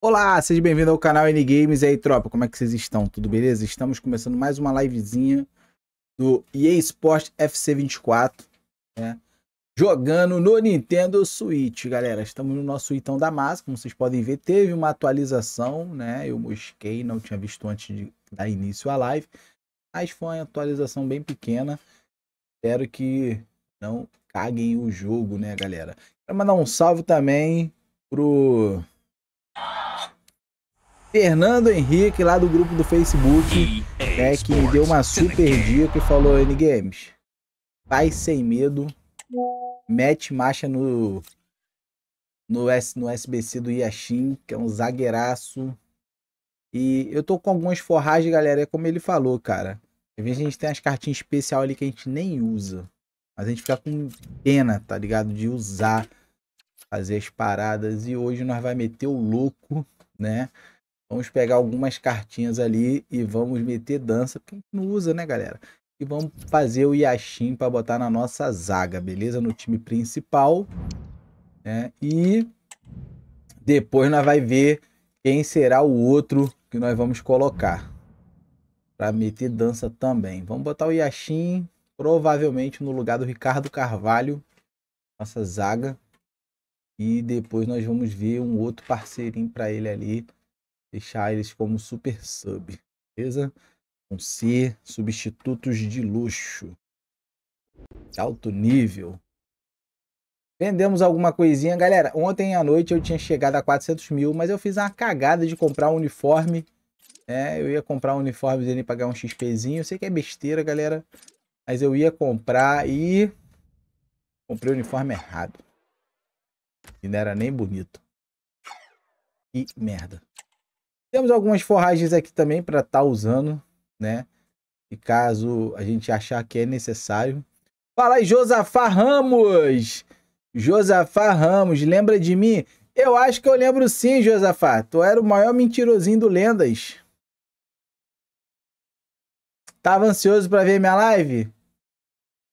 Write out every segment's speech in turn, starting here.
Olá, seja bem-vindo ao canal N Games. E aí, tropa, como é que vocês estão? Tudo beleza? Estamos começando mais uma livezinha do EA Sport FC 24, né? Jogando no Nintendo Switch, galera. Estamos no nosso itão da massa, como vocês podem ver, teve uma atualização, né? Eu mosquei, não tinha visto antes de dar início à live, mas foi uma atualização bem pequena. Espero que não caguem o jogo, né, galera? Quero mandar um salve também pro Fernando Henrique, lá do grupo do Facebook, né, é que me deu uma né, super dica e falou, N-Games, vai sem medo, mete marcha no, no, S, no SBC do Yashin, que é um zagueiraço. E eu tô com algumas forragens, galera, é como ele falou, cara. Às vezes a gente tem as cartinhas especial ali que a gente nem usa. Mas a gente fica com pena, tá ligado? De usar, fazer as paradas. E hoje nós vai meter o louco, né? Vamos pegar algumas cartinhas ali e vamos meter dança, porque a gente não usa, né, galera? E vamos fazer o Yashin para botar na nossa zaga, beleza? No time principal. Né? E depois nós vai ver quem será o outro que nós vamos colocar. Para meter dança também. Vamos botar o Yashin provavelmente no lugar do Ricardo Carvalho. Nossa zaga. E depois nós vamos ver um outro parceirinho para ele ali deixar eles como super sub, beleza? Com C substitutos de luxo, de alto nível. Vendemos alguma coisinha. Galera, ontem à noite eu tinha chegado a 400 mil, mas eu fiz uma cagada de comprar um uniforme. É, eu ia comprar um uniforme dele e pagar um XPzinho. Eu sei que é besteira, galera. Mas eu ia comprar e... Comprei o uniforme errado. E não era nem bonito. Que merda. Temos algumas forragens aqui também para estar tá usando, né? E caso a gente achar que é necessário. Fala aí, Josafá Ramos! Josafá Ramos, lembra de mim? Eu acho que eu lembro sim, Josafá. Tu era o maior mentirosinho do Lendas. Tava ansioso para ver minha live?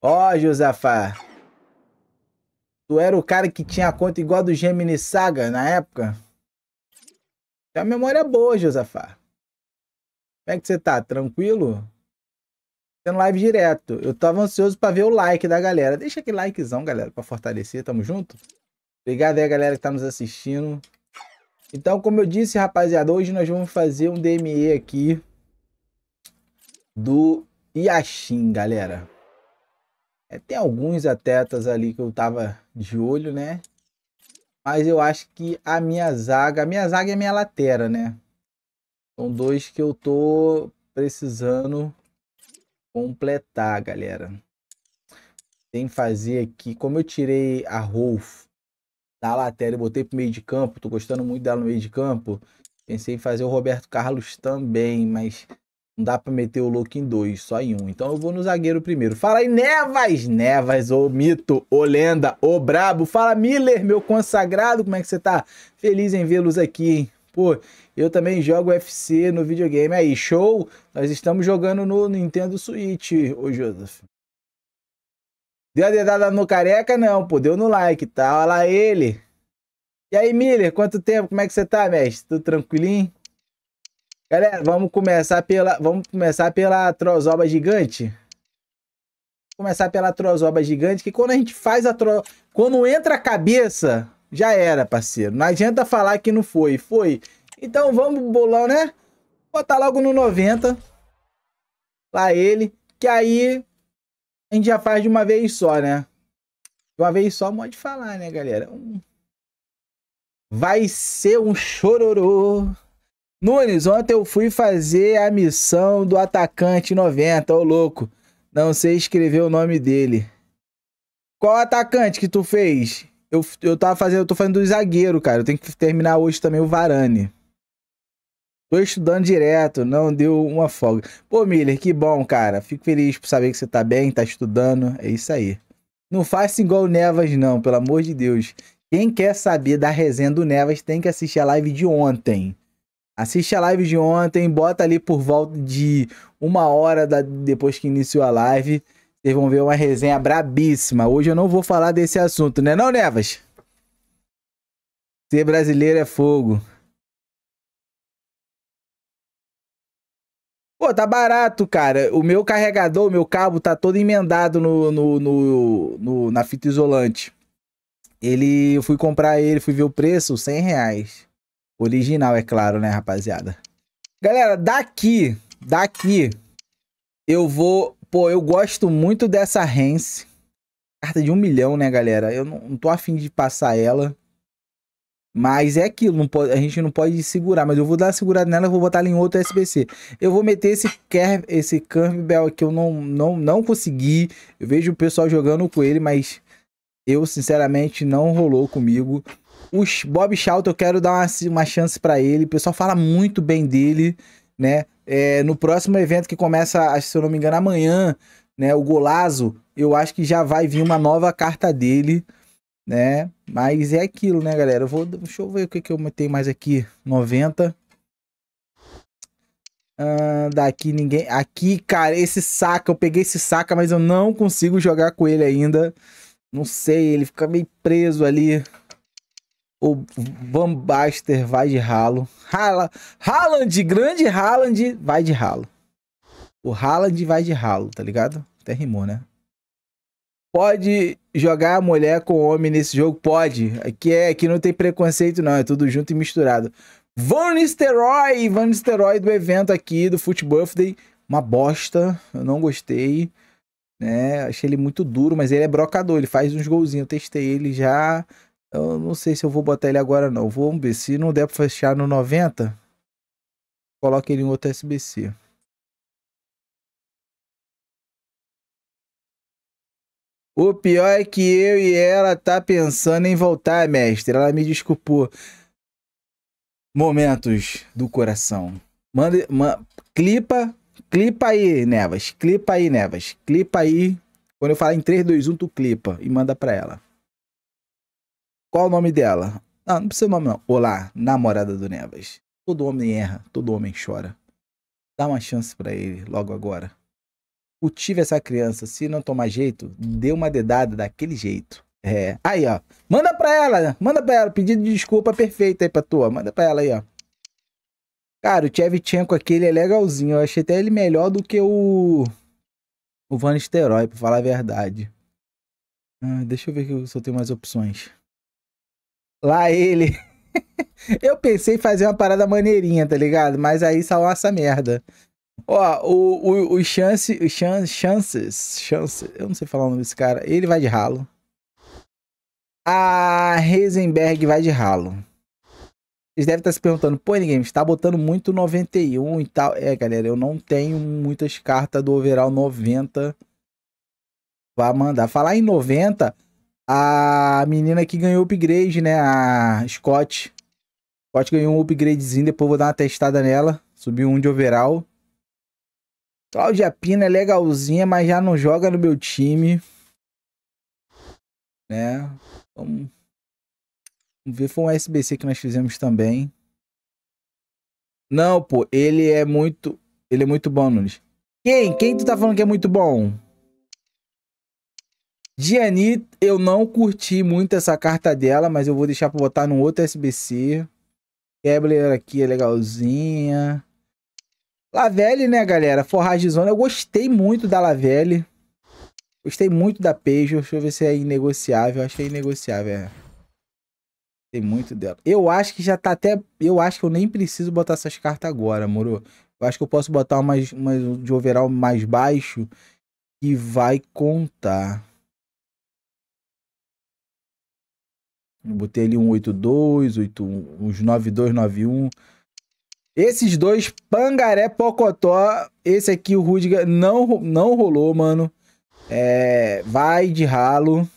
Ó, oh, Josafá. Tu era o cara que tinha a conta igual a do Gemini Saga na época? Tem uma memória boa, Josafá. Como é que você tá? Tranquilo? Tendo live direto. Eu tava ansioso para ver o like da galera. Deixa aquele likezão, galera, para fortalecer. Tamo junto? Obrigado aí galera que tá nos assistindo. Então, como eu disse, rapaziada, hoje nós vamos fazer um DME aqui do Yashin, galera. É, tem alguns atletas ali que eu tava de olho, né? Mas eu acho que a minha zaga, a minha zaga é a minha lateral, né? São dois que eu tô precisando completar, galera. Tem que fazer aqui, como eu tirei a Rolf da lateral e botei pro meio de campo, tô gostando muito dela no meio de campo. Pensei em fazer o Roberto Carlos também, mas não dá pra meter o louco em dois, só em um. Então eu vou no zagueiro primeiro. Fala aí, Nevas! Nevas, ô mito, ô lenda, ô brabo. Fala, Miller, meu consagrado, como é que você tá? Feliz em vê-los aqui, hein? Pô, eu também jogo UFC no videogame. Aí, show! Nós estamos jogando no Nintendo Switch, ô Joseph. Deu a dedada no careca? Não, pô, deu no like, tá? Olha lá ele. E aí, Miller, quanto tempo? Como é que você tá, mestre? Tudo tranquilinho? Galera, vamos começar pela, vamos começar pela trozoba gigante. Começar pela trozoba gigante, que quando a gente faz a tro... quando entra a cabeça, já era, parceiro. Não adianta falar que não foi, foi. Então vamos bolão, né? Botar logo no 90. Lá ele, que aí a gente já faz de uma vez só, né? De uma vez só, pode falar, né, galera? Vai ser um chororô. Nunes, ontem eu fui fazer a missão do atacante 90, ô louco. Não sei escrever o nome dele. Qual atacante que tu fez? Eu, eu tava fazendo, eu tô fazendo do zagueiro, cara. Eu tenho que terminar hoje também o Varane. Tô estudando direto, não deu uma folga. Pô, Miller, que bom, cara. Fico feliz por saber que você tá bem, tá estudando. É isso aí. Não faça igual o Nevas, não, pelo amor de Deus. Quem quer saber da resenha do Nevas tem que assistir a live de ontem. Assiste a live de ontem, bota ali por volta de uma hora da, depois que iniciou a live. Vocês vão ver uma resenha brabíssima. Hoje eu não vou falar desse assunto, né não, Nevas? Ser brasileiro é fogo. Pô, tá barato, cara. O meu carregador, o meu cabo tá todo emendado no, no, no, no na fita isolante. Ele, eu fui comprar ele, fui ver o preço, 100 reais. Original, é claro, né, rapaziada? Galera, daqui, daqui, eu vou... Pô, eu gosto muito dessa Hans. Carta de um milhão, né, galera? Eu não, não tô afim de passar ela. Mas é aquilo, pode, a gente não pode segurar. Mas eu vou dar uma segurada nela, e vou botar ela em outro SBC. Eu vou meter esse, curve, esse Campbell que eu não, não, não consegui. Eu vejo o pessoal jogando com ele, mas eu, sinceramente, não rolou comigo. O Bob Schaut, eu quero dar uma, uma chance para ele. O pessoal fala muito bem dele, né? É, no próximo evento que começa, se eu não me engano, amanhã, né? O Golazo, eu acho que já vai vir uma nova carta dele, né? Mas é aquilo, né, galera? Eu vou, deixa eu ver o que, que eu tenho mais aqui. 90. Uh, ah, daqui ninguém. Aqui, cara, esse saca. Eu peguei esse saca, mas eu não consigo jogar com ele ainda. Não sei, ele fica meio preso ali o Bambaster vai de ralo. Haaland, grande Haaland, vai de ralo. O Haaland vai de ralo, tá ligado? Até rimou, né? Pode jogar mulher com homem nesse jogo? Pode. Aqui, é, aqui não tem preconceito, não. É tudo junto e misturado. Van Nistelrooy, Van Nistelrooy do evento aqui, do Foot Uma bosta, eu não gostei. Né? Achei ele muito duro, mas ele é brocador, ele faz uns golzinhos. Eu testei ele já eu não sei se eu vou botar ele agora não. Vamos ver. Se não der para fechar no 90, coloque ele em outro SBC. O pior é que eu e ela tá pensando em voltar, mestre. Ela me desculpou. Momentos do coração. Manda, clipa, clipa aí, Nevas. Clipa aí, Nevas. Clipa aí. Quando eu falar em 3, 2, 1, tu clipa e manda pra ela. Qual o nome dela? Não, não precisa o nome não. Olá, namorada do Nevas. Todo homem erra, todo homem chora. Dá uma chance para ele logo agora. Cultive essa criança. Se não tomar jeito, dê uma dedada daquele jeito. É. Aí, ó. Manda pra ela, manda pra ela. Pedido de desculpa perfeito aí pra tua. Manda pra ela aí, ó. Cara, o Tchevchenko aqui, ele é legalzinho. Eu achei até ele melhor do que o. O Van Steroy, pra falar a verdade. Ah, deixa eu ver se eu tenho mais opções. Lá ele. eu pensei em fazer uma parada maneirinha, tá ligado? Mas aí salva essa merda. Ó, o, o, o Chance. O chance, chances. Chances. Eu não sei falar o nome desse cara. Ele vai de ralo. A Heisenberg vai de ralo. Vocês devem estar se perguntando, pô, ninguém está botando muito 91 e tal. É, galera, eu não tenho muitas cartas do overall 90. Vai mandar. Falar em 90, a menina que ganhou o upgrade, né? A Scott. Scott ganhou um upgradezinho, depois vou dar uma testada nela. Subiu um de overall. Cláudia Pina é legalzinha, mas já não joga no meu time. Né? Vamos, Vamos ver, foi um SBC que nós fizemos também. Não, pô, ele é muito. Ele é muito bom, Nunes. Quem? Quem tu tá falando que é muito bom? Diani, eu não curti muito essa carta dela, mas eu vou deixar pra botar num outro SBC. Kebler aqui é legalzinha. Lavelle, né, galera? Forragem Zona. Eu gostei muito da Lavelle. Gostei muito da Peugeot. Deixa eu ver se é inegociável. Eu acho que é inegociável, é. Gostei muito dela. Eu acho que já tá até... Eu acho que eu nem preciso botar essas cartas agora, moro? Eu acho que eu posso botar umas, umas de overall mais baixo. E vai contar. Botei ali um 82, 81, uns 9291. Esses dois, Pangaré, Pocotó. Esse aqui, o Rudiger, não, não rolou, mano. É, vai de ralo.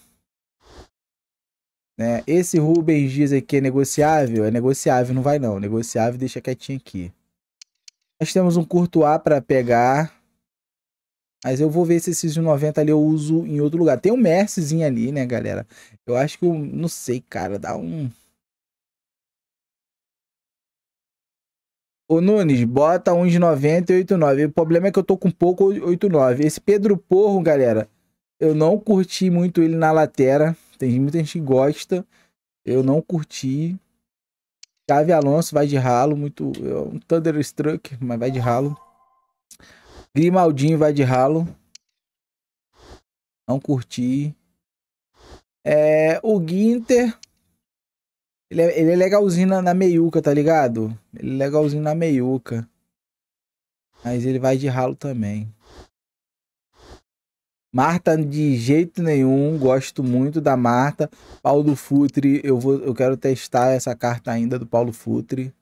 Né? Esse Rubens Dias aqui é negociável? É negociável, não vai não. Negociável, deixa quietinho aqui. Nós temos um curto A para pegar. Mas eu vou ver se esses de 90 ali eu uso em outro lugar. Tem um Mercezinho ali, né, galera? Eu acho que eu não sei, cara. Dá um. Ô Nunes, bota uns de 90 e 89. O problema é que eu tô com pouco 89. Esse Pedro Porro, galera, eu não curti muito ele na lateral. Tem muita gente que gosta. Eu não curti. Chave Alonso vai de ralo, muito. É um Thunderstruck, mas vai de ralo. Grimaldinho vai de ralo. Não curti. É, o Guinter, Ele é, ele é legalzinho na, na, meiuca, tá ligado? Ele é legalzinho na meiuca. Mas ele vai de ralo também. Marta, de jeito nenhum. Gosto muito da Marta. Paulo Futre, eu, vou, eu quero testar essa carta ainda do Paulo Futre.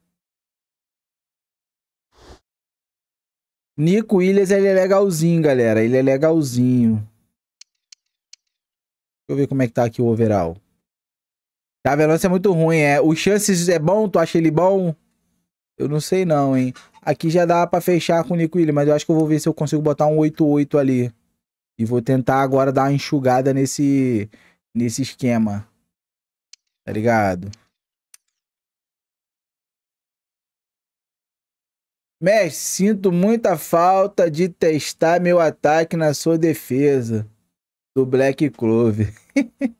Nico Williams, ele é legalzinho, galera. Ele é legalzinho. Deixa eu ver como é que tá aqui o overall. Tá, a velocidade é muito ruim, é. Os chances é bom? Tu acha ele bom? Eu não sei não, hein. Aqui já dá pra fechar com o Nico Williams, mas eu acho que eu vou ver se eu consigo botar um 8-8 ali. E vou tentar agora dar uma enxugada nesse, nesse esquema. Tá ligado? Mestre, sinto muita falta de testar meu ataque na sua defesa do Black Clover.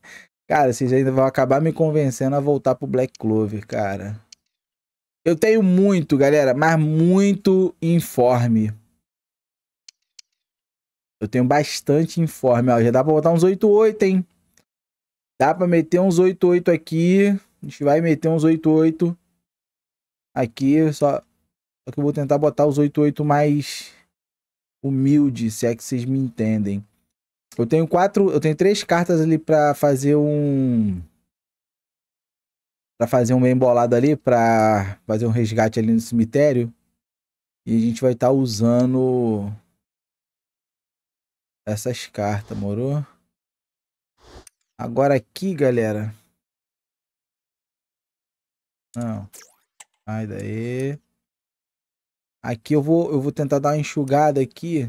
cara, vocês ainda vão acabar me convencendo a voltar pro Black Clover, cara. Eu tenho muito, galera, mas muito informe. Eu tenho bastante informe. Ó, já dá pra botar uns 8-8, hein? Dá pra meter uns 8-8 aqui. A gente vai meter uns 8-8 aqui. Só só que eu vou tentar botar os 88 mais humilde, se é que vocês me entendem. Eu tenho quatro, eu tenho três cartas ali para fazer um para fazer um bem bolado ali, para fazer um resgate ali no cemitério. E a gente vai estar tá usando essas cartas, moro? Agora aqui, galera. Não. ai daí. Aqui eu vou, eu vou tentar dar uma enxugada aqui.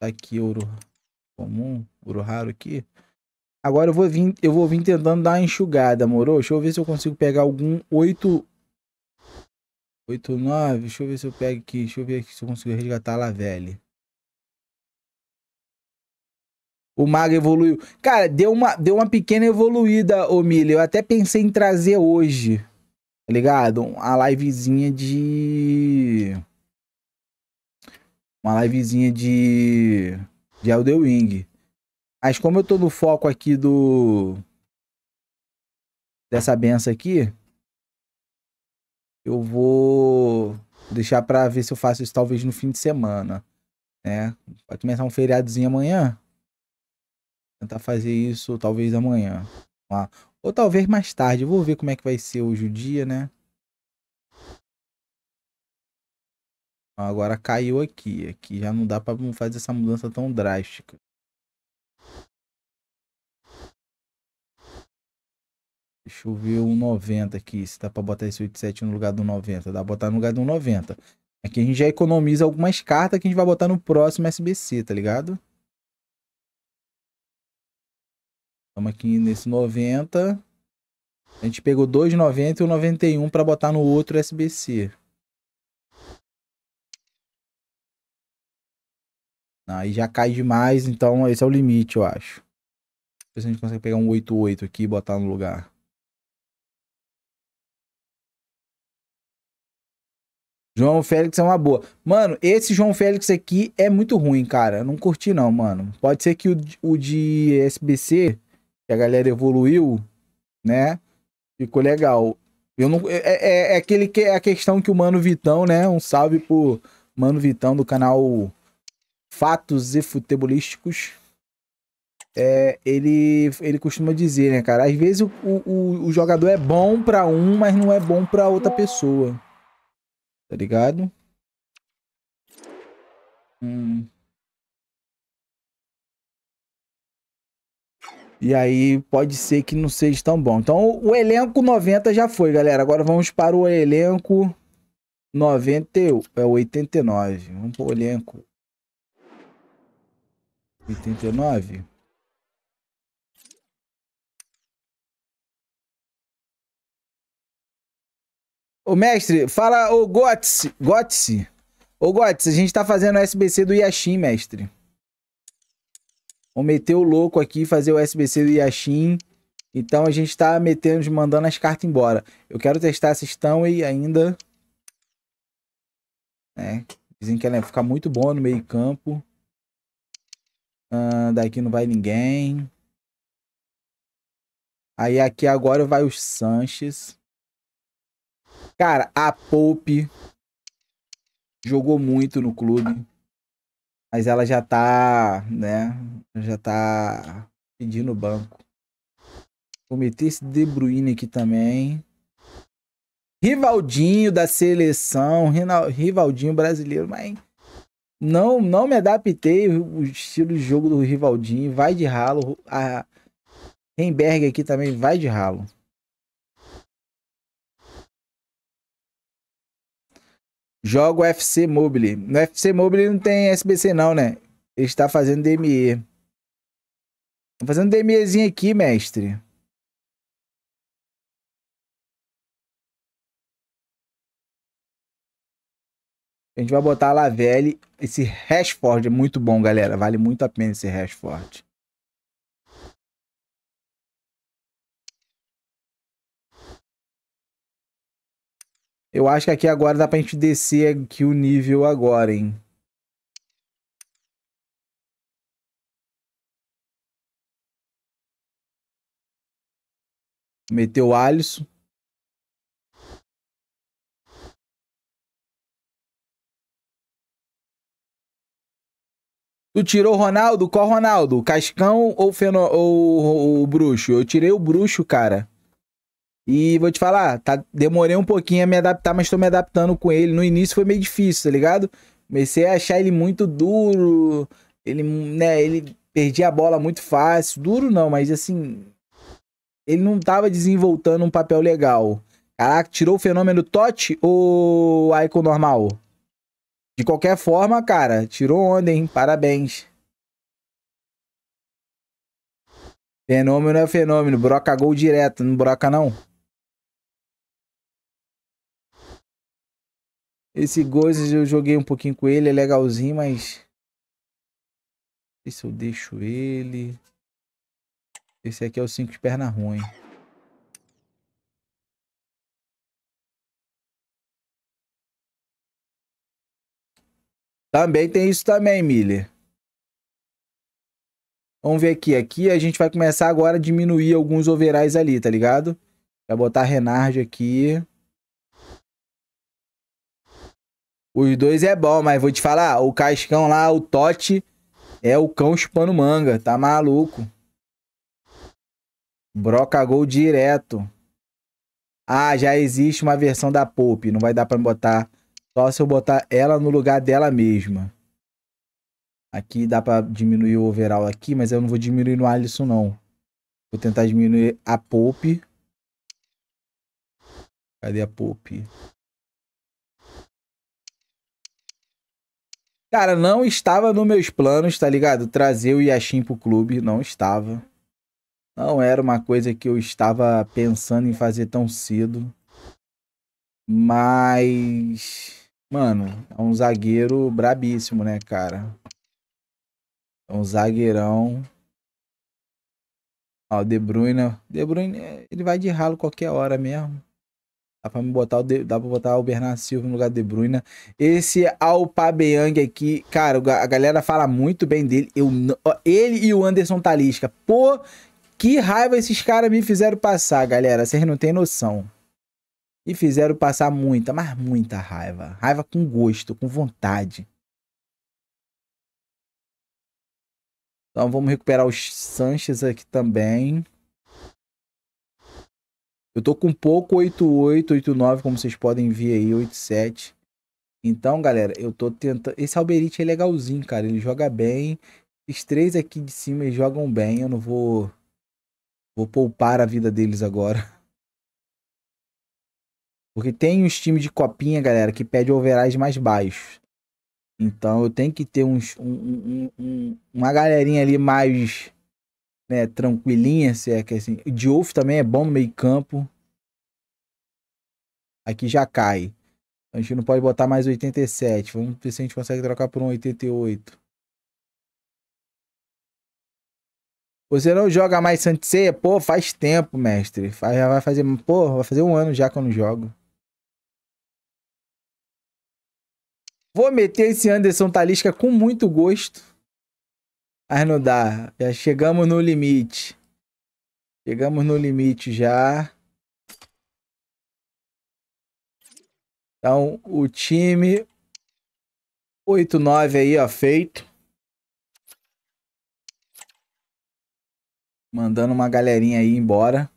Tá aqui, ouro comum, ouro raro aqui. Agora eu vou vir, eu vou vir tentando dar uma enxugada, moro? Deixa eu ver se eu consigo pegar algum 8... 8, 9. Deixa eu ver se eu pego aqui. Deixa eu ver se eu consigo resgatar a Lavelle. O mago evoluiu. Cara, deu uma, deu uma pequena evoluída, Omílio. Eu até pensei em trazer hoje. Tá ligado? Uma livezinha de. Uma livezinha de. De Elden Mas como eu tô no foco aqui do. Dessa benção aqui. Eu vou deixar pra ver se eu faço isso talvez no fim de semana. Né? pode começar um feriadozinho amanhã. tentar fazer isso talvez amanhã. Ou talvez mais tarde, eu vou ver como é que vai ser hoje o dia, né? Agora caiu aqui, aqui já não dá para fazer essa mudança tão drástica. Deixa eu ver o 90 aqui, se dá pra botar esse 87 no lugar do 90. Dá pra botar no lugar do 90. Aqui a gente já economiza algumas cartas que a gente vai botar no próximo SBC, tá ligado? Estamos aqui nesse 90. A gente pegou 2,90 e 1,91 para botar no outro SBC. Aí ah, já cai demais, então esse é o limite, eu acho. Ver se a gente consegue pegar um 88 aqui e botar no lugar. João Félix é uma boa. Mano, esse João Félix aqui é muito ruim, cara. não curti não, mano. Pode ser que o, o de SBC que a galera evoluiu, né? Ficou legal. Eu não, é, é, é aquele que é a questão que o Mano Vitão, né? Um salve pro Mano Vitão do canal Fatos e Futebolísticos. É, ele, ele costuma dizer, né, cara? Às vezes o, o, o jogador é bom para um, mas não é bom para outra pessoa. Tá ligado? Hum. E aí pode ser que não seja tão bom. Então o elenco 90 já foi, galera. Agora vamos para o elenco 90, é 89. Vamos para o elenco 89. Ô mestre, fala o Gotse, Gotse. Ô Gotse, a gente tá fazendo o SBC do Yashin, mestre. Vamos meter o louco aqui, fazer o SBC do Yashin. Então a gente tá metendo, mandando as cartas embora. Eu quero testar essa Stanway ainda. É, dizem que ela vai ficar muito boa no meio campo. Ah, daqui não vai ninguém. Aí aqui agora vai o Sanches. Cara, a Pope jogou muito no clube mas ela já tá, né? Já tá pedindo banco. Vou meter esse De Bruyne aqui também. Rivaldinho da seleção, Rivaldinho brasileiro, mas não, não me adaptei o estilo de jogo do Rivaldinho, vai de ralo. A Hemberg aqui também vai de ralo. Joga o FC Mobile. No FC Mobile não tem SBC não, né? Ele está fazendo DME. Tô tá fazendo DMEzinho aqui, mestre. A gente vai botar a Lavelle. Esse Rashford é muito bom, galera. Vale muito a pena esse Rashford. Eu acho que aqui agora dá pra gente descer aqui o nível agora, hein? Meteu o Alisson. Tu tirou o Ronaldo? Qual Ronaldo? Cascão ou, feno... ou, ou, ou, Bruxo? Eu tirei o Bruxo, cara. E vou te falar, tá, demorei um pouquinho a me adaptar, mas tô me adaptando com ele. No início foi meio difícil, tá ligado? Comecei a achar ele muito duro. Ele, né, ele perdia a bola muito fácil. Duro não, mas assim. Ele não tava desenvoltando um papel legal. Caraca, tirou o fenômeno Totti ou aiko normal? De qualquer forma, cara, tirou onda, hein? Parabéns. Fenômeno é fenômeno. Broca gol direto, não broca não. Esse Gozes eu joguei um pouquinho com ele, é legalzinho, mas. Não se eu deixo ele. Esse aqui é o 5 de perna ruim. Também tem isso também, Miller. Vamos ver aqui. Aqui a gente vai começar agora a diminuir alguns overais ali, tá ligado? Vai botar Renard aqui. Os dois é bom, mas vou te falar, o Cascão lá, o Tote, é o cão chupando manga, tá maluco. Broca gol direto. Ah, já existe uma versão da Pope, não vai dar pra botar, só se eu botar ela no lugar dela mesma. Aqui dá pra diminuir o overall aqui, mas eu não vou diminuir no Alisson não. Vou tentar diminuir a Pope. Cadê a Pope? Cara, não estava nos meus planos, tá ligado? Trazer o Yashin pro clube, não estava. Não era uma coisa que eu estava pensando em fazer tão cedo. Mas. Mano, é um zagueiro brabíssimo, né, cara? É um zagueirão. Ó, o De Bruyne. De Bruyne, ele vai de ralo qualquer hora mesmo. Dá pra, me botar o de... Dá pra botar o Bernardo Silva no lugar de Bruyne. Esse Alpabeang aqui, cara, a galera fala muito bem dele. Eu Ele e o Anderson Talisca. Pô, que raiva esses caras me fizeram passar, galera. Vocês não têm noção. E fizeram passar muita, mas muita raiva. Raiva com gosto, com vontade. Então vamos recuperar os Sanches aqui também. Eu tô com pouco 88, 89, como vocês podem ver aí, 87. Então, galera, eu tô tentando. Esse Alberite é legalzinho, cara. Ele joga bem. Esses três aqui de cima eles jogam bem. Eu não vou. Vou poupar a vida deles agora. Porque tem uns times de copinha, galera, que pede overais mais baixos. Então eu tenho que ter uns, um, um, um, uma galerinha ali mais né, tranquilinha, se é que assim. O Diouf também é bom no meio-campo. Aqui já cai. A gente não pode botar mais 87. Vamos ver se a gente consegue trocar por um 88. Você não joga mais Santiceia? Pô, faz tempo, mestre. Faz, já vai fazer. Pô, vai fazer um ano já que eu não jogo. Vou meter esse Anderson Talisca com muito gosto. Mas não dá. Já chegamos no limite. Chegamos no limite já. Então, o time 8-9 aí, ó, feito. Mandando uma galerinha aí embora.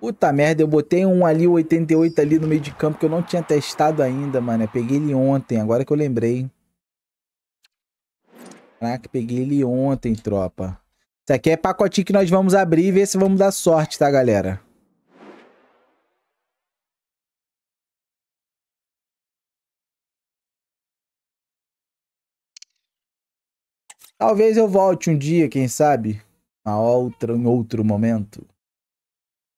Puta merda, eu botei um ali, 88 ali no meio de campo que eu não tinha testado ainda, mano. Eu peguei ele ontem, agora que eu lembrei. Caraca, peguei ele ontem, tropa. Isso aqui é pacotinho que nós vamos abrir e ver se vamos dar sorte, tá, galera? Talvez eu volte um dia, quem sabe? Uma outra, em outro momento.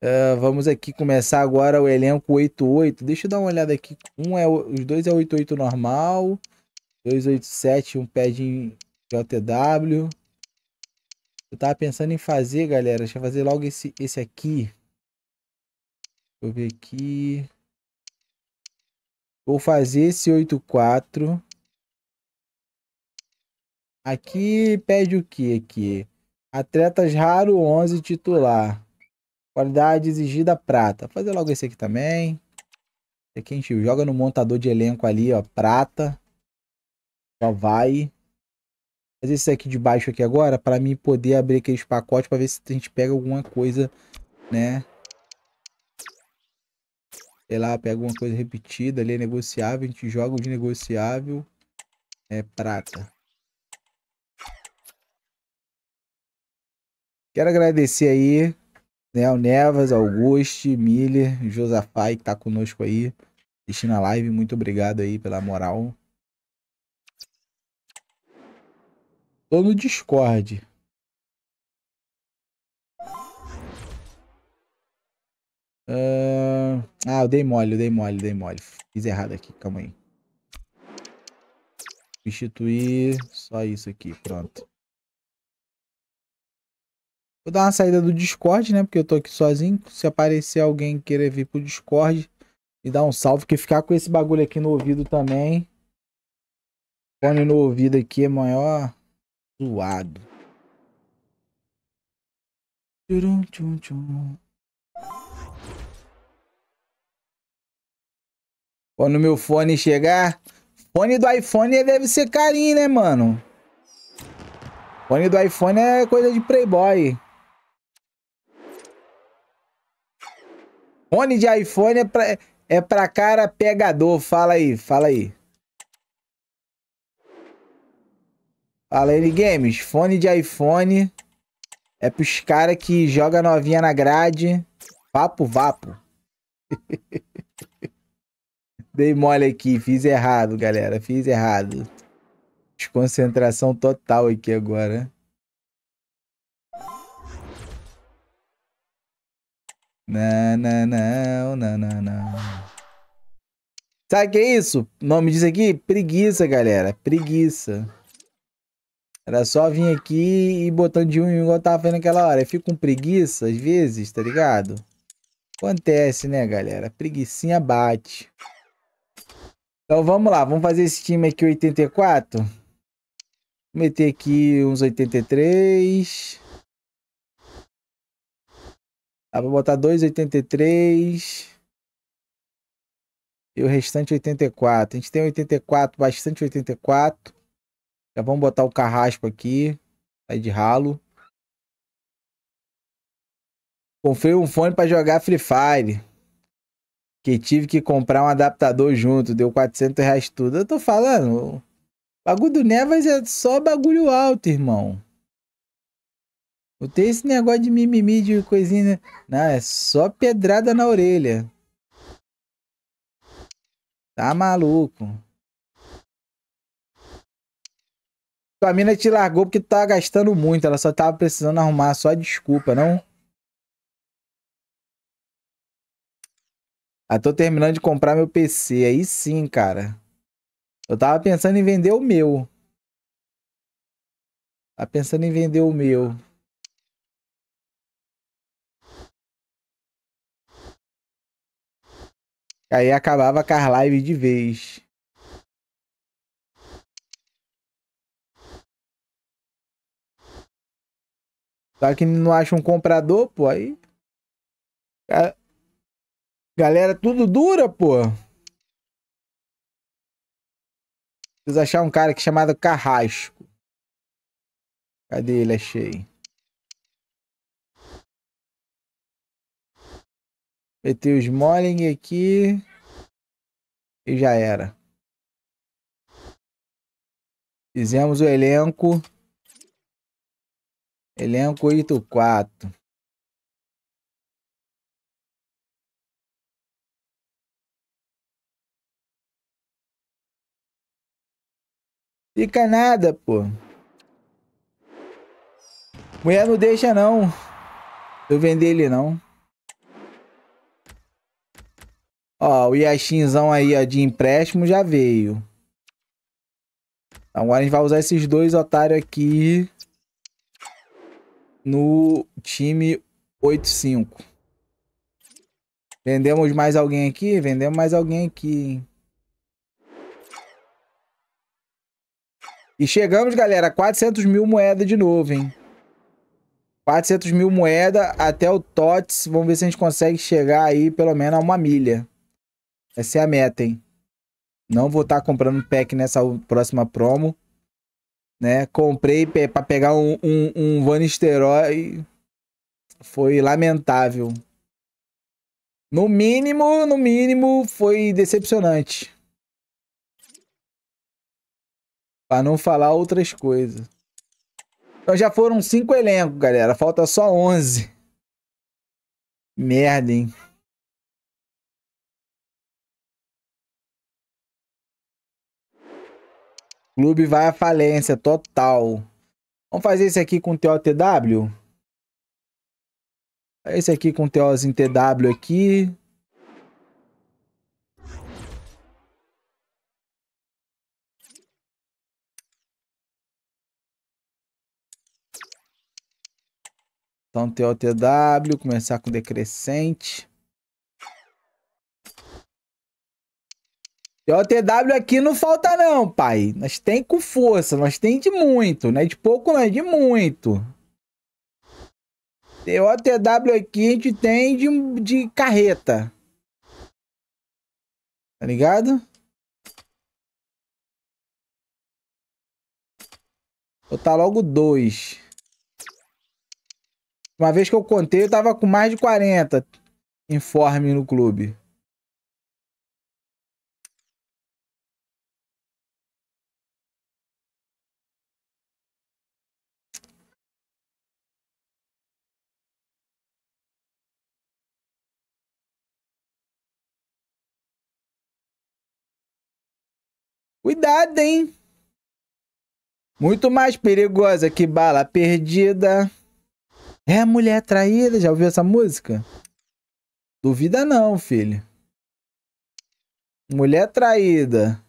Uh, vamos aqui começar agora o elenco 88. Deixa eu dar uma olhada aqui. Um é, os dois é 88 normal. 287, um pede JTW. Eu tava pensando em fazer, galera. Deixa eu fazer logo esse, esse aqui. Deixa eu ver aqui. Vou fazer esse 84. Aqui pede o que aqui? Atletas raro 11 titular. Qualidade exigida prata. Vou fazer logo esse aqui também. Esse aqui a gente joga no montador de elenco ali, ó, prata. Só vai fazer esse aqui de baixo aqui agora para mim poder abrir aqueles pacotes para ver se a gente pega alguma coisa, né? Sei lá, pega alguma coisa repetida ali, é negociável, a gente joga o de negociável, é prata. Quero agradecer aí, né, o Nevas, Auguste, Miller, Josafai que tá conosco aí, assistindo a live, muito obrigado aí pela moral. Tô no Discord. Uh... Ah, eu dei mole, eu dei mole, eu dei mole. Fiz errado aqui, calma aí. Substituir só isso aqui, pronto. Vou dar uma saída do Discord, né? Porque eu tô aqui sozinho. Se aparecer alguém querer vir pro Discord e dar um salve, que ficar com esse bagulho aqui no ouvido também. Fone no ouvido aqui é maior zoado. Tchum, tchum, tchum. Quando meu fone chegar... Fone do iPhone deve ser carinho, né, mano? Fone do iPhone é coisa de playboy. Fone de iPhone é pra, é pra cara pegador. Fala aí, fala aí. Alane Games, fone de iPhone é pros caras que joga novinha na grade. Vapo, vapo. Dei mole aqui, fiz errado, galera. Fiz errado. Desconcentração total aqui agora. Não, não, não, não, não, não. Sabe o que é isso? O nome disso aqui? Preguiça, galera. Preguiça. Era só vir aqui e botando de um em um, igual eu tava fazendo naquela hora. Eu fico com preguiça às vezes, tá ligado? Acontece, né, galera? Preguiçinha bate. Então vamos lá, vamos fazer esse time aqui 84. Vou meter aqui uns 83. Dá pra botar 2,83. E o restante 84. A gente tem 84, bastante 84. Já vamos botar o carrasco aqui. Sai de ralo. Comprei um fone para jogar Free Fire. Que tive que comprar um adaptador junto. Deu 400 reais tudo. Eu tô falando. O bagulho do Nevas é só bagulho alto, irmão. Não tem esse negócio de mimimi, de coisinha. Né? Não, é só pedrada na orelha. Tá maluco. Tua mina te largou porque tu tava tá gastando muito. Ela só tava precisando arrumar só desculpa, não? Ah, tô terminando de comprar meu PC. Aí sim, cara. Eu tava pensando em vender o meu. Tava tá pensando em vender o meu. Aí acabava com as lives de vez. Só que não acha um comprador, pô, aí. Galera, tudo dura, pô. Preciso achar um cara aqui chamado Carrasco. Cadê ele? Achei. Metei o Smalling aqui. E já era. Fizemos o elenco. Elenco 4. Fica nada, pô. Mulher não deixa, não. Eu vender ele, não. Ó, o Yashinzão aí, ó, de empréstimo já veio. Então, agora a gente vai usar esses dois otários aqui no time 85. Vendemos mais alguém aqui? Vendemos mais alguém aqui. E chegamos, galera, a 400 mil moedas de novo, hein? 400 mil moedas até o TOTS. Vamos ver se a gente consegue chegar aí pelo menos a uma milha. Essa é a meta, hein? Não vou estar tá comprando pack nessa próxima promo né? Comprei para pegar um, um, um Vanisteroy. Foi lamentável. No mínimo, no mínimo, foi decepcionante. Para não falar outras coisas. Então já foram cinco elencos, galera. Falta só 11. Merda, hein? Clube vai à falência total. Vamos fazer esse aqui com TOTW? Esse aqui com TOs em TW aqui. Então, TOTW, começar com decrescente. JTW aqui não falta não, pai. Nós tem com força, nós tem de muito, não é de pouco não, é de muito. OTW aqui a gente tem de, de carreta. Tá ligado? Vou botar logo dois. Uma vez que eu contei, eu tava com mais de 40 informe no clube. Cuidado, hein? Muito mais perigosa que bala perdida. É mulher traída. Já ouviu essa música? Duvida não, filho. Mulher traída.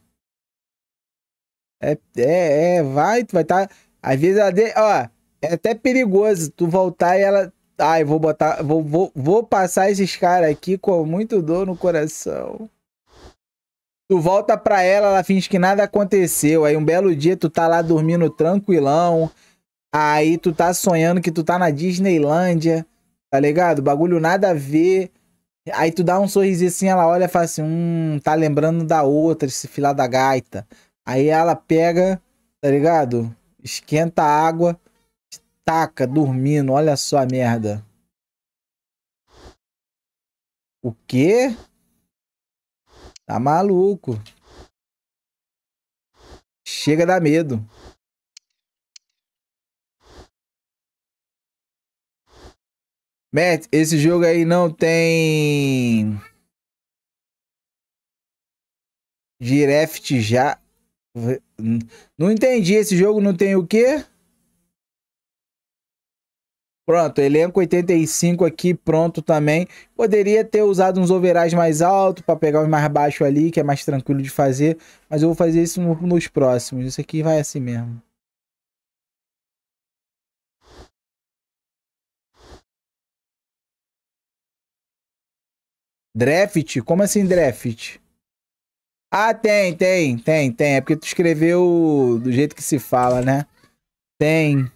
É, é, é vai, tu vai estar. Tá... Às vezes ela. De... Ó, é até perigoso tu voltar e ela. Ai, vou botar. Vou, vou, vou passar esses caras aqui com muito dor no coração. Tu volta pra ela, ela finge que nada aconteceu. Aí um belo dia tu tá lá dormindo tranquilão. Aí tu tá sonhando que tu tá na Disneylândia, tá ligado? Bagulho nada a ver. Aí tu dá um sorrisinho assim, ela olha e fala assim: Hum, tá lembrando da outra, esse filha da gaita. Aí ela pega, tá ligado? Esquenta a água, taca, dormindo. Olha só a merda. O quê? Tá maluco. Chega dar medo. Matt, esse jogo aí não tem. direft já. Não entendi. Esse jogo não tem o quê? Pronto, elenco 85 aqui, pronto também. Poderia ter usado uns overais mais altos para pegar os mais baixo ali, que é mais tranquilo de fazer. Mas eu vou fazer isso nos próximos. Isso aqui vai assim mesmo. Draft? Como assim draft? Ah, tem, tem, tem, tem. É porque tu escreveu do jeito que se fala, né? Tem.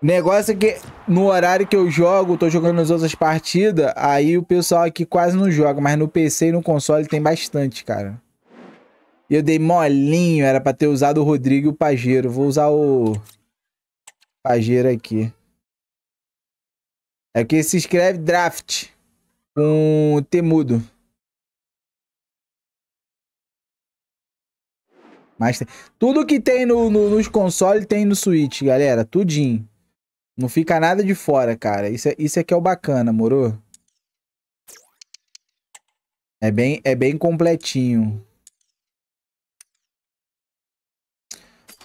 Negócio é que no horário que eu jogo, tô jogando as outras partidas, aí o pessoal aqui quase não joga, mas no PC e no console tem bastante, cara. E eu dei molinho, era pra ter usado o Rodrigo e o Pajero. Vou usar o Pajero aqui. É que se escreve draft com temudo. Mas tem... tudo que tem no, no, nos consoles tem no Switch, galera. Tudinho. Não fica nada de fora, cara. Isso, é, isso é, é o bacana, moro? É bem, é bem completinho.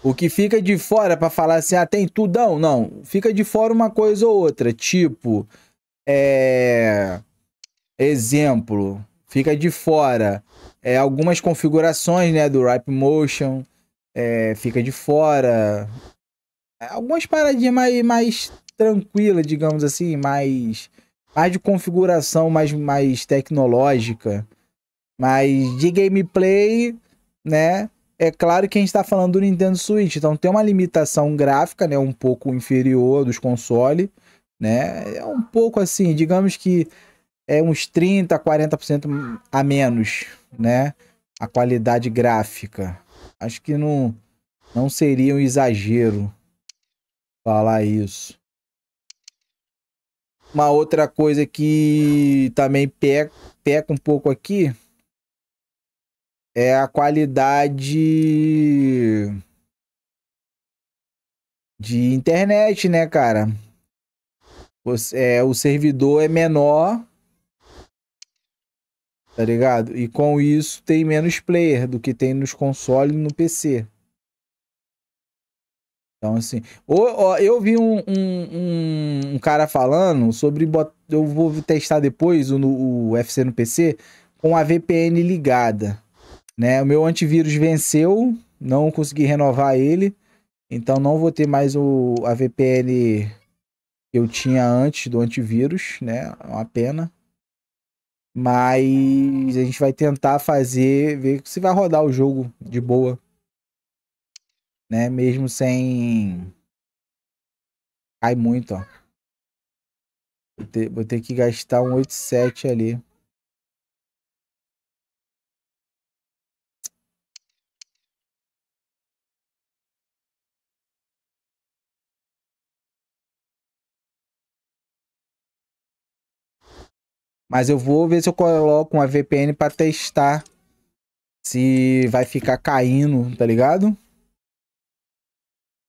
O que fica de fora para falar assim, ah, tem tudão? Não, fica de fora uma coisa ou outra. Tipo, é... Exemplo, fica de fora. É, algumas configurações, né, do Rap Motion é, fica de fora. É, algumas paradinhas mais, mais tranquilas, digamos assim, mais, mais de configuração, mais, mais tecnológica. Mas de gameplay, né? É claro que a gente está falando do Nintendo Switch, então tem uma limitação gráfica, né? Um pouco inferior dos consoles, né? É um pouco assim, digamos que é uns 30, 40% a menos, né? A qualidade gráfica. Acho que não, não seria um exagero falar isso. Uma outra coisa que também peca, peca um pouco aqui é a qualidade de internet, né, cara? Você, é, o servidor é menor, tá ligado? E com isso tem menos player do que tem nos consoles e no PC. Então, assim. Ou, ou eu vi um, um, um, cara falando sobre. Eu vou testar depois o, o UFC no PC com a VPN ligada. Né? O meu antivírus venceu, não consegui renovar ele. Então não vou ter mais o, a VPN que eu tinha antes do antivírus, né? É uma pena. Mas a gente vai tentar fazer, ver se vai rodar o jogo de boa né? Mesmo sem cai muito, ó. Vou ter, vou ter que gastar um 87 ali. Mas eu vou ver se eu coloco uma VPN para testar se vai ficar caindo, tá ligado?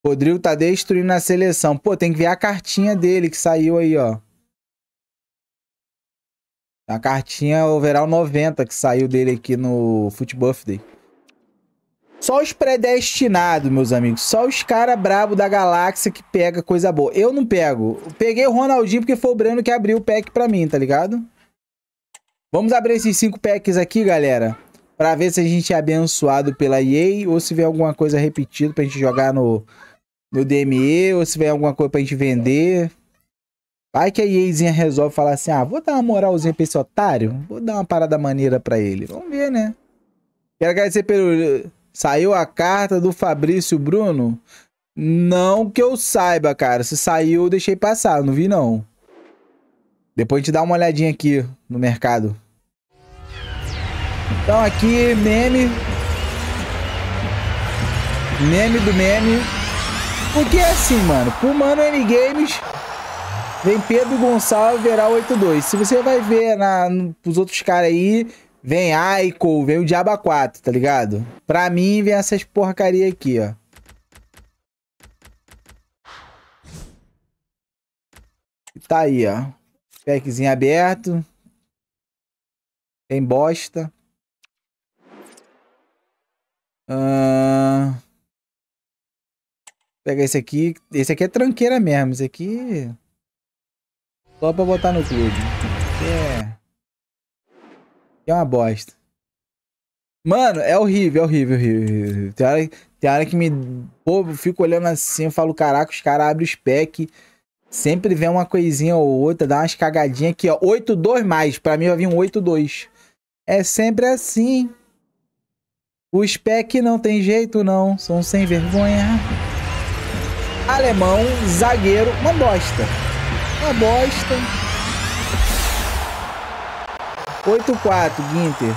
Rodrigo tá destruindo a seleção. Pô, tem que ver a cartinha dele que saiu aí, ó. A cartinha overall 90 que saiu dele aqui no Futebol Day. Só os predestinados, meus amigos. Só os cara brabo da galáxia que pega coisa boa. Eu não pego. peguei o Ronaldinho porque foi o Breno que abriu o pack pra mim, tá ligado? Vamos abrir esses cinco packs aqui, galera. Pra ver se a gente é abençoado pela EA ou se vê alguma coisa repetida pra gente jogar no no DME ou se vem alguma coisa pra gente vender. Vai que a Yezinha resolve falar assim: ah, vou dar uma moralzinha pra esse otário, vou dar uma parada maneira pra ele. Vamos ver, né? Quero agradecer pelo. Saiu a carta do Fabrício Bruno? Não que eu saiba, cara. Se saiu, eu deixei passar, não vi não. Depois a gente dá uma olhadinha aqui no mercado. Então aqui, meme. Meme do meme. Porque é assim, mano, pro Mano N Games vem Pedro Gonçalves Veral 82. Se você vai ver na, pros outros caras aí, vem Aiko, vem o Diaba 4, tá ligado? Pra mim, vem essas porcaria aqui, ó. Tá aí, ó. Packzinho aberto. Tem bosta. Ahn... Uh... Pega esse aqui. Esse aqui é tranqueira mesmo. Esse aqui... Só pra botar no clube. É... É uma bosta. Mano, é horrível, é horrível, é horrível, é é horrível. Tem hora, tem hora que me... Pô, eu fico olhando assim, eu falo, caraca, os caras abrem os packs... Sempre vem uma coisinha ou outra, dá umas cagadinhas aqui, ó. 8-2 mais. Pra mim vai vir um 8-2. É sempre assim. Os spec não tem jeito, não. São sem vergonha alemão, zagueiro, uma bosta. Uma bosta. 8-4, Ginter.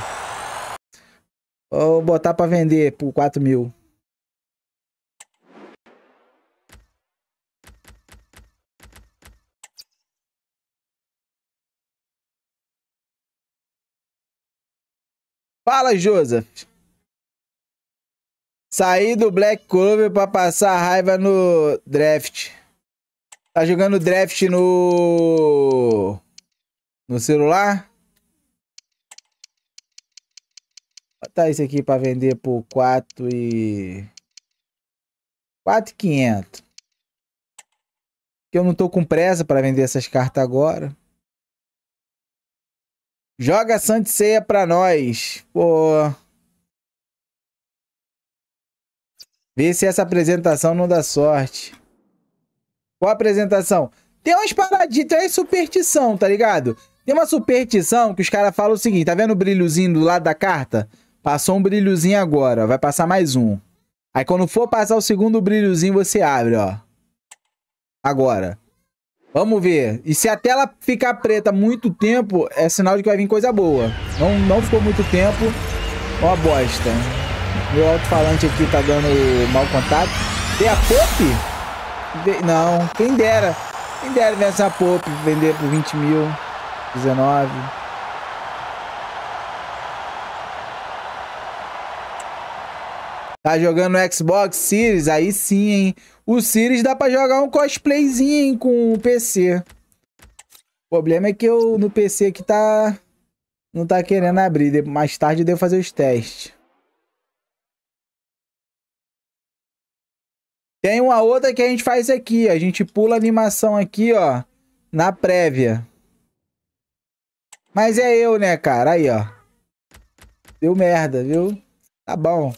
Vou botar pra vender por 4 mil. Fala, Joseph. Saí do Black Clover pra passar raiva no draft. Tá jogando draft no. No celular? Botar isso aqui pra vender por 4 e. 4,500. Que eu não tô com pressa pra vender essas cartas agora. Joga Santiceia pra nós. Pô. Vê se essa apresentação não dá sorte. Qual apresentação? Tem umas paradinhas, é superstição, tá ligado? Tem uma superstição que os caras falam o seguinte, tá vendo o brilhozinho do lado da carta? Passou um brilhozinho agora, vai passar mais um. Aí quando for passar o segundo brilhozinho, você abre, ó. Agora. Vamos ver. E se a tela ficar preta muito tempo, é sinal de que vai vir coisa boa. Não, não ficou muito tempo. Ó a bosta. Meu alto-falante aqui tá dando mau contato. Tem a Pop? Não, quem dera. Quem dera nessa Pop vender por 20 mil. 19. Tá jogando no Xbox Series? Aí sim, hein? O Series dá pra jogar um cosplayzinho hein, com o PC. O problema é que eu no PC aqui tá. Não tá querendo abrir. Mais tarde eu devo fazer os testes. Tem uma outra que a gente faz aqui, ó. A gente pula a animação aqui, ó. Na prévia. Mas é eu, né, cara? Aí, ó. Deu merda, viu? Tá bom.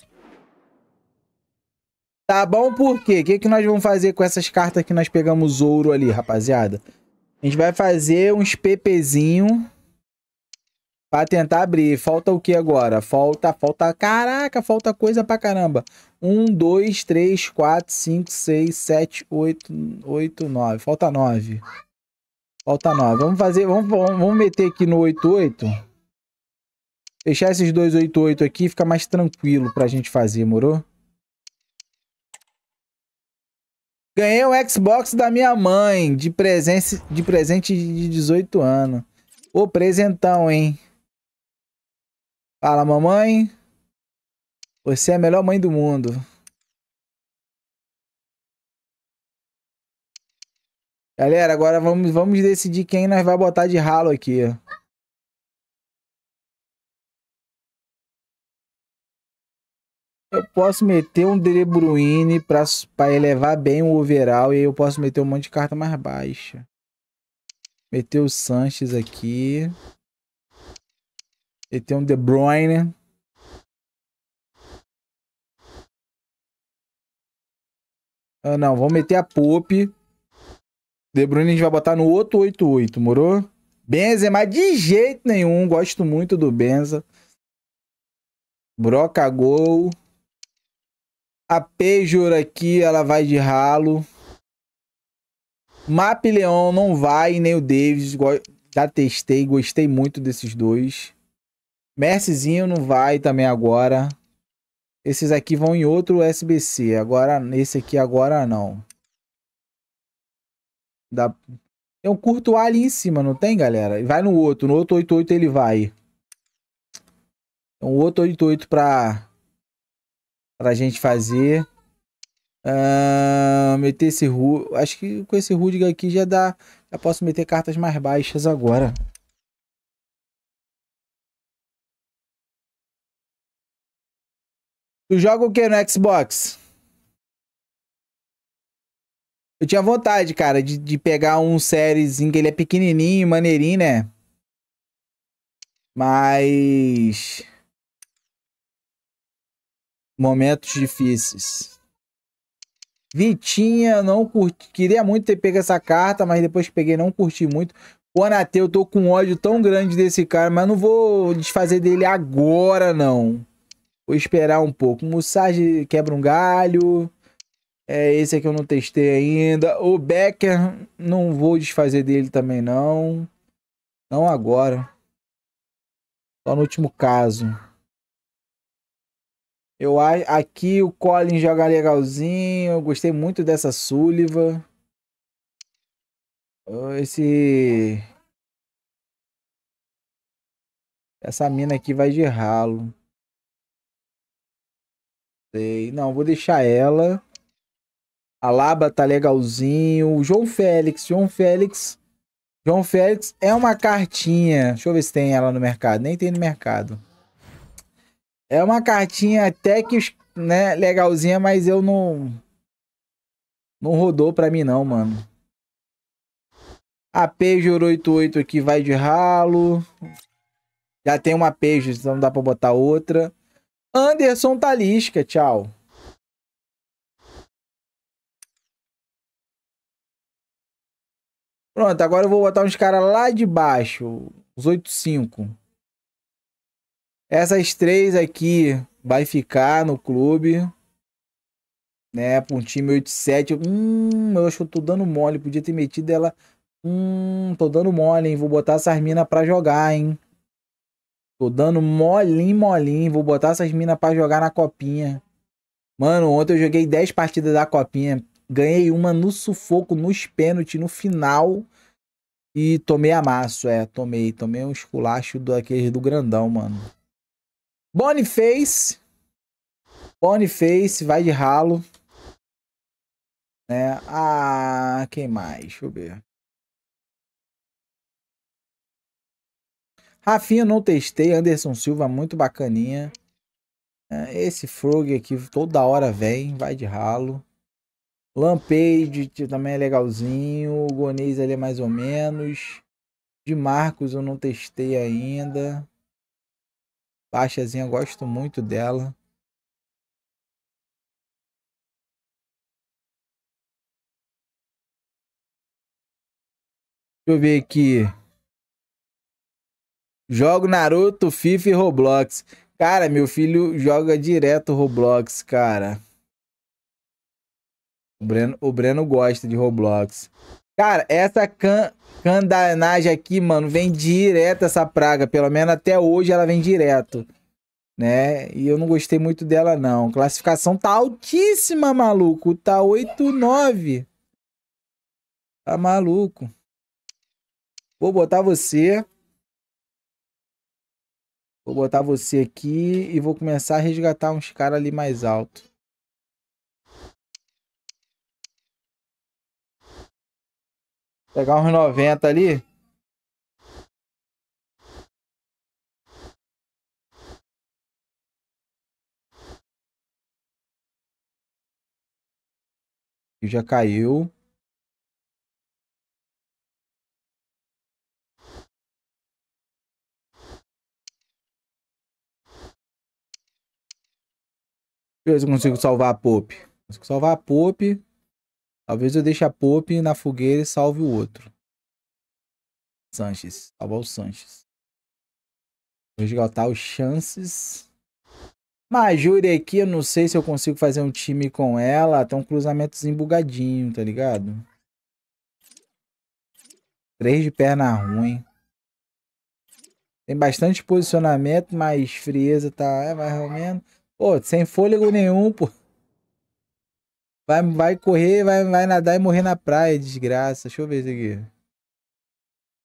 Tá bom por quê? O que, que nós vamos fazer com essas cartas que nós pegamos ouro ali, rapaziada? A gente vai fazer uns PPzinho. Pra tentar abrir. Falta o que agora? Falta, falta. Caraca, falta coisa pra caramba. 1, 2, 3, 4, 5, 6, 7, 8, 8, 9. Falta 9. Falta 9. Vamos fazer. Vamos, vamos, meter aqui no 8, 8. Fechar esses dois 8, 8 aqui fica mais tranquilo pra gente fazer, moro? Ganhei um Xbox da minha mãe de presente de, presente de 18 anos. Ô, presentão, hein? Fala, mamãe. Você é a melhor mãe do mundo. Galera, agora vamos, vamos decidir quem nós vai botar de ralo aqui. Eu posso meter um De Bruyne pra, pra elevar bem o overall e aí eu posso meter um monte de carta mais baixa. Meter o Sanches aqui. Ele tem um De Bruyne. Ah, não, vamos meter a Pope. De Bruyne a gente vai botar no outro 88, morou? mas de jeito nenhum. Gosto muito do Benza. Broca gol. A Pejor aqui, ela vai de ralo. Map Leon não vai, nem o Davis. Já testei, gostei muito desses dois. Mercezinho não vai também agora. Esses aqui vão em outro SBC. Agora, nesse aqui agora não. Dá... Tem um curto ali em cima, não tem, galera? Vai no outro. No outro 88 ele vai. Um então, outro 88 pra... Pra gente fazer. Uh, meter esse... Acho que com esse Rudiger aqui já dá... Já posso meter cartas mais baixas agora. Tu joga o que no Xbox? Eu tinha vontade, cara, de, de pegar um sériezinho que ele é pequenininho, maneirinho, né? Mas. Momentos difíceis. Vitinha, não curti. Queria muito ter pego essa carta, mas depois que peguei, não curti muito. O Anateu, eu tô com ódio tão grande desse cara, mas não vou desfazer dele agora, não ou esperar um pouco? Mussage quebra um galho. É esse aqui eu não testei ainda. O Becker, não vou desfazer dele também não. Não agora. Só no último caso. Eu aqui o Colin joga legalzinho. Eu gostei muito dessa Súliva. Esse essa mina aqui vai de ralo. Sei. Não, vou deixar ela. A Laba tá legalzinho. O João Félix. João Félix. João Félix é uma cartinha. Deixa eu ver se tem ela no mercado. Nem tem no mercado. É uma cartinha até que, né, legalzinha, mas eu não. Não rodou pra mim, não, mano. A Peugeot 88 aqui vai de ralo. Já tem uma Peugeot, então não dá pra botar outra. Anderson Talisca, tá tchau. Pronto, agora eu vou botar uns caras lá de baixo. Os 8-5. Essas três aqui vai ficar no clube. Né, pra um time 8-7. Hum, eu acho que eu tô dando mole. Podia ter metido ela. Hum, tô dando mole, hein? Vou botar essas minas pra jogar, hein? Tô dando molinho, molinho. Vou botar essas minas pra jogar na copinha. Mano, ontem eu joguei 10 partidas da copinha. Ganhei uma no sufoco, nos pênaltis, no final. E tomei amasso, é. Tomei, tomei um esculacho daqueles do grandão, mano. Boniface. Boniface, vai de ralo. Né? Ah, quem mais? Deixa eu ver. Rafinha não testei, Anderson Silva muito bacaninha. É, esse Frog aqui toda hora vem, vai de ralo. Lampage também é legalzinho. O Gonês ali é mais ou menos. De Marcos eu não testei ainda. Baixazinha, gosto muito dela. Deixa eu ver aqui. Jogo Naruto, FIFA e Roblox. Cara, meu filho joga direto Roblox, cara. O Breno, o Breno gosta de Roblox. Cara, essa can, candanagem aqui, mano, vem direto essa praga. Pelo menos até hoje ela vem direto. Né? E eu não gostei muito dela, não. Classificação tá altíssima, maluco. Tá 8,9. Tá maluco. Vou botar você. Vou botar você aqui e vou começar a resgatar uns caras ali mais alto. Pegar uns 90 ali. já caiu. eu consigo salvar a Pope? Consigo salvar a Pope. Talvez eu deixe a Pope na fogueira e salve o outro. Sanches. Salvar o Sanches. Vou esgotar os chances. Majuri aqui, eu não sei se eu consigo fazer um time com ela. Tem tá um cruzamentozinho bugadinho, tá ligado? Três de perna ruim. Tem bastante posicionamento, mas frieza tá é, mais ou menos. Pô, sem fôlego nenhum, pô. Vai, vai correr, vai, vai nadar e morrer na praia, desgraça. Deixa eu ver isso aqui.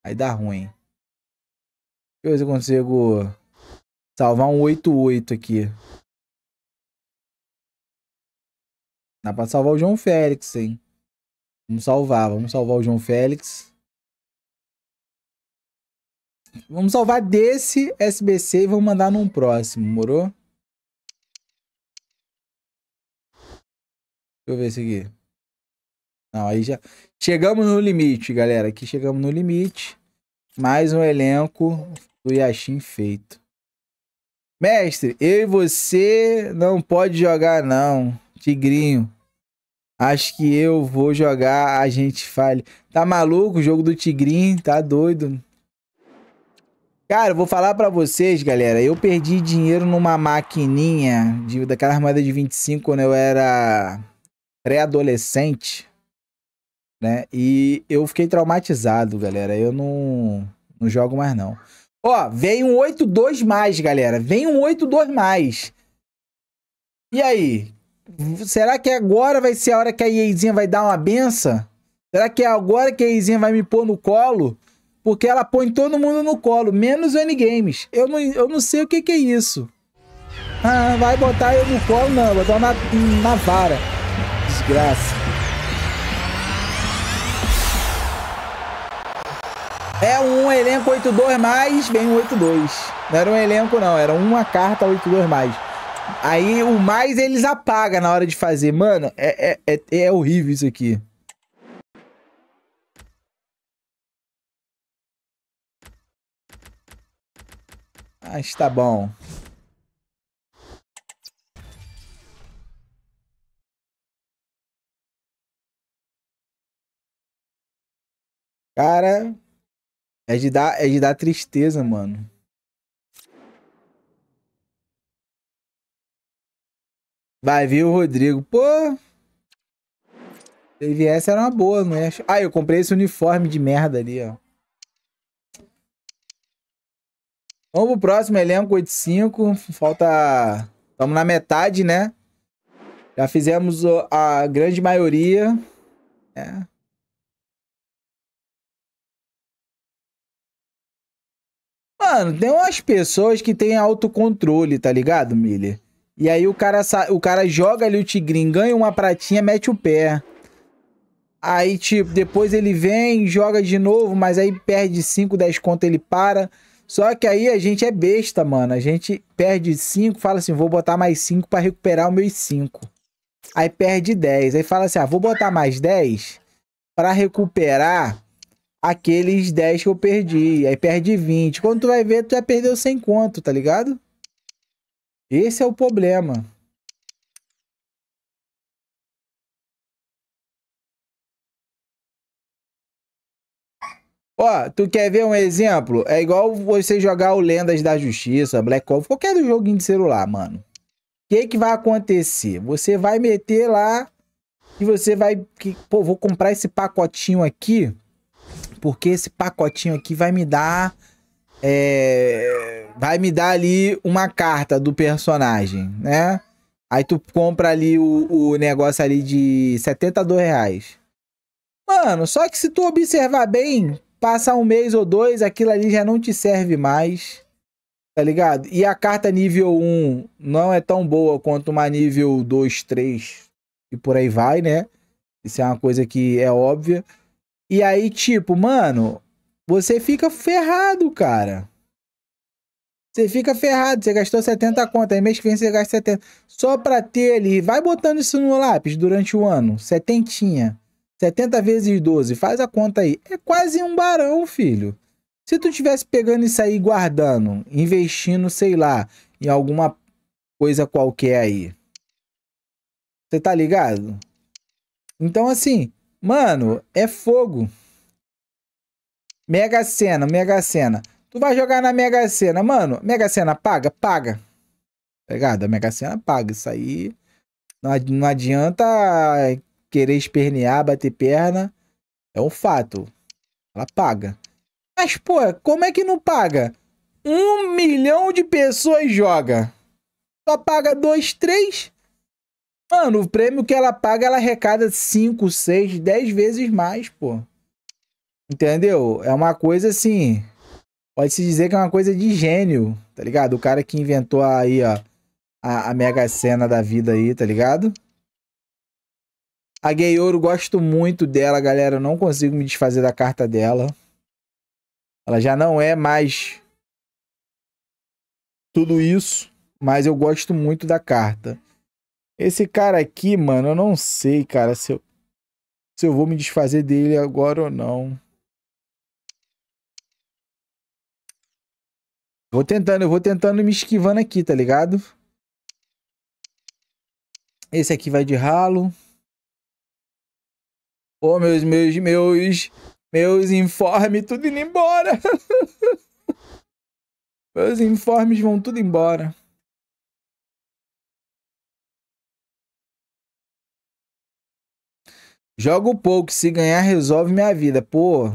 Aí dá ruim. Deixa eu ver se eu consigo salvar um 8-8 aqui. Dá pra salvar o João Félix, hein? Vamos salvar, vamos salvar o João Félix. Vamos salvar desse SBC e vamos mandar num próximo, morou? eu ver isso aqui. Não, aí já. Chegamos no limite, galera. Aqui chegamos no limite. Mais um elenco do Yashin feito. Mestre, eu e você não pode jogar, não. Tigrinho. Acho que eu vou jogar, a gente fale. Tá maluco o jogo do Tigrinho? Tá doido? Cara, eu vou falar pra vocês, galera. Eu perdi dinheiro numa maquininha de, daquela armada de 25 quando eu era pré-adolescente, né? E eu fiquei traumatizado, galera. Eu não, não jogo mais, não. Ó, vem um 8-2 mais, galera. Vem um 8-2 mais. E aí? Será que agora vai ser a hora que a Yeizinha vai dar uma benção? Será que é agora que a Yeizinha vai me pôr no colo? Porque ela põe todo mundo no colo, menos o N-Games. Eu não, eu não sei o que, que é isso. Ah, vai botar eu no colo, não. Vai dar na, na vara desgraça. É um elenco 8-2 mais, vem um 8-2. Não era um elenco, não, era uma carta 8-2 mais. Aí o mais eles apagam na hora de fazer. Mano, é, é, é, é horrível isso aqui. Mas tá bom. Cara, é de dar, é de dar tristeza, mano. Vai vir o Rodrigo. Pô! Se ele viesse, era uma boa, não é? Ah, eu comprei esse uniforme de merda ali, ó. Vamos pro próximo elenco, 85. Falta... Estamos na metade, né? Já fizemos a grande maioria. É. Mano, tem umas pessoas que têm autocontrole, tá ligado, Miller? E aí o cara, o cara joga ali o tigrinho, ganha uma pratinha, mete o pé. Aí, tipo, depois ele vem, joga de novo, mas aí perde 5, 10 conto, ele para. Só que aí a gente é besta, mano. A gente perde 5, fala assim, vou botar mais 5 para recuperar os meus 5. Aí perde 10. Aí fala assim, ah, vou botar mais 10 para recuperar aqueles 10 que eu perdi. Aí perde 20. Quando tu vai ver, tu já perdeu 100 conto, tá ligado? Esse é o problema. Ó, tu quer ver um exemplo? É igual você jogar o Lendas da Justiça, Black Ops, qualquer joguinho de celular, mano. O que que vai acontecer? Você vai meter lá e você vai... Pô, vou comprar esse pacotinho aqui porque esse pacotinho aqui vai me dar. É, vai me dar ali uma carta do personagem, né? Aí tu compra ali o, o negócio ali de 72 reais. Mano, só que se tu observar bem, passar um mês ou dois, aquilo ali já não te serve mais. Tá ligado? E a carta nível 1 não é tão boa quanto uma nível 2, 3 e por aí vai, né? Isso é uma coisa que é óbvia. E aí, tipo, mano, você fica ferrado, cara. Você fica ferrado, você gastou 70 contas, aí mês que vem você gasta 70. Só pra ter ali, vai botando isso no lápis durante o ano, setentinha. 70 vezes 12, faz a conta aí. É quase um barão, filho. Se tu tivesse pegando isso aí guardando, investindo, sei lá, em alguma coisa qualquer aí. Você tá ligado? Então, assim, Mano, é fogo. Mega Sena, Mega Sena. Tu vai jogar na Mega Sena, mano. Mega Sena paga? Paga. Pegada, tá Mega Sena paga. Isso aí não adianta querer espernear, bater perna. É um fato. Ela paga. Mas, pô, como é que não paga? Um milhão de pessoas joga. Só paga dois, três? Mano, o prêmio que ela paga, ela arrecada 5, 6, 10 vezes mais, pô. Entendeu? É uma coisa assim. Pode-se dizer que é uma coisa de gênio, tá ligado? O cara que inventou aí, ó, a, a mega cena da vida aí, tá ligado? A Gay Ouro, gosto muito dela, galera. Eu não consigo me desfazer da carta dela. Ela já não é mais tudo isso, mas eu gosto muito da carta. Esse cara aqui, mano, eu não sei, cara, se eu, se eu vou me desfazer dele agora ou não. Vou tentando, eu vou tentando me esquivando aqui, tá ligado? Esse aqui vai de ralo. Ô, oh, meus, meus, meus, meus informes, tudo indo embora. meus informes vão tudo embora. Jogo pouco, se ganhar resolve minha vida. Pô,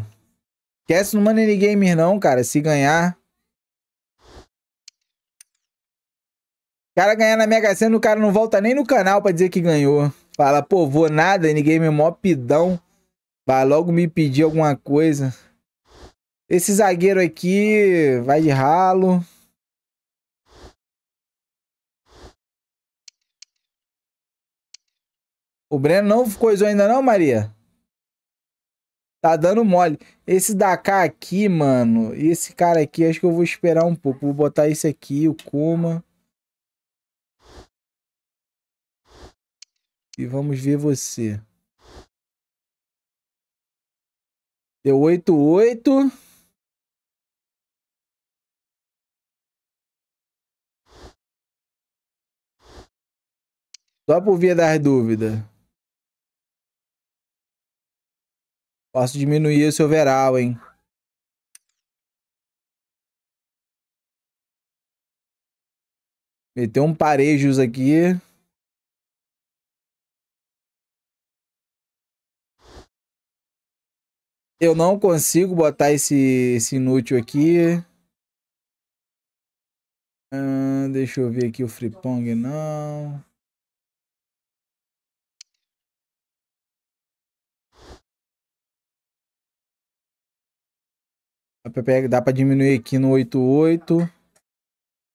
esquece no Money Gamer não, cara. Se ganhar... O cara ganhar na Mega Sena, o cara não volta nem no canal pra dizer que ganhou. Fala, pô, vou nada, N-Game mó pidão. Vai logo me pedir alguma coisa. Esse zagueiro aqui vai de ralo. O Breno não coisou ainda não, Maria? Tá dando mole. Esse Dakar aqui, mano. E esse cara aqui, acho que eu vou esperar um pouco. Vou botar esse aqui, o Kuma. E vamos ver você. Deu 8-8. Só por via das dúvidas. Posso diminuir esse overall, hein? Meteu um parejos aqui. Eu não consigo botar esse, esse inútil aqui. Ah, deixa eu ver aqui o Free Pong, não. Dá pra diminuir aqui no 88.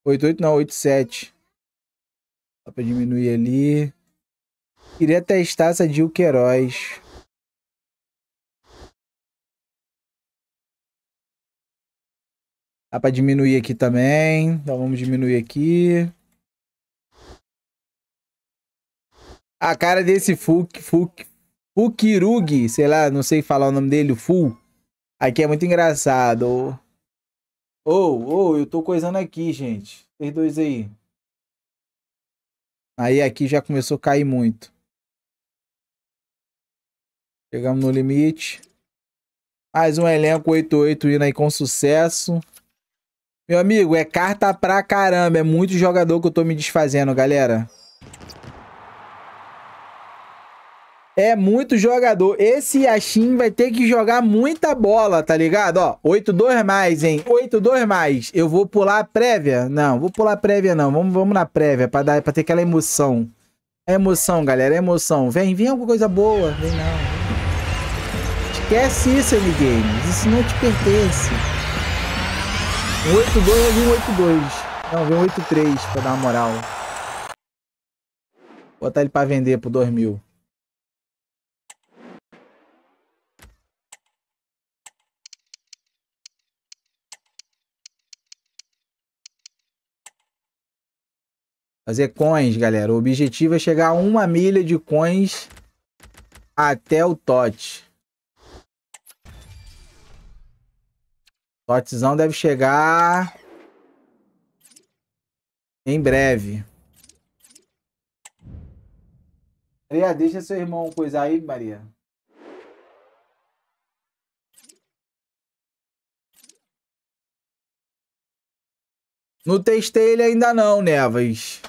88 não, 87. Dá pra diminuir ali. Queria testar essa Dil Queiroz. Dá pra diminuir aqui também. Então vamos diminuir aqui. A cara desse Fuk, Fuk, Fukirug, sei lá, não sei falar o nome dele, Fuk. Aqui é muito engraçado. oh, oh, eu tô coisando aqui, gente. Vocês dois aí. Aí aqui já começou a cair muito. Chegamos no limite. Mais um elenco 88 indo aí com sucesso. Meu amigo, é carta pra caramba. É muito jogador que eu tô me desfazendo, galera. É muito jogador. Esse Yashin vai ter que jogar muita bola, tá ligado? Ó, 8-2 mais, hein? 8-2 mais. Eu vou pular a prévia? Não, vou pular a prévia não. Vamos, vamos na prévia pra, dar, pra ter aquela emoção. É emoção, galera, é emoção. Vem, vem alguma coisa boa. Vem não. Esquece isso, M-Games. Isso não te pertence. 8-2 eu vi um 8-2. Não, vem um 8-3 pra dar uma moral. Vou botar ele pra vender por 2 mil. Fazer coins, galera. O objetivo é chegar a uma milha de coins até o TOT. Totzão deve chegar em breve. Maria, deixa seu irmão coisar aí, Maria. Não testei ele ainda não, Nevas.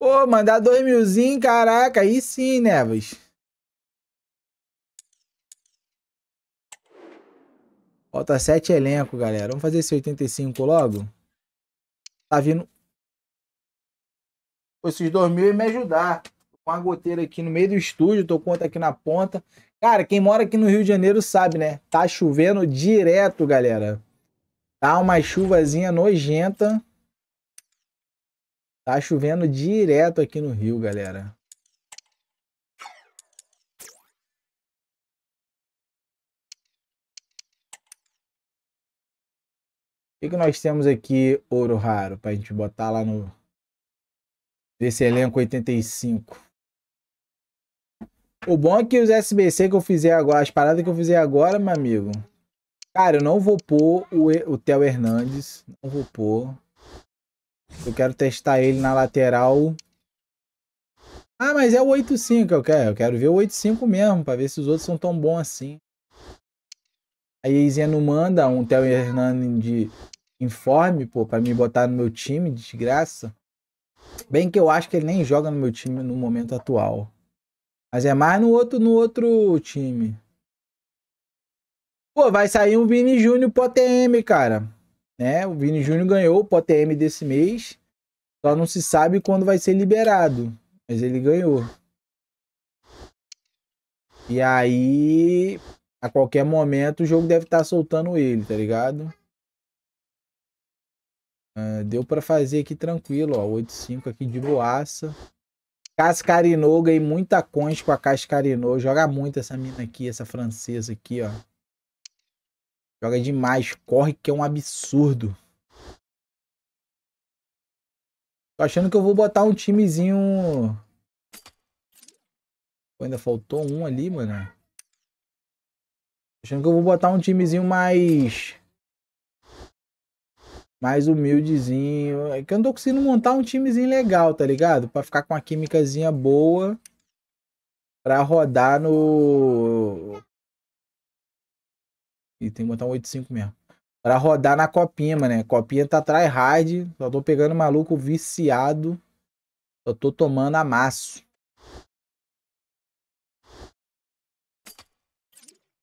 Pô, mandar dois milzinho, caraca, aí sim, Nevas. Né, Falta sete elenco, galera. Vamos fazer esse 85 logo? Tá vindo... Pô, esses dois mil me ajudar. Tô com uma goteira aqui no meio do estúdio, tô com outra aqui na ponta. Cara, quem mora aqui no Rio de Janeiro sabe, né? Tá chovendo direto, galera. Tá uma chuvazinha nojenta. Tá chovendo direto aqui no Rio, galera. O que, nós temos aqui, ouro raro, pra gente botar lá no. Desse elenco 85. O bom é que os SBC que eu fizer agora, as paradas que eu fizer agora, meu amigo. Cara, eu não vou pôr o, o Theo Hernandes. Não vou pôr. Eu quero testar ele na lateral. Ah, mas é o 8.5 que eu quero. Eu quero ver o 8.5 mesmo, pra ver se os outros são tão bons assim. Aí a não manda um Theo Hernani de informe, pô, pra me botar no meu time, desgraça. Bem que eu acho que ele nem joga no meu time no momento atual. Mas é mais no outro, no outro time. Pô, vai sair um Vini Júnior pro ATM, cara né? O Vini Júnior ganhou o POTM desse mês, só não se sabe quando vai ser liberado, mas ele ganhou. E aí, a qualquer momento, o jogo deve estar tá soltando ele, tá ligado? Uh, deu para fazer aqui tranquilo, ó. 8-5 aqui de boaça. Cascarino, ganhei muita concha com a Cascarino. Joga muito essa mina aqui, essa francesa aqui, ó. Joga demais, corre que é um absurdo. Tô achando que eu vou botar um timezinho... Pô, ainda faltou um ali, mano. Tô achando que eu vou botar um timezinho mais... Mais humildezinho. É que eu não tô conseguindo montar um timezinho legal, tá ligado? Pra ficar com a químicazinha boa. Pra rodar no... E tem que botar um 8.5 mesmo. Pra rodar na copinha, mano. Copinha tá tryhard. Só tô pegando maluco viciado. Só tô tomando amasso.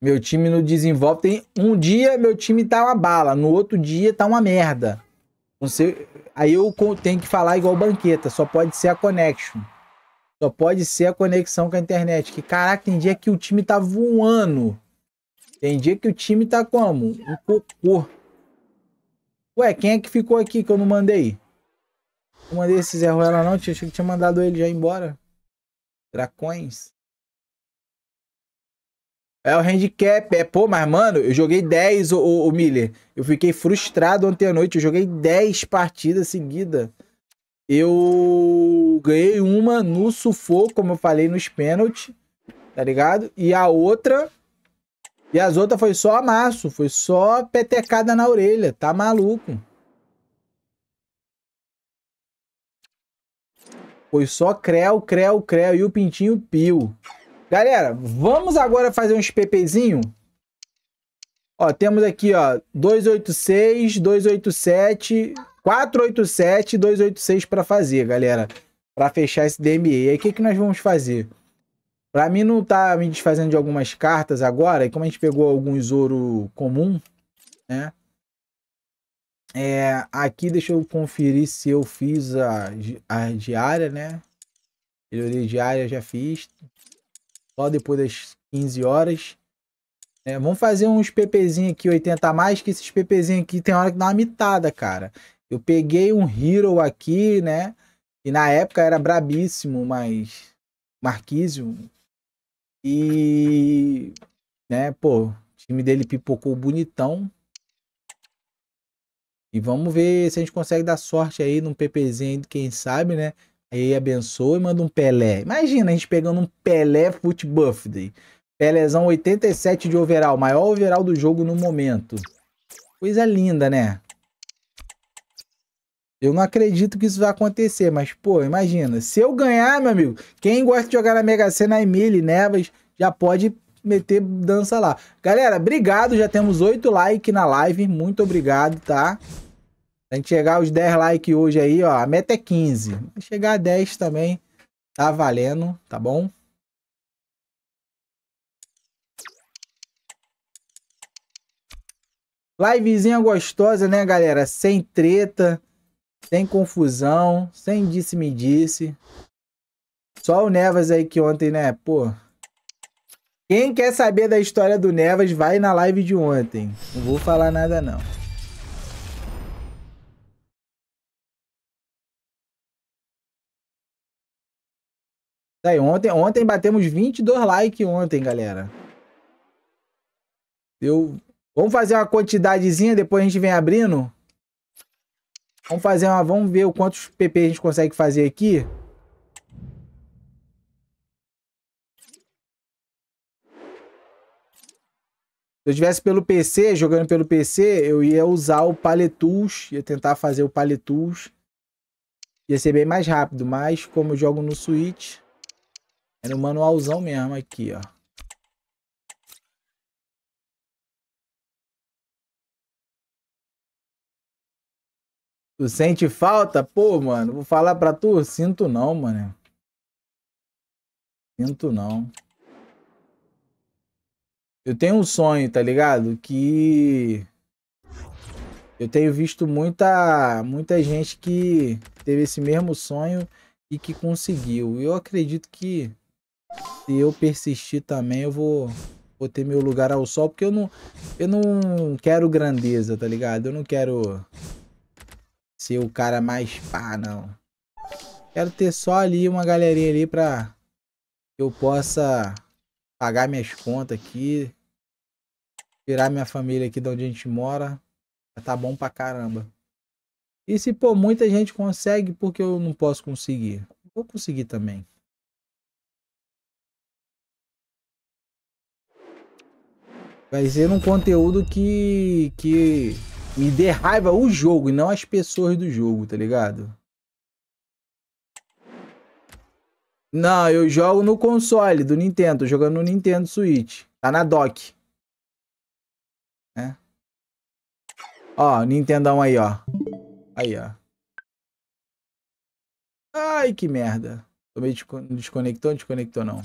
Meu time não desenvolve. Tem um dia meu time tá uma bala, no outro dia tá uma merda. Não sei. Aí eu tenho que falar igual banqueta, só pode ser a connection. Só pode ser a conexão com a internet. Que caraca, tem dia que o time tá voando. Tem dia que o time tá como? Um cocô. Ué, quem é que ficou aqui que eu não mandei? Não mandei esse Zé Ruela não, tio. Achei que tinha mandado ele já embora. Dracões. É o handicap. É, pô, mas mano, eu joguei 10, o, o, o Miller. Eu fiquei frustrado ontem à noite. Eu joguei 10 partidas seguidas. Eu ganhei uma no sufoco, como eu falei, nos pênaltis. Tá ligado? E a outra e as outras foi só amasso, foi só petecada na orelha, tá maluco. Foi só creu, creu, creu e o pintinho pio. Galera, vamos agora fazer uns PPzinho? Ó, temos aqui, ó, 286, 287, 487, 286 para fazer, galera. Para fechar esse DME. E aí, o que, que nós vamos fazer? Pra mim não tá me desfazendo de algumas cartas agora, e como a gente pegou alguns ouro comum, né? É, aqui deixa eu conferir se eu fiz a, a diária, né? Melhoria diária já fiz. Só depois das 15 horas. É, vamos fazer uns PPzinho aqui, 80 a mais, que esses PPzinho aqui tem hora que dá uma mitada, cara. Eu peguei um Hero aqui, né? E na época era brabíssimo, mas Marquise, e, né, pô, o time dele pipocou bonitão. E vamos ver se a gente consegue dar sorte aí num PPzinho, quem sabe, né? Aí abençoa e manda um Pelé. Imagina a gente pegando um Pelé Foot Birthday. Pelezão 87 de overall, maior overall do jogo no momento. Coisa linda, né? Eu não acredito que isso vai acontecer, mas, pô, imagina. Se eu ganhar, meu amigo, quem gosta de jogar na Mega Sena, Emile, Nevas, já pode meter dança lá. Galera, obrigado. Já temos 8 likes na live. Muito obrigado, tá? A gente chegar aos 10 likes hoje aí, ó. A meta é 15. Chegar a 10 também tá valendo, tá bom? Livezinha gostosa, né, galera? Sem treta sem confusão, sem disse-me-disse. -disse. Só o Nevas aí que ontem, né? Pô. Quem quer saber da história do Nevas, vai na live de ontem. Não vou falar nada, não. Tá aí, ontem, ontem batemos 22 likes ontem, galera. Eu... Vamos fazer uma quantidadezinha, depois a gente vem abrindo? Vamos fazer uma. Vamos ver o quantos PP a gente consegue fazer aqui. Se eu estivesse pelo PC, jogando pelo PC, eu ia usar o Paletools, ia tentar fazer o Paletools. Ia ser bem mais rápido, mas como eu jogo no Switch, era é no manualzão mesmo aqui, ó. Tu sente falta? Pô, mano, vou falar pra tu. Sinto não, mano. Sinto não. Eu tenho um sonho, tá ligado? Que. Eu tenho visto muita, muita gente que teve esse mesmo sonho e que conseguiu. Eu acredito que se eu persistir também, eu vou, vou ter meu lugar ao sol, porque eu não, eu não quero grandeza, tá ligado? Eu não quero ser o cara mais pá, não. Quero ter só ali uma galerinha ali pra que eu possa pagar minhas contas aqui, tirar minha família aqui de onde a gente mora. Já tá bom pra caramba. E se, pô, muita gente consegue, porque eu não posso conseguir? Vou conseguir também. Vai ser um conteúdo que, que me dê raiva o jogo e não as pessoas do jogo, tá ligado? Não, eu jogo no console do Nintendo. Tô jogando no Nintendo Switch. Tá na dock. É. Ó, Nintendão aí, ó. Aí, ó. Ai, que merda. Tomei desconectou, desconectou não.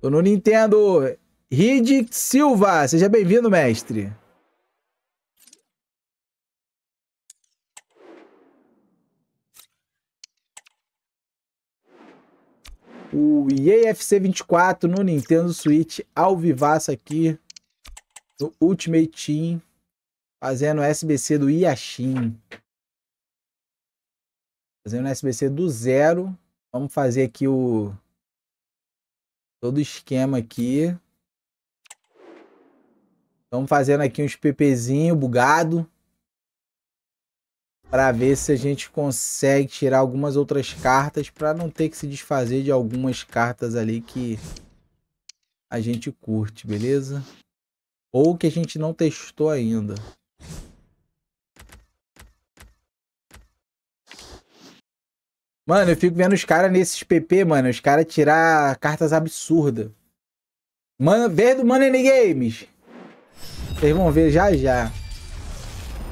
Tô no Nintendo. Rid Silva, seja bem-vindo, mestre. o EFC 24 no Nintendo Switch, ao vivaço aqui, no Ultimate Team, fazendo SBC do Yashin. Fazendo SBC do zero. Vamos fazer aqui o... Todo o esquema aqui. Estamos fazendo aqui uns PPzinho bugado para ver se a gente consegue tirar algumas outras cartas para não ter que se desfazer de algumas cartas ali que a gente curte, beleza? Ou que a gente não testou ainda. Mano, eu fico vendo os caras nesses PP, mano. Os caras tirar cartas absurdas. Mano, vê do Money Games. Vocês vão ver já já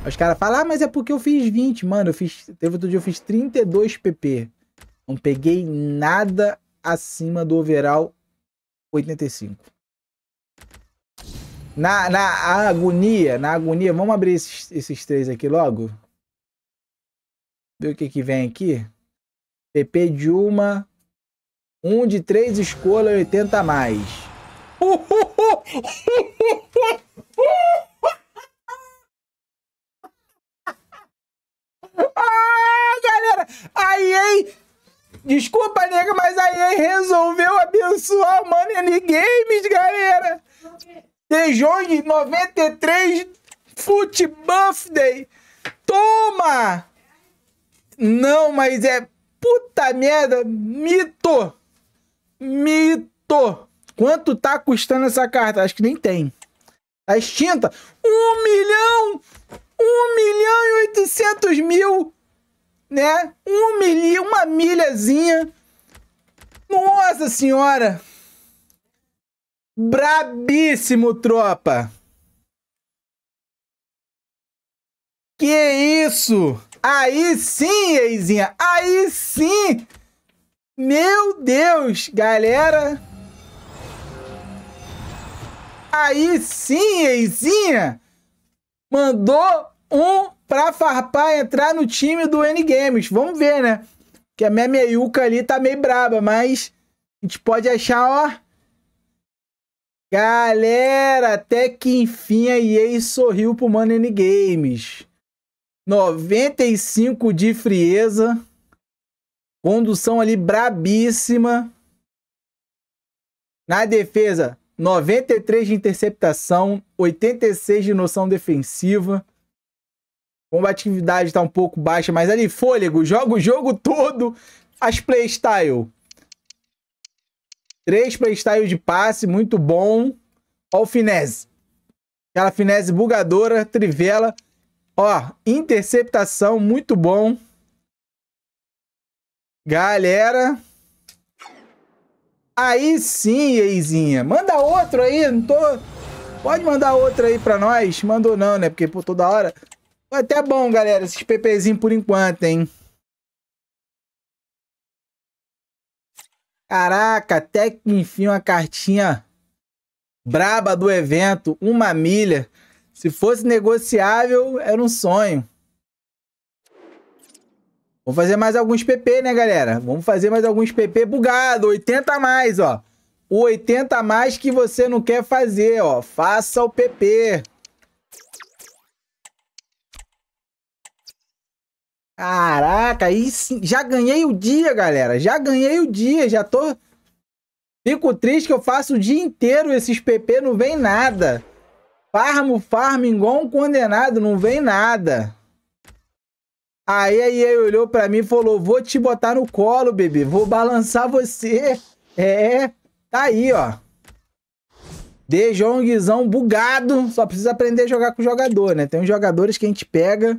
os caras falam, ah, mas é porque eu fiz 20. Mano, eu fiz. Teve outro dia eu fiz 32 PP. Não peguei nada acima do overall 85. Na, na agonia, na agonia, vamos abrir esses, esses três aqui logo. Ver o que que vem aqui. PP de uma. Um de três escolas, 80 a mais. a EA Desculpa, nega, mas a EA resolveu abençoar o Money Games, galera. de Jong 93 Foot Day. Toma! Não, mas é puta merda, mito. Mito. Quanto tá custando essa carta? Acho que nem tem. Tá extinta. Um milhão! Um milhão e oitocentos mil né? Um milha, uma milhazinha. Nossa senhora! Brabíssimo, tropa! Que isso? Aí sim, Eizinha! Aí sim! Meu Deus, galera! Aí sim, Eizinha! Mandou um pra farpar entrar no time do N Games. Vamos ver, né? Que a minha meiuca ali tá meio braba, mas a gente pode achar, ó. Galera, até que enfim a EA sorriu pro Mano N Games. 95 de frieza. Condução ali brabíssima. Na defesa, 93 de interceptação, 86 de noção defensiva. Combatividade tá um pouco baixa, mas ali, fôlego, joga o jogo todo. As playstyle. Três playstyle de passe, muito bom. Ó o finesse. Aquela finesse bugadora, trivela. Ó, interceptação, muito bom. Galera. Aí sim, Eizinha. Manda outro aí, não tô... Pode mandar outro aí pra nós. Mandou não, né? Porque por toda hora foi até bom, galera, esses PPzinhos por enquanto, hein? Caraca, até que enfim uma cartinha braba do evento, uma milha. Se fosse negociável, era um sonho. Vou fazer mais alguns PP, né, galera? Vamos fazer mais alguns PP bugado, 80 a mais, ó. O 80 a mais que você não quer fazer, ó. Faça o PP. Caraca, aí sim, já ganhei o dia, galera. Já ganhei o dia, já tô... Fico triste que eu faço o dia inteiro esses PP, não vem nada. Farmo, farm, igual um condenado, não vem nada. Aí aí, aí, olhou pra mim e falou, vou te botar no colo, bebê, vou balançar você. É, tá aí, ó. De Jongzão bugado, só precisa aprender a jogar com o jogador, né? Tem uns jogadores que a gente pega...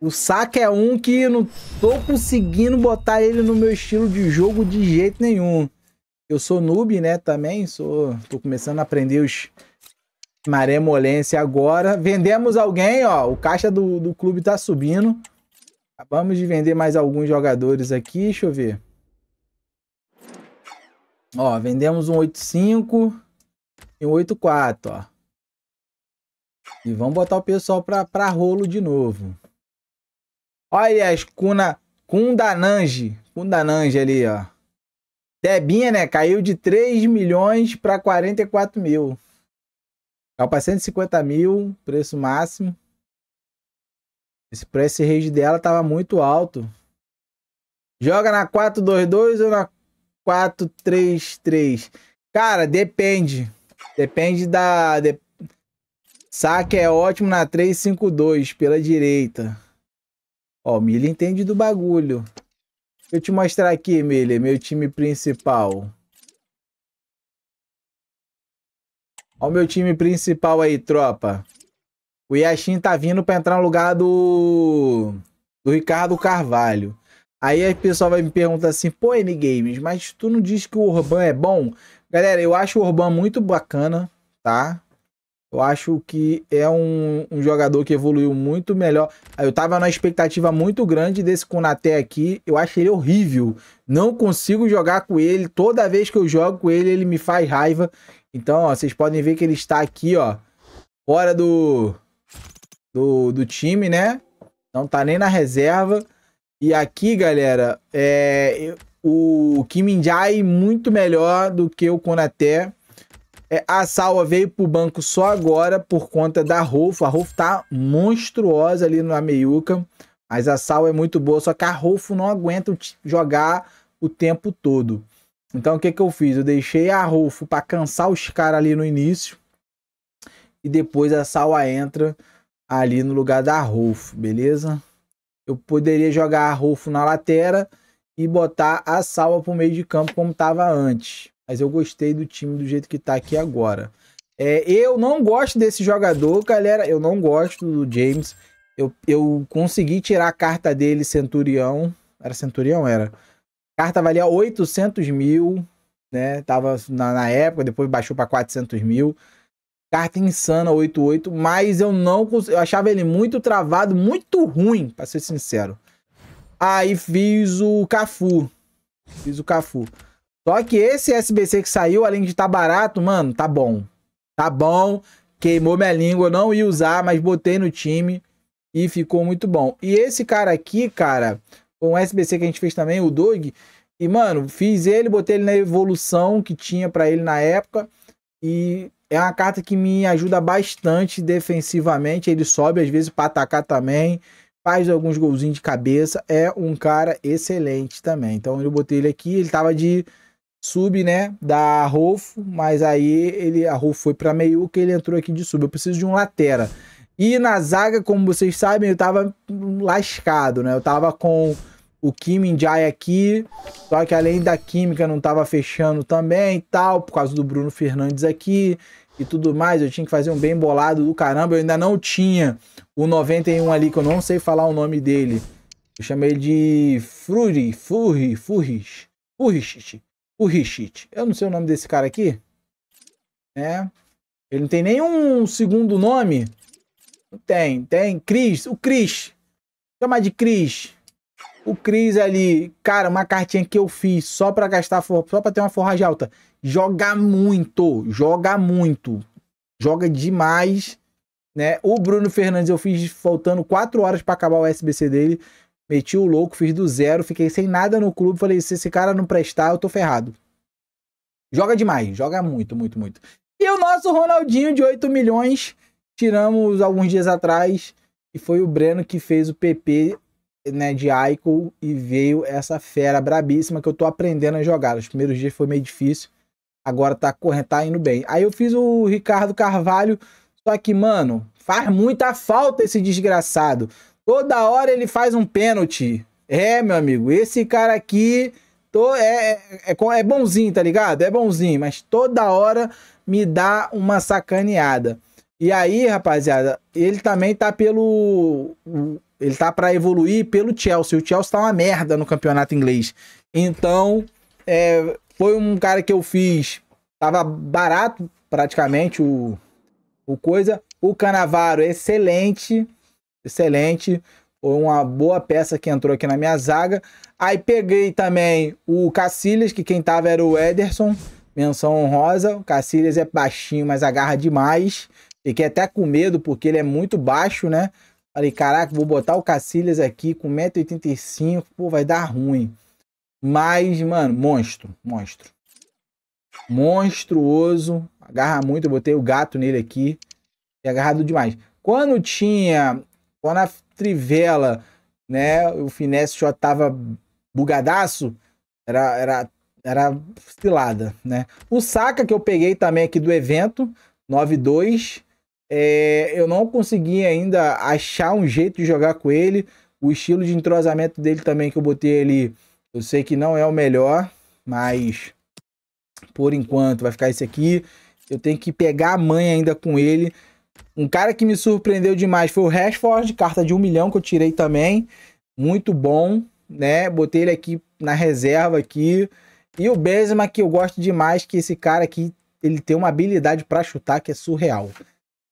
O saque é um que não tô conseguindo botar ele no meu estilo de jogo de jeito nenhum. Eu sou noob, né, também, sou, tô começando a aprender os molense agora. Vendemos alguém, ó, o caixa do, do clube tá subindo. Acabamos de vender mais alguns jogadores aqui, deixa eu ver. Ó, vendemos um 85 e um 84, ó. E vamos botar o pessoal pra, pra rolo de novo. Olha as Kuna, Kundanange. Kundanange ali, ó. Debinha, né? Caiu de 3 milhões para 44 mil. Caiu para 150 mil, preço máximo. Esse price range dela tava muito alto. Joga na 422 ou na 433? Cara, depende. Depende da. De... Saque é ótimo na 352 pela direita. Ó, o Miller entende do bagulho. Deixa eu te mostrar aqui, Miller, meu time principal. Ó o meu time principal aí, tropa. O Yashin tá vindo pra entrar no lugar do... Do Ricardo Carvalho. Aí a pessoa vai me perguntar assim, pô, N-Games, mas tu não diz que o Urban é bom? Galera, eu acho o Urban muito bacana, tá? Eu acho que é um, um, jogador que evoluiu muito melhor. Eu tava numa expectativa muito grande desse Konaté aqui. Eu acho ele horrível. Não consigo jogar com ele. Toda vez que eu jogo com ele, ele me faz raiva. Então, ó, vocês podem ver que ele está aqui, ó. Fora do, do, do time, né? Não tá nem na reserva. E aqui, galera, é, o Kim Jai muito melhor do que o Konaté. É, a Salva veio pro banco só agora por conta da Rolfo. A Rolfo tá monstruosa ali na meiuca. Mas a Salva é muito boa, só que a Rolfo não aguenta jogar o tempo todo. Então o que, que eu fiz? Eu deixei a Rolfo para cansar os caras ali no início. E depois a Salva entra ali no lugar da Rolfo, beleza? Eu poderia jogar a Rolfo na lateral e botar a Salva pro meio de campo como tava antes mas eu gostei do time do jeito que tá aqui agora. É, eu não gosto desse jogador, galera. Eu não gosto do James. Eu, eu consegui tirar a carta dele, Centurião. Era Centurião? Era. A carta valia 800 mil, né? Tava na, na época, depois baixou para 400 mil. Carta insana, 88. Mas eu não eu achava ele muito travado, muito ruim, pra ser sincero. Aí fiz o Cafu. Fiz o Cafu. Só que esse SBC que saiu, além de estar tá barato, mano, tá bom. Tá bom, queimou minha língua, não ia usar, mas botei no time e ficou muito bom. E esse cara aqui, cara, um SBC que a gente fez também, o Doug, e mano, fiz ele, botei ele na evolução que tinha para ele na época e é uma carta que me ajuda bastante defensivamente, ele sobe às vezes para atacar também, faz alguns golzinhos de cabeça, é um cara excelente também. Então eu botei ele aqui, ele tava de sub, né, da Rolfo, mas aí ele a Rolfo foi para meiuca, ele entrou aqui de sub. Eu preciso de um latera. E na zaga, como vocês sabem, eu tava lascado, né? Eu tava com o Kim Jai aqui, só que além da química não tava fechando também e tal, por causa do Bruno Fernandes aqui e tudo mais, eu tinha que fazer um bem bolado do caramba, eu ainda não tinha o 91 ali, que eu não sei falar o nome dele. Eu chamei de Fruri, Furri, Furris, Furrist o Richit. Eu não sei o nome desse cara aqui. Né? Ele não tem nenhum segundo nome. Não tem, tem. Cris, o Cris. Chamar de Cris. O Cris ali, cara, uma cartinha que eu fiz só para gastar, for... só para ter uma forragem alta. Joga muito, joga muito. Joga demais, né? O Bruno Fernandes eu fiz faltando 4 horas para acabar o SBC dele. Meti o louco, fiz do zero, fiquei sem nada no clube. Falei, se esse cara não prestar, eu tô ferrado. Joga demais, joga muito, muito, muito. E o nosso Ronaldinho de 8 milhões, tiramos alguns dias atrás. E foi o Breno que fez o PP né, de Aiko e veio essa fera brabíssima que eu tô aprendendo a jogar. Os primeiros dias foi meio difícil, agora tá correndo, tá indo bem. Aí eu fiz o Ricardo Carvalho, só que, mano, faz muita falta esse desgraçado. Toda hora ele faz um pênalti. É, meu amigo, esse cara aqui tô, é, é, é, é, bonzinho, tá ligado? É bonzinho, mas toda hora me dá uma sacaneada. E aí, rapaziada, ele também tá pelo. Ele tá para evoluir pelo Chelsea. O Chelsea tá uma merda no campeonato inglês. Então, é, foi um cara que eu fiz. Tava barato, praticamente, o, o coisa. O Canavaro, excelente excelente. Foi uma boa peça que entrou aqui na minha zaga. Aí peguei também o Cacilhas, que quem tava era o Ederson. Menção honrosa. O Cacilhas é baixinho, mas agarra demais. Fiquei até com medo, porque ele é muito baixo, né? Falei, caraca, vou botar o Cacilhas aqui com 1,85m. Pô, vai dar ruim. Mas, mano, monstro. Monstro. Monstruoso. Agarra muito. Eu botei o gato nele aqui. E agarrado demais. Quando tinha só na Trivela, né? O Finesse já tava bugadaço. Era, era, era cilada, né? O Saca que eu peguei também aqui do evento, 9-2. É, eu não consegui ainda achar um jeito de jogar com ele. O estilo de entrosamento dele também que eu botei ali, eu sei que não é o melhor, mas por enquanto vai ficar esse aqui. Eu tenho que pegar a mãe ainda com ele um cara que me surpreendeu demais foi o Rashford, carta de 1 milhão que eu tirei também. Muito bom, né? Botei ele aqui na reserva aqui. E o Benzema que eu gosto demais, que esse cara aqui, ele tem uma habilidade para chutar que é surreal.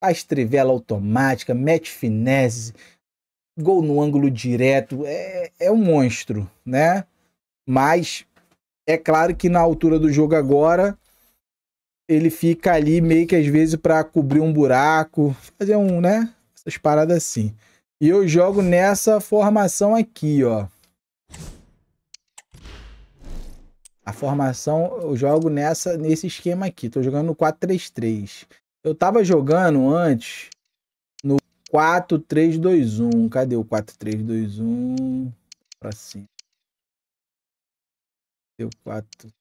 a estrevela automática, mete finesse, gol no ângulo direto, é, é um monstro, né? Mas é claro que na altura do jogo agora, ele fica ali meio que às vezes para cobrir um buraco, fazer um, né? Essas paradas assim. E eu jogo nessa formação aqui, ó. A formação eu jogo nessa nesse esquema aqui. Tô jogando no 4-3-3. Eu tava jogando antes no 4-3-2-1. Cadê o 4-3-2-1? Pra cima. Deu 4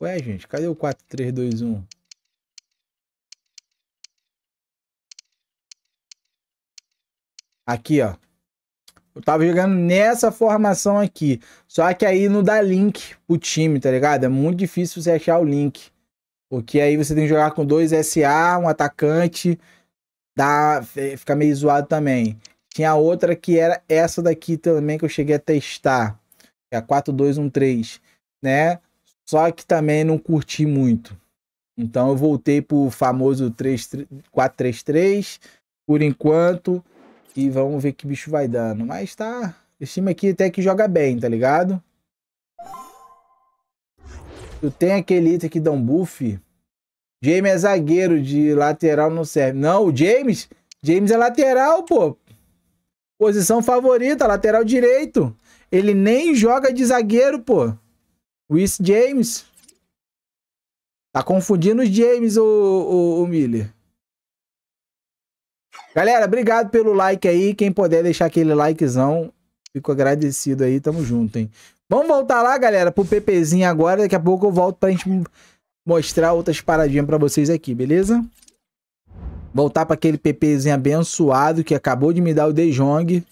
Ué, gente, cadê o 4, 3, 2, 1? Aqui, ó. Eu tava jogando nessa formação aqui. Só que aí não dá link pro time, tá ligado? É muito difícil você achar o link. Porque aí você tem que jogar com dois SA, um atacante. Dá, fica meio zoado também. Tinha outra que era essa daqui também que eu cheguei a testar. é a 4213, né? Só que também não curti muito. Então eu voltei pro famoso 4-3-3 por enquanto. E vamos ver que bicho vai dando. Mas tá. Esse time aqui até que joga bem, tá ligado? Tu tem aquele item que dá um buff. James é zagueiro, de lateral não serve. Não, o James? James é lateral, pô. Posição favorita, lateral direito. Ele nem joga de zagueiro, pô. Rhys James. Tá confundindo os James, o, o, o Miller. Galera, obrigado pelo like aí. Quem puder deixar aquele likezão, fico agradecido aí. Tamo junto, hein? Vamos voltar lá, galera, pro PPzinho agora. Daqui a pouco eu volto pra gente mostrar outras paradinhas pra vocês aqui, beleza? Voltar pra aquele PPzinho abençoado que acabou de me dar o De Jong.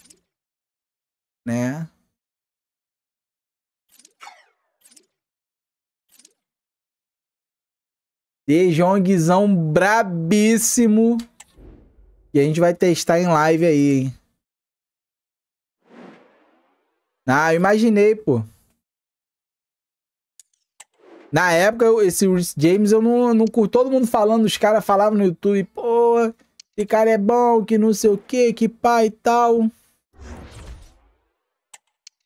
Né? De Jongzão brabíssimo. E a gente vai testar em live aí, hein? Ah, eu imaginei, pô. Na época, esse Rich James, eu não, não curto. Todo mundo falando, os caras falavam no YouTube, pô, esse cara é bom, que não sei o que, que pai e tal.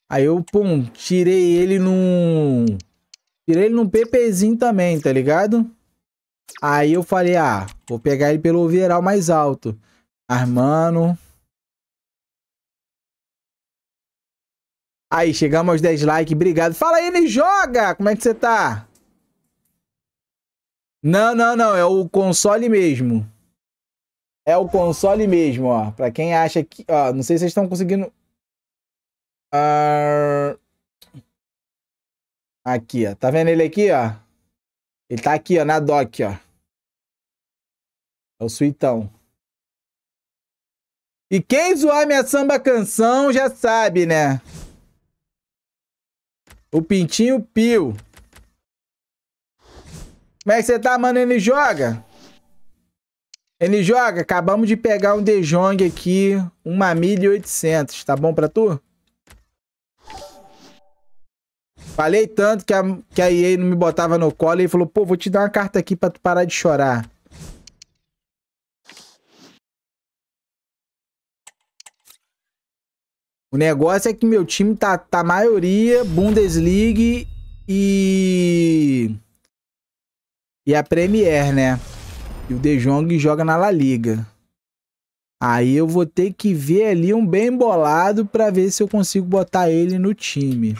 Aí eu, pum, tirei ele num... Tirei ele num PPzinho também, tá ligado? Aí eu falei, ah, vou pegar ele pelo overall mais alto. Mas, mano... Aí, chegamos aos 10 likes, obrigado. Fala aí, ele joga! Como é que você tá? Não, não, não, é o console mesmo. É o console mesmo, ó. Pra quem acha que... Ó, não sei se vocês estão conseguindo... Uh... Aqui, ó. Tá vendo ele aqui, ó? Ele tá aqui, ó, na doc, ó. É o suitão. E quem zoar minha samba canção já sabe, né? O Pintinho Pio. Como é que você tá, mano? Ele joga? Ele joga? Acabamos de pegar um De Jong aqui, uma mil e oitocentos, tá bom pra tu? Falei tanto que a, que a EA não me botava no colo e falou, pô, vou te dar uma carta aqui pra tu parar de chorar. O negócio é que meu time tá, tá maioria Bundesliga e... E a Premier, né? E o De Jong joga na La Liga. Aí eu vou ter que ver ali um bem bolado pra ver se eu consigo botar ele no time.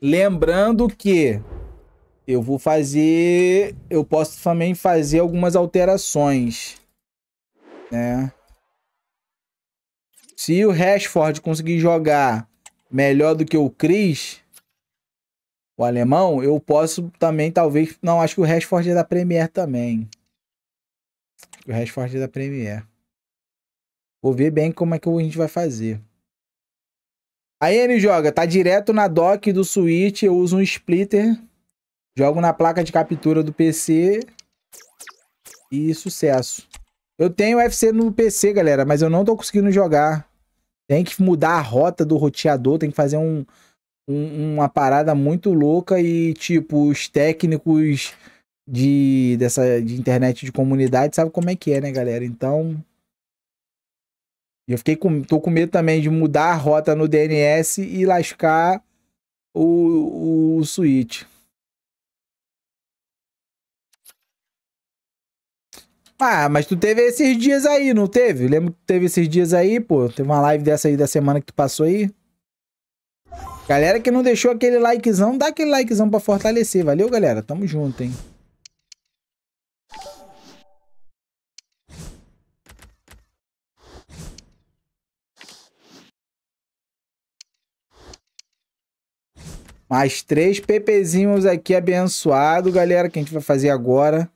Lembrando que eu vou fazer. Eu posso também fazer algumas alterações. Né? Se o Rashford conseguir jogar melhor do que o Chris, o alemão, eu posso também, talvez. Não, acho que o Rashford é da Premier também. O Rashford é da Premier. Vou ver bem como é que a gente vai fazer. Aí ele joga, tá direto na dock do Switch, eu uso um splitter, jogo na placa de captura do PC e sucesso. Eu tenho UFC no PC, galera, mas eu não tô conseguindo jogar. Tem que mudar a rota do roteador, tem que fazer um, um, uma parada muito louca e, tipo, os técnicos de, dessa, de internet de comunidade sabem como é que é, né, galera? Então, e eu fiquei com, tô com medo também de mudar a rota no DNS e lascar o, o, switch. Ah, mas tu teve esses dias aí, não teve? Lembro que tu teve esses dias aí, pô. Teve uma live dessa aí da semana que tu passou aí. Galera que não deixou aquele likezão, dá aquele likezão pra fortalecer. Valeu, galera. Tamo junto, hein. Mais três pepezinhos aqui abençoado, galera, que a gente vai fazer agora.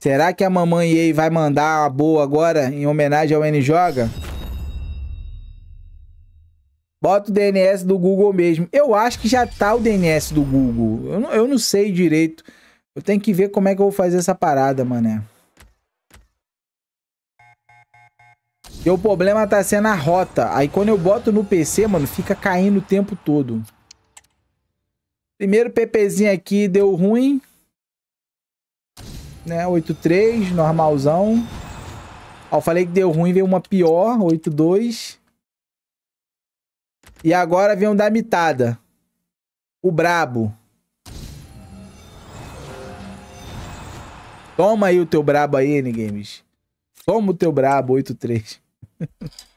Será que a mamãe vai mandar a boa agora em homenagem ao N Joga? Bota o DNS do Google mesmo. Eu acho que já tá o DNS do Google. Eu não, eu não sei direito. Eu tenho que ver como é que eu vou fazer essa parada, mané. E o problema tá sendo a rota. Aí quando eu boto no PC, mano, fica caindo o tempo todo. Primeiro PPzinho aqui deu ruim. Né? 8-3, normalzão. Ó, falei que deu ruim, veio uma pior, 8-2. E agora vem um da mitada. O brabo. Toma aí o teu brabo aí, N-Games. Toma o teu brabo, 8-3.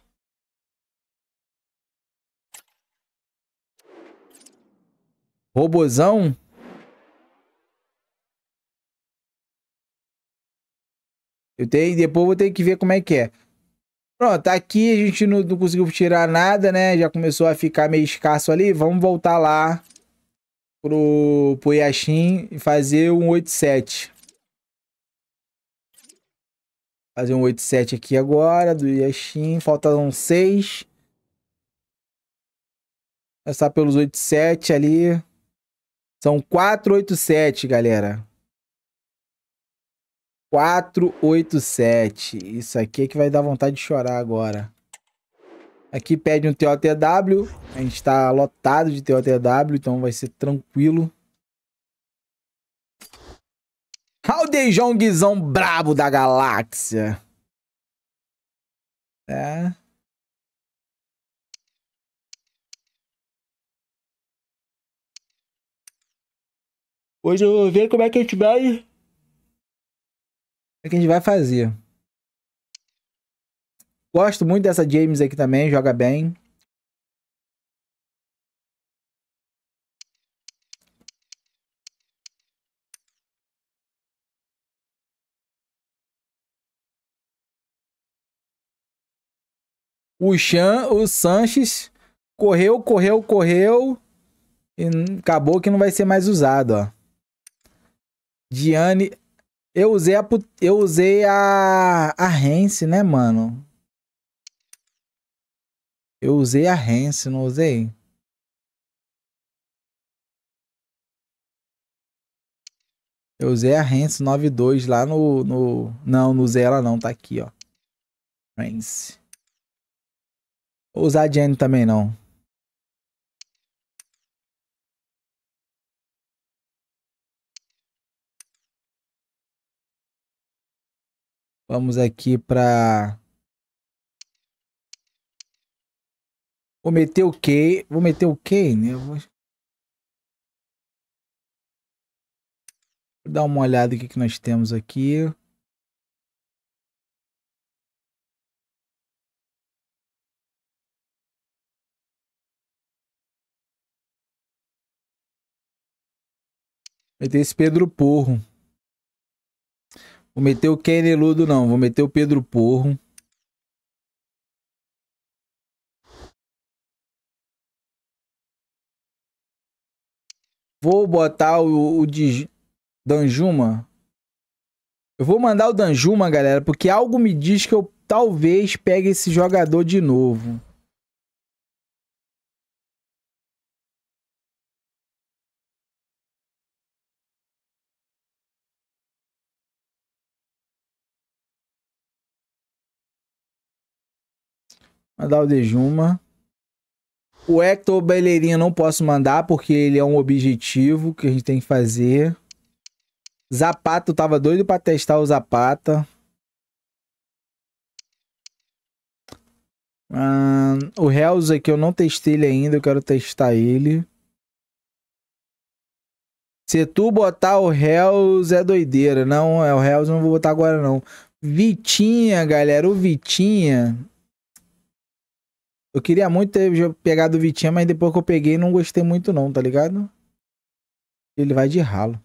Robozão? Eu tenho, depois vou ter que ver como é que é. Pronto, tá aqui a gente não, não conseguiu tirar nada, né? Já começou a ficar meio escasso ali. Vamos voltar lá pro, pro Yashin e fazer um 87. Fazer um 87 aqui agora do Yashin. um 6. Passar pelos 87 ali. São 487, galera. 487. Isso aqui é que vai dar vontade de chorar agora. Aqui pede um TOTW. A gente tá lotado de TOTW, então vai ser tranquilo. Aldejão Guizão brabo da galáxia. É. Hoje eu vou ver como é que a gente vai. Como é que a gente vai fazer. Gosto muito dessa James aqui também, joga bem. O Chan, o Sanches correu, correu, correu e acabou que não vai ser mais usado, ó. Diane. Eu usei a. Eu usei a. A Hence, né, mano? Eu usei a Hence, não usei? Eu usei a Hence 92 lá no, no. Não, não usei ela não, tá aqui, ó. Hence. Vou usar a Jenny também não. Vamos aqui para Vou meter o Kane. Vou meter o Kane. Né? Eu vou... vou dar uma olhada aqui que nós temos aqui. Mete esse Pedro Porro. Vou meter o Keneludo, não. Vou meter o Pedro Porro. Vou botar o, o de Danjuma. Eu vou mandar o Danjuma, galera, porque algo me diz que eu talvez pegue esse jogador de novo. Mandar o Dejuma. O Hector Beleirinha não posso mandar, porque ele é um objetivo que a gente tem que fazer. Zapato, tava doido pra testar o Zapata. Ah, o Hells aqui é eu não testei ele ainda, eu quero testar ele. Se tu botar o Hells é doideira. Não, é o Hells eu não vou botar agora não. Vitinha, galera, o Vitinha eu queria muito ter pegado o Vitinha, mas depois que eu peguei, não gostei muito, não, tá ligado? Ele vai de ralo.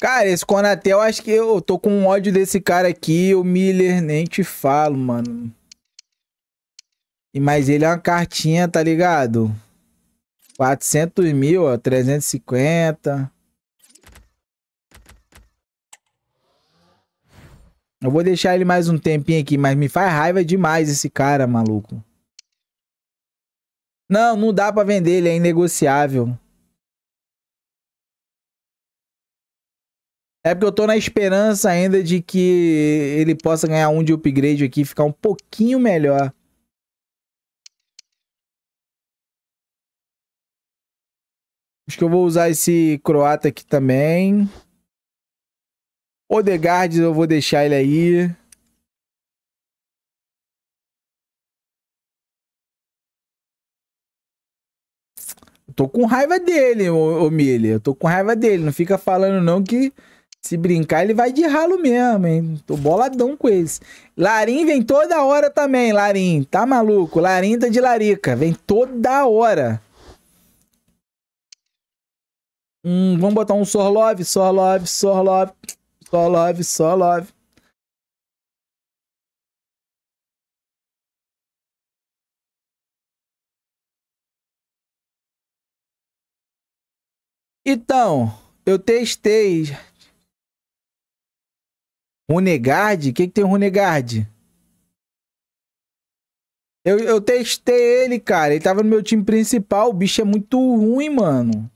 Cara, esse Conatel, eu acho que eu tô com ódio desse cara aqui, o Miller, nem te falo, mano. E mas ele é uma cartinha, tá ligado? 400 mil, ó, 350. Eu vou deixar ele mais um tempinho aqui, mas me faz raiva demais esse cara, maluco. Não, não dá pra vender, ele é inegociável. É porque eu tô na esperança ainda de que ele possa ganhar um de upgrade aqui e ficar um pouquinho melhor. Acho que eu vou usar esse croata aqui também. Odegaard, eu vou deixar ele aí. tô com raiva dele, ô, Miller. tô com raiva dele. Não fica falando não que se brincar ele vai de ralo mesmo, hein. Tô boladão com eles. Larim vem toda hora também, Larim. Tá maluco? Larim tá de larica. Vem toda hora. Hum, vamos botar um Sorlove, Sorlove, Sorlove. Só love, só love. Então, eu testei. Runegard? O que, que tem Runegard? Eu, eu testei ele, cara. Ele tava no meu time principal. O bicho é muito ruim, mano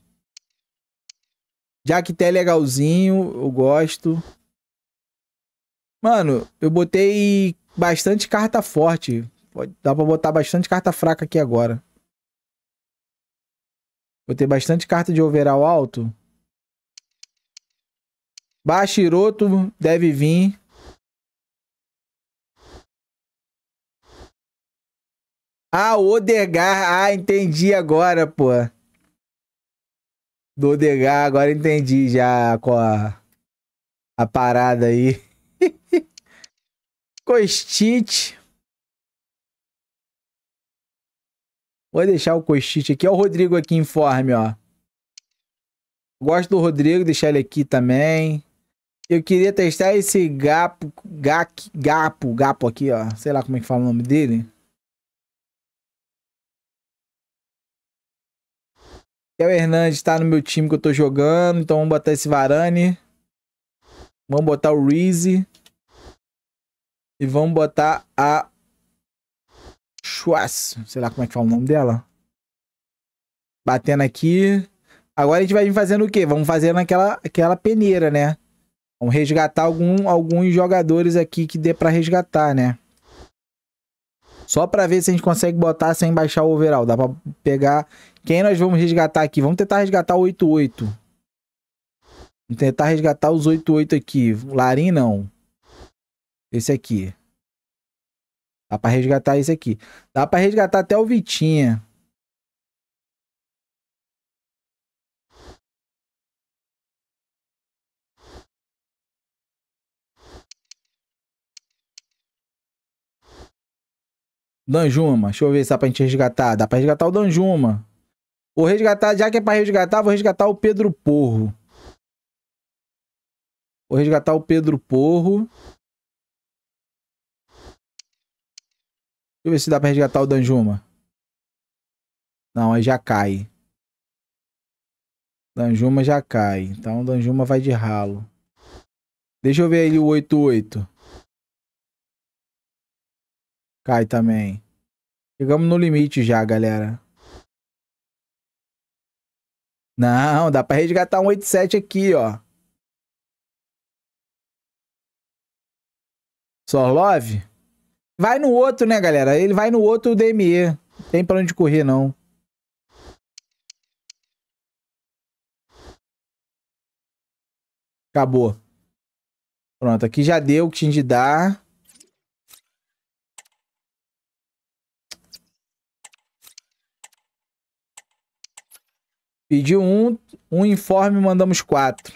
que é legalzinho, eu gosto. Mano, eu botei bastante carta forte. Dá pra botar bastante carta fraca aqui agora. Botei bastante carta de overall alto. Bashiroto deve vir. Ah, Odegar. Ah, entendi agora, pô. Do Odegar, agora entendi já com a, a parada aí. Costite. Vou deixar o Costite aqui. Olha o Rodrigo aqui informe, ó. Gosto do Rodrigo, deixar ele aqui também. Eu queria testar esse Gapo, Gac, Gapo, Gapo aqui, ó. Sei lá como é que fala o nome dele. o Hernandes tá no meu time que eu tô jogando, então vamos botar esse Varane. Vamos botar o Reezy. E vamos botar a Schwarz. Sei lá como é que fala o nome dela. Batendo aqui. Agora a gente vai fazendo o quê? Vamos fazendo aquela, aquela peneira, né? Vamos resgatar algum, alguns jogadores aqui que dê pra resgatar, né? Só pra ver se a gente consegue botar sem baixar o overall. Dá pra pegar quem nós vamos resgatar aqui? Vamos tentar resgatar o 88. Vamos tentar resgatar os 88 aqui. Larim não. Esse aqui. Dá pra resgatar esse aqui. Dá pra resgatar até o Vitinha. Danjuma, deixa eu ver se dá pra gente resgatar. Dá pra resgatar o Danjuma. Vou resgatar, já que é pra resgatar, vou resgatar o Pedro Porro. Vou resgatar o Pedro Porro. Deixa eu ver se dá pra resgatar o Danjuma. Não, aí já cai. Danjuma já cai. Então Danjuma vai de ralo. Deixa eu ver aí o 88. Cai também. Chegamos no limite já, galera. Não, dá pra resgatar um 87 aqui, ó. Sorlov? Vai no outro, né, galera? Ele vai no outro DME. Não tem pra onde correr, não. Acabou. Pronto, aqui já deu o que tinha de dar. Pediu um, um informe, mandamos quatro.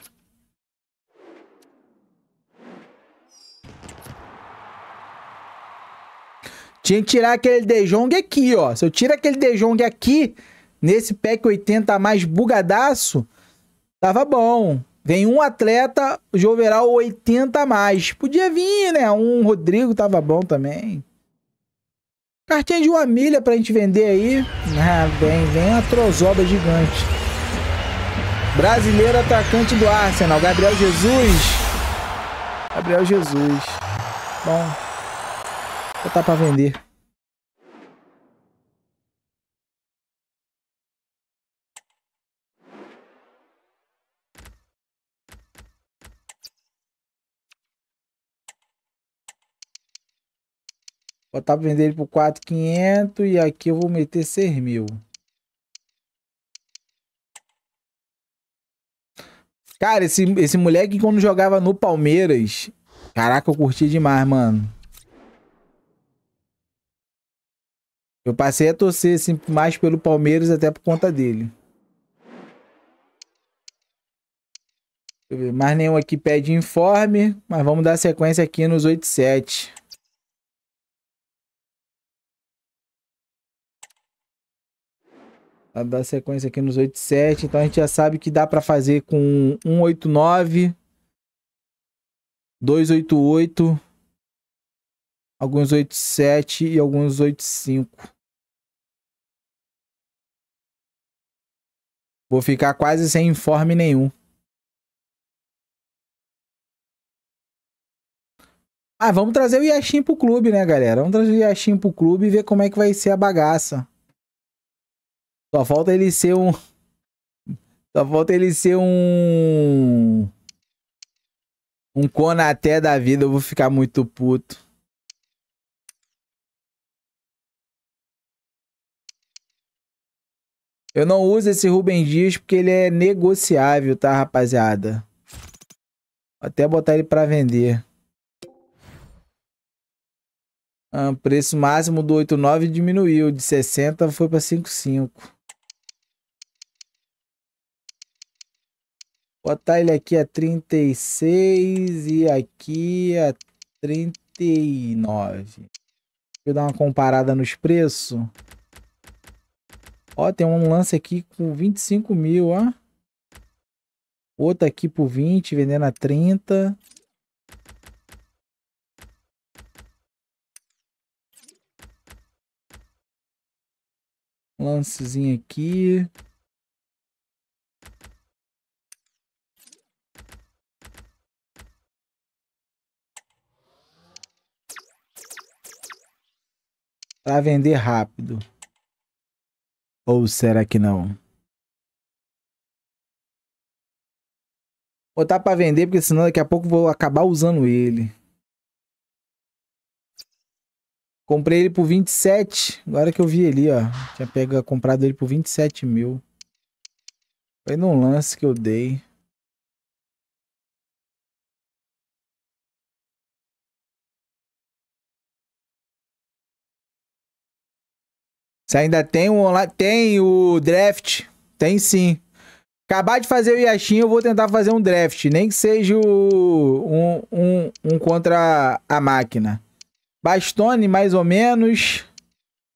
Tinha que tirar aquele Dejong aqui, ó. Se eu tiro aquele Dejong aqui, nesse pack 80 mais bugadaço, tava bom. Vem um atleta de overall 80 a mais. Podia vir, né? Um Rodrigo tava bom também. Cartinha de uma milha pra gente vender aí. Ah, vem, vem a trozoba gigante. Brasileiro atacante do Arsenal, Gabriel Jesus. Gabriel Jesus. Bom, vou tá para vender. Botar para vender ele por 4.500 e aqui eu vou meter 6 Cara, esse, esse moleque, quando jogava no Palmeiras, caraca, eu curti demais, mano. Eu passei a torcer assim, mais pelo Palmeiras até por conta dele. Mais nenhum aqui pede informe, mas vamos dar sequência aqui nos 87. a dar sequência aqui nos 87. Então a gente já sabe que dá para fazer com 189, 288, alguns 87 e alguns 85. Vou ficar quase sem informe nenhum. Ah, vamos trazer o Yashin pro clube, né, galera? Vamos trazer o Yashin pro clube e ver como é que vai ser a bagaça. Só falta ele ser um. Só falta ele ser um. Um Conaté da vida, eu vou ficar muito puto. Eu não uso esse Rubem Dias porque ele é negociável, tá, rapaziada? Vou até botar ele pra vender. Ah, preço máximo do 89 diminuiu, de 60 foi para 55. Botar ele aqui a 36 e aqui a 39. Deixa eu dar uma comparada nos preços. Ó, tem um lance aqui com 25 mil, ó. Outro aqui por 20, vendendo a 30. Lancezinho aqui. para vender rápido. Ou será que não? Botar para vender, porque senão daqui a pouco vou acabar usando ele. Comprei ele por 27. Agora que eu vi ali, ó. Tinha pega, comprado ele por 27 mil. Foi num lance que eu dei. Você ainda tem o online. Tem o draft. Tem sim. Acabar de fazer o Yashin, eu vou tentar fazer um draft. Nem que seja o, um, um, um contra a máquina. Bastone, mais ou menos.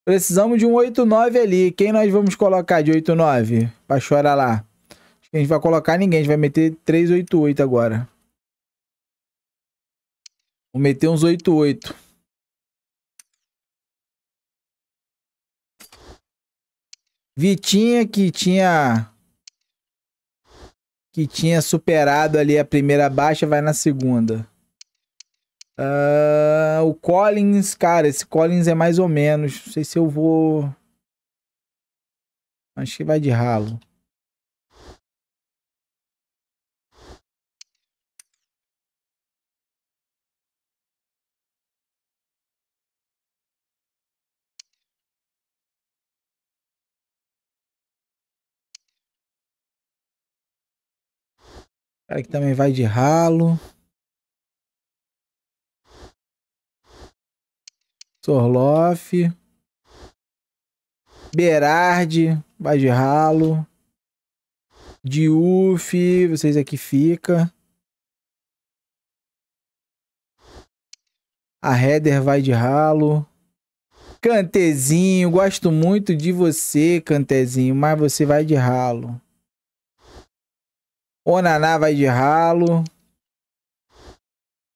Precisamos de um 8-9 ali. Quem nós vamos colocar de 8-9? Pra chorar lá. Acho que a gente vai colocar ninguém. A gente vai meter 3-8-8 agora. Vou meter uns 8-8. Vitinha que tinha que tinha superado ali a primeira baixa vai na segunda. Uh, o Collins, cara, esse Collins é mais ou menos. Não sei se eu vou. Acho que vai de ralo. Cara que também vai de ralo. Sorloff. Berardi, vai de ralo. Diuf, vocês aqui fica. A Header vai de ralo. Cantezinho, gosto muito de você, Cantezinho, mas você vai de ralo. O Naná vai de ralo.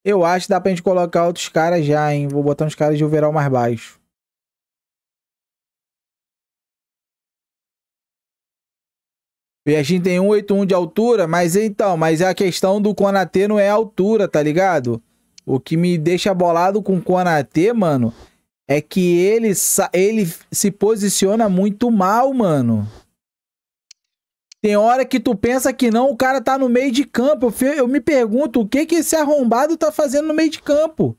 Eu acho que dá pra gente colocar outros caras já, hein? Vou botar uns caras de overall mais baixo. gente tem 181 de altura, mas então, mas é a questão do Konatê não é altura, tá ligado? O que me deixa bolado com o Konatê, mano, é que ele, ele se posiciona muito mal, mano. Tem hora que tu pensa que não, o cara tá no meio de campo. Eu, eu me pergunto o que que esse arrombado tá fazendo no meio de campo.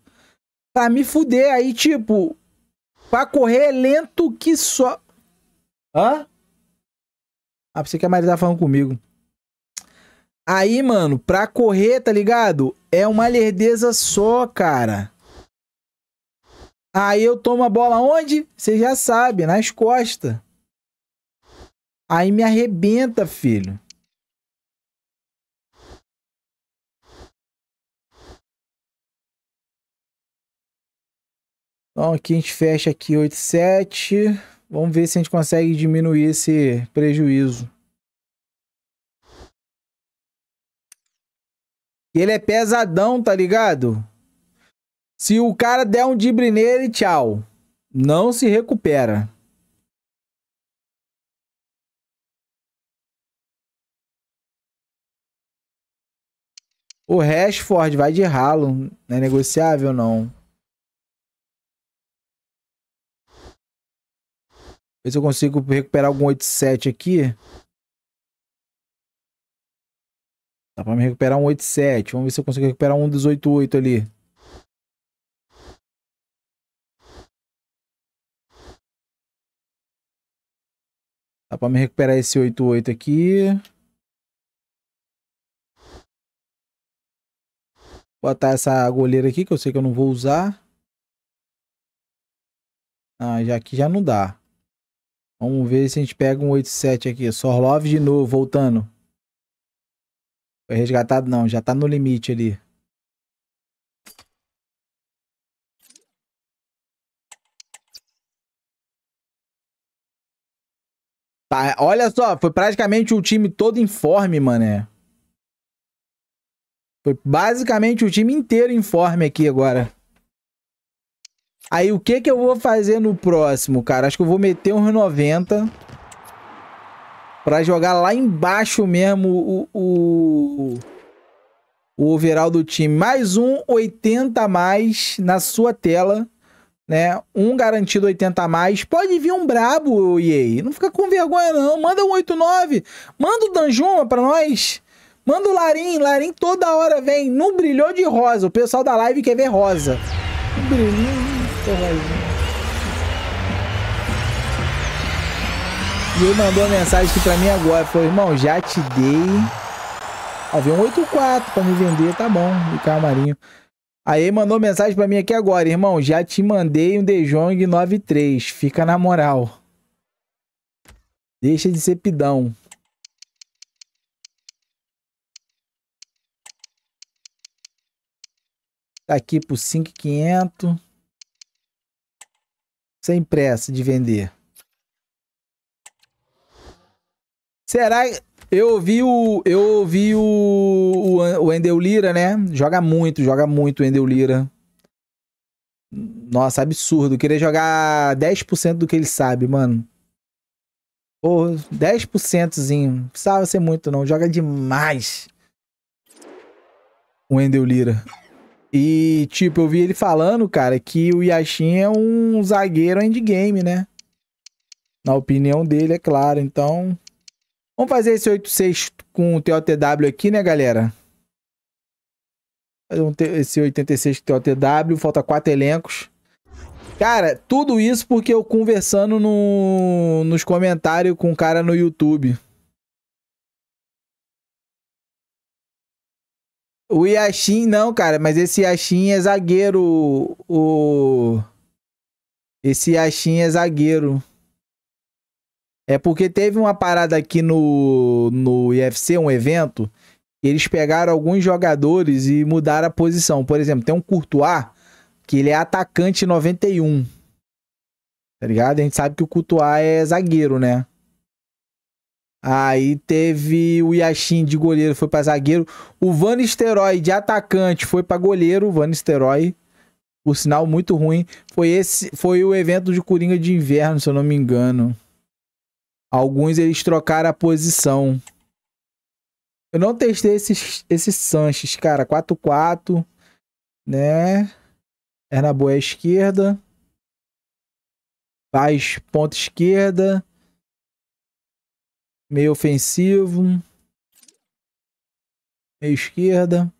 Pra me fuder. Aí, tipo, pra correr é lento que só. Hã? Ah, pensei que a Maria tá falando comigo. Aí, mano, pra correr, tá ligado? É uma lerdeza só, cara. Aí eu tomo a bola onde? Você já sabe, nas costas. Aí me arrebenta, filho. Então aqui a gente fecha aqui 87. Vamos ver se a gente consegue diminuir esse prejuízo. ele é pesadão, tá ligado? Se o cara der um dibre nele, tchau. Não se recupera. O Rashford vai de ralo. Né? Não é negociável, não. Ver se eu consigo recuperar algum 8-7 aqui. Dá pra me recuperar um 8-7. Vamos ver se eu consigo recuperar um dos 8-8 ali. Dá pra me recuperar esse 8-8 aqui. Botar essa goleira aqui, que eu sei que eu não vou usar. Ah, já aqui já não dá. Vamos ver se a gente pega um 8-7 aqui. Sorlov de novo, voltando. Foi resgatado não, já tá no limite ali. Tá, olha só, foi praticamente o time todo informe, mané. Foi basicamente o time inteiro em forma aqui agora. Aí o que que eu vou fazer no próximo, cara? Acho que eu vou meter uns 90 para jogar lá embaixo mesmo o, o, o overall do time. Mais um 80 a mais na sua tela, né? Um garantido 80 a mais. Pode vir um brabo, Yei. Não fica com vergonha não. Manda um 89. Manda o Danjuma para nós. Manda o Larim, Larim toda hora vem. Não brilhou de rosa. O pessoal da live quer ver rosa. E ele mandou uma mensagem aqui pra mim agora. Falou, irmão, já te dei. Ó, vem um 84 pra me vender, tá bom, do camarinho. Aí ele mandou mensagem pra mim aqui agora, irmão. Já te mandei um Dejong 93. Fica na moral. Deixa de ser pidão. Tá aqui por 5,500. Sem pressa de vender. Será eu ouvi o eu ouvi o o Endel Lira, né? Joga muito, joga muito o Endel Lira. Nossa, absurdo. Querer jogar 10% do que ele sabe, mano. Pô, 10%zinho. Não precisava ser muito, não. Joga demais. O Endel Lira. E, tipo, eu vi ele falando, cara, que o Yashin é um zagueiro endgame, né? Na opinião dele, é claro. Então, vamos fazer esse 86 com o TOTW aqui, né, galera? Esse 86 com o TOTW, falta quatro elencos. Cara, tudo isso porque eu conversando no, nos comentários com um cara no YouTube. O Yashin, não, cara, mas esse Yashin é zagueiro. O. Esse Yashin é zagueiro. É porque teve uma parada aqui no, no UFC, um evento. Eles pegaram alguns jogadores e mudaram a posição. Por exemplo, tem um Courtois que ele é atacante 91. Tá ligado? A gente sabe que o Courtois é zagueiro, né? Aí teve o Yashin de goleiro, foi para zagueiro. O Van Nistelrooy de atacante foi para goleiro. O Van Nistelrooy, por sinal, muito ruim. Foi esse, foi o evento de Coringa de Inverno, se eu não me engano. Alguns eles trocaram a posição. Eu não testei esses, esses Sanches, cara. 4-4, né? é na boa esquerda. Faz ponta esquerda. Meio ofensivo. Meio esquerda.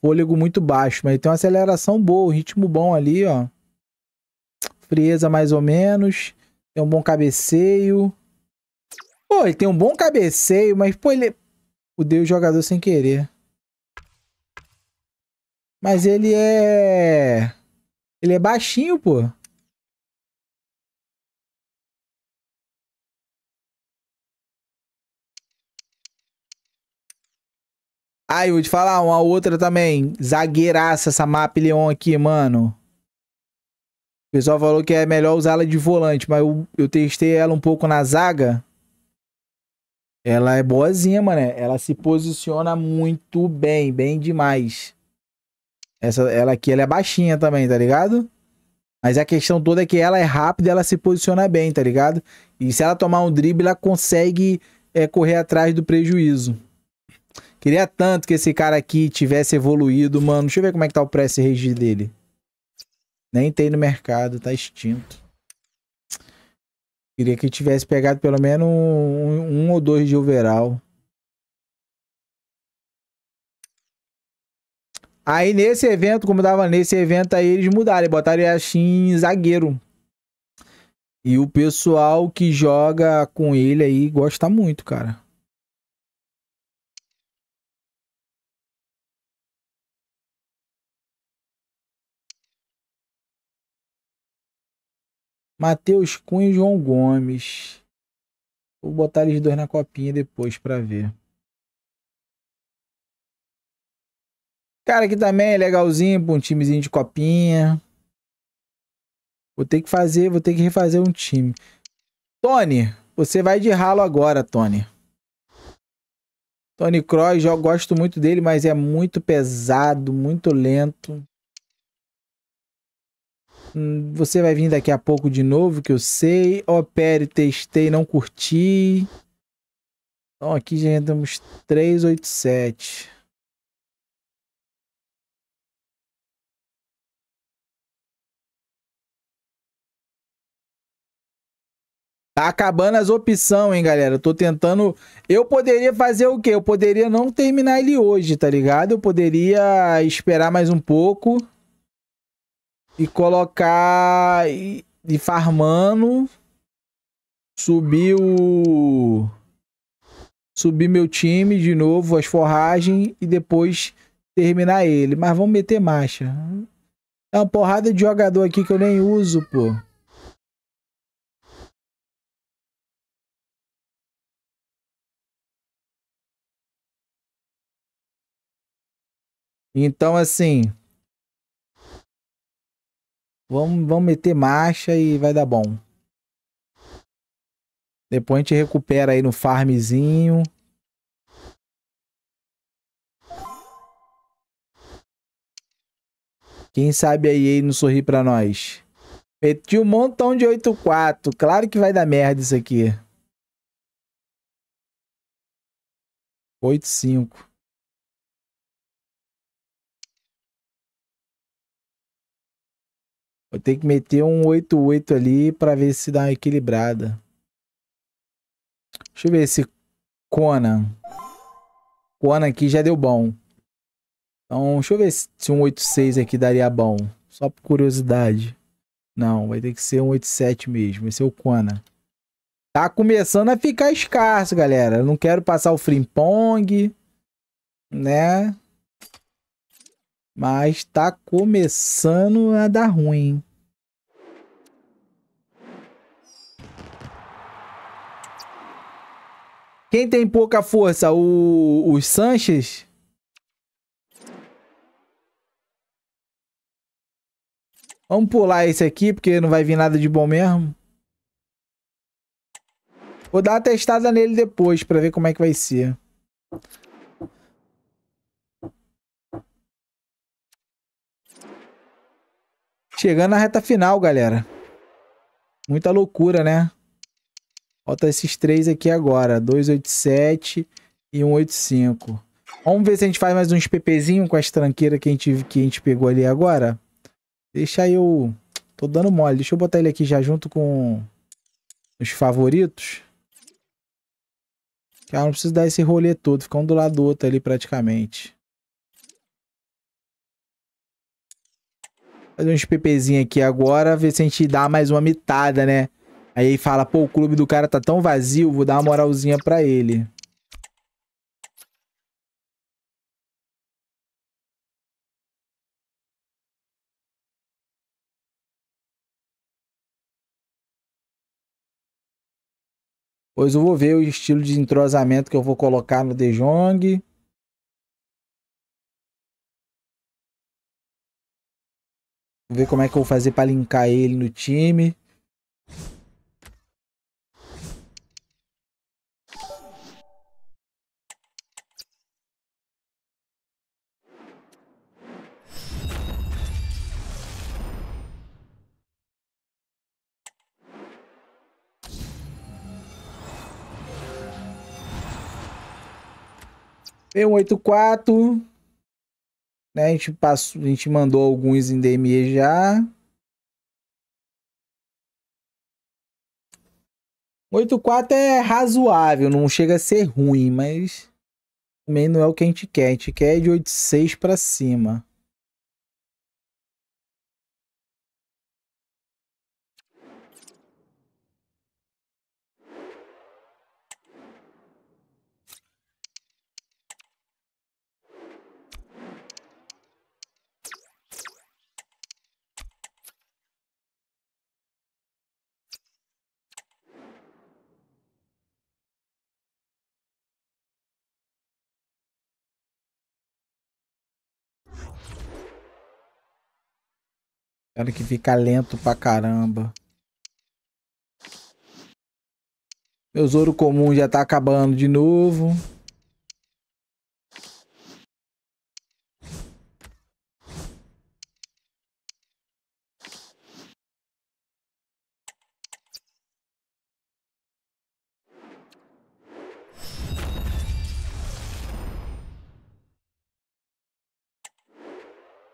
Fôlego muito baixo, mas tem uma aceleração boa, um ritmo bom ali, ó. Frieza mais ou menos. Tem um bom cabeceio. Pô, ele tem um bom cabeceio, mas, pô, ele... É fudeu o jogador sem querer. Mas ele é... Ele é baixinho, pô. Aí, vou te falar, uma outra também. Zagueiraça essa Map Leon aqui, mano. O pessoal falou que é melhor usar ela de volante, mas eu, eu testei ela um pouco na zaga. Ela é boazinha, mano. Ela se posiciona muito bem, bem demais. Essa, ela aqui, ela é baixinha também, tá ligado? Mas a questão toda é que ela é rápida, ela se posiciona bem, tá ligado? E se ela tomar um drible, ela consegue é, correr atrás do prejuízo. Queria tanto que esse cara aqui tivesse evoluído, mano. Deixa eu ver como é que tá o preço SRG dele. Nem tem no mercado, tá extinto. Queria que tivesse pegado pelo menos um, um, um ou dois de overall. Aí nesse evento, como dava nesse evento aí, eles mudaram. Botaram Yashin zagueiro. E o pessoal que joga com ele aí gosta muito, cara. Matheus Cunha e João Gomes. Vou botar eles dois na copinha depois para ver. Cara, aqui também é legalzinho pra um timezinho de copinha. Vou ter que fazer, vou ter que refazer um time. Tony, você vai de ralo agora, Tony. Tony Kroos, eu gosto muito dele, mas é muito pesado, muito lento. Você vai vir daqui a pouco de novo, que eu sei. Opere, testei, não curti. Então aqui já entramos 387. Tá acabando as opções, hein, galera. tô tentando. Eu poderia fazer o quê? Eu poderia não terminar ele hoje, tá ligado? Eu poderia esperar mais um pouco e colocar e, e farmando subir o subir meu time de novo as forragens e depois terminar ele, mas vamos meter marcha. É uma porrada de jogador aqui que eu nem uso, pô. Então assim, Vamos, vamos meter marcha e vai dar bom. Depois a gente recupera aí no farmzinho. Quem sabe aí ele não sorri pra nós. Meti um montão de 8-4. Claro que vai dar merda isso aqui. 8-5. Vou ter que meter um 8-8 ali para ver se dá uma equilibrada. Deixa eu ver esse Conan. Conan aqui já deu bom. Então, deixa eu ver se, se um 8-6 aqui daria bom. Só por curiosidade. Não, vai ter que ser um 8-7 mesmo. Esse é o Conan. Tá começando a ficar escasso, galera. Eu não quero passar o Frimpong, né? Mas tá começando a dar ruim. Quem tem pouca força? O, o Sanches? Vamos pular esse aqui, porque não vai vir nada de bom mesmo. Vou dar uma testada nele depois, pra ver como é que vai ser. Chegando na reta final, galera. Muita loucura, né? Falta esses três aqui agora. 287 e 185. Vamos ver se a gente faz mais uns PPzinho com as tranqueiras que a gente, que a gente pegou ali agora. Deixa eu... Tô dando mole. Deixa eu botar ele aqui já junto com os favoritos. Cara, não preciso dar esse rolê todo. Fica um do lado do outro ali praticamente. fazer uns PPzinho aqui agora, ver se a gente dá mais uma mitada, né? Aí fala, pô, o clube do cara tá tão vazio, vou dar uma moralzinha pra ele. Pois eu vou ver o estilo de entrosamento que eu vou colocar no De Jong. Ver como é que eu vou fazer pra linkar ele no time. Tem um quatro. Né? A, gente passou, a gente mandou alguns em DME já. 8.4 é razoável, não chega a ser ruim, mas também não é o que a gente quer. A gente quer é de 8.6 para cima. Cara que fica lento pra caramba. Meu ouro comum já tá acabando de novo.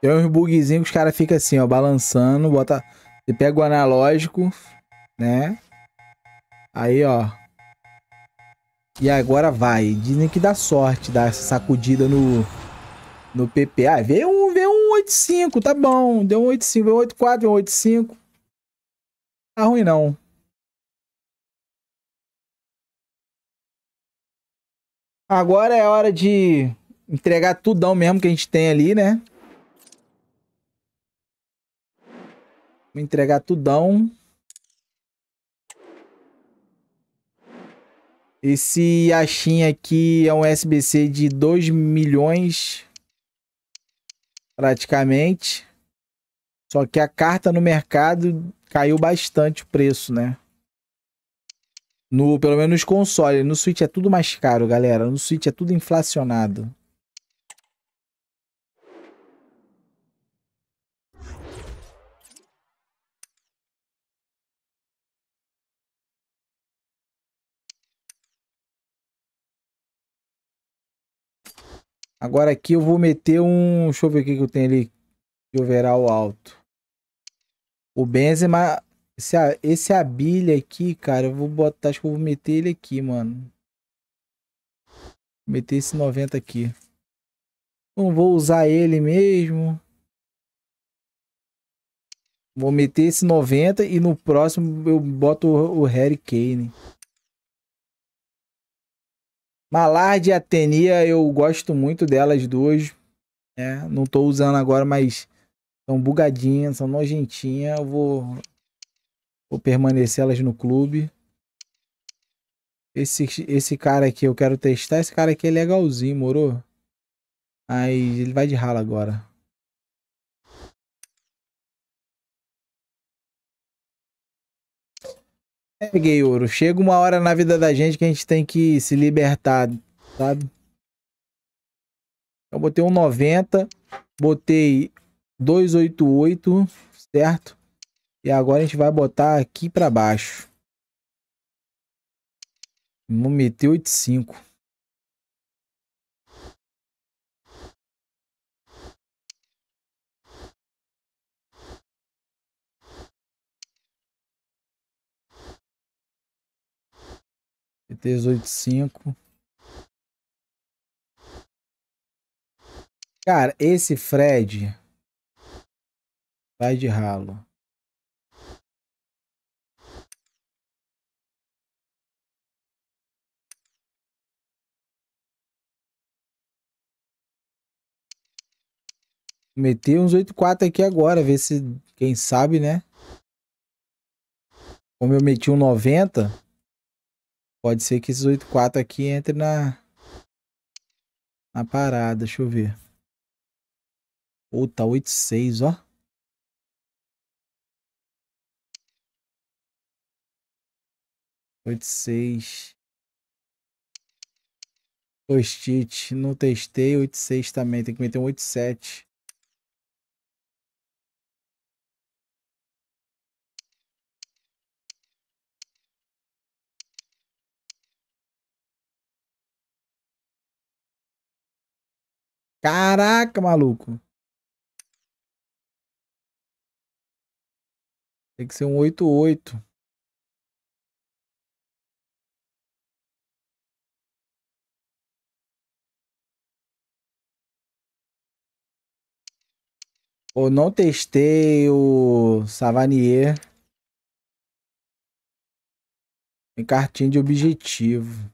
Tem uns bugzinhos que os caras ficam assim, ó, balançando, bota. Você pega o analógico, né? Aí, ó. E agora vai. Dizem que dá sorte, dar essa sacudida no. No PPA. Ah, veio um, veio um 85, tá bom. Deu um 85, veio um 84, veio um 85. Tá ruim não. Agora é hora de entregar tudão mesmo que a gente tem ali, né? Vou entregar tudão. Esse achinho aqui é um SBC de 2 milhões, praticamente. Só que a carta no mercado caiu bastante o preço, né? No, pelo menos nos consoles. No Switch é tudo mais caro, galera. No Switch é tudo inflacionado. Agora aqui eu vou meter um. Deixa eu ver o que, que eu tenho ali de overall alto. O Benzema. Esse, esse Abilha aqui, cara, eu vou botar. Acho que eu vou meter ele aqui, mano. Vou meter esse 90 aqui. Não vou usar ele mesmo. Vou meter esse 90 e no próximo eu boto o Harry Kane. Malard e Atenia, eu gosto muito delas duas. Né? Não tô usando agora, mas são bugadinhas, são nojentinhas. Eu vou, vou permanecer elas no clube. Esse, esse cara aqui eu quero testar. Esse cara aqui é legalzinho, morou. Mas ele vai de rala agora. Peguei ouro. Chega uma hora na vida da gente que a gente tem que se libertar, sabe? Eu então, botei um 90, botei 288, certo? E agora a gente vai botar aqui para baixo. Vamos meter 85. gt cinco, Cara, esse Fred vai de ralo. Meti uns 8 quatro aqui agora, ver se, quem sabe, né? Como eu meti um 90, Pode ser que esses 8.4 aqui entre na, na parada. Deixa eu ver. Puta, tá 8.6, ó. Oito seis. Post-it, não testei. 8.6 também, tem que meter um 8.7. Caraca, maluco. Tem que ser um 88. Ou não testei o Savanier em cartinha de objetivo.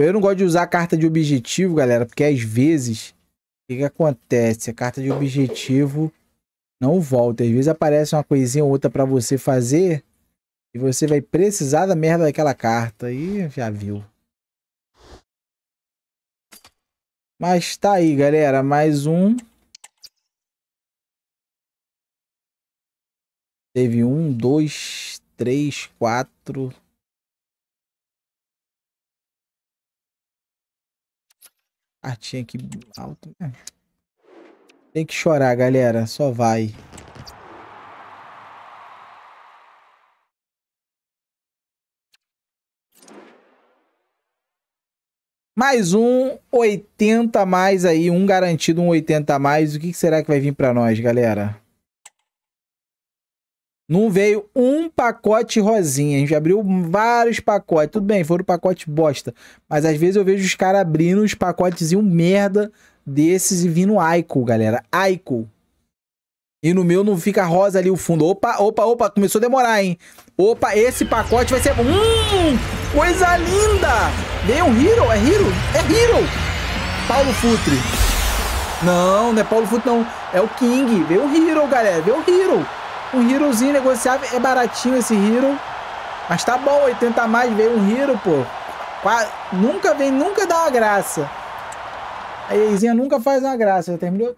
Eu não gosto de usar a carta de objetivo, galera, porque às vezes o que, que, acontece? A carta de objetivo não volta. Às vezes aparece uma coisinha ou outra para você fazer e você vai precisar da merda daquela carta. E já viu. Mas tá aí, galera. Mais um. Teve um, dois, três, quatro. Cartinha aqui alto. Né? Tem que chorar, galera. Só vai. Mais um 80 a mais aí, um garantido, um 80 a mais. O que será que vai vir para nós, galera? Não veio um pacote rosinha. A gente abriu vários pacotes. Tudo bem, foram pacote bosta. Mas às vezes eu vejo os caras abrindo os pacotes e merda desses e vindo Aiko, galera. Aiko. E no meu não fica rosa ali o fundo. Opa, opa, opa. Começou a demorar, hein? Opa, esse pacote vai ser... Hum, coisa linda! Veio um Hero. É Hero? É Hero! Paulo Futre. Não, não é Paulo Futre, não. É o King. Veio o Hero, galera. Veio o Hero. Um herozinho negociável. É baratinho esse hero. Mas tá bom, 80 a mais. Veio um hero, pô. nunca vem, nunca dá uma graça. A Eizinha nunca faz uma graça. Já terminou?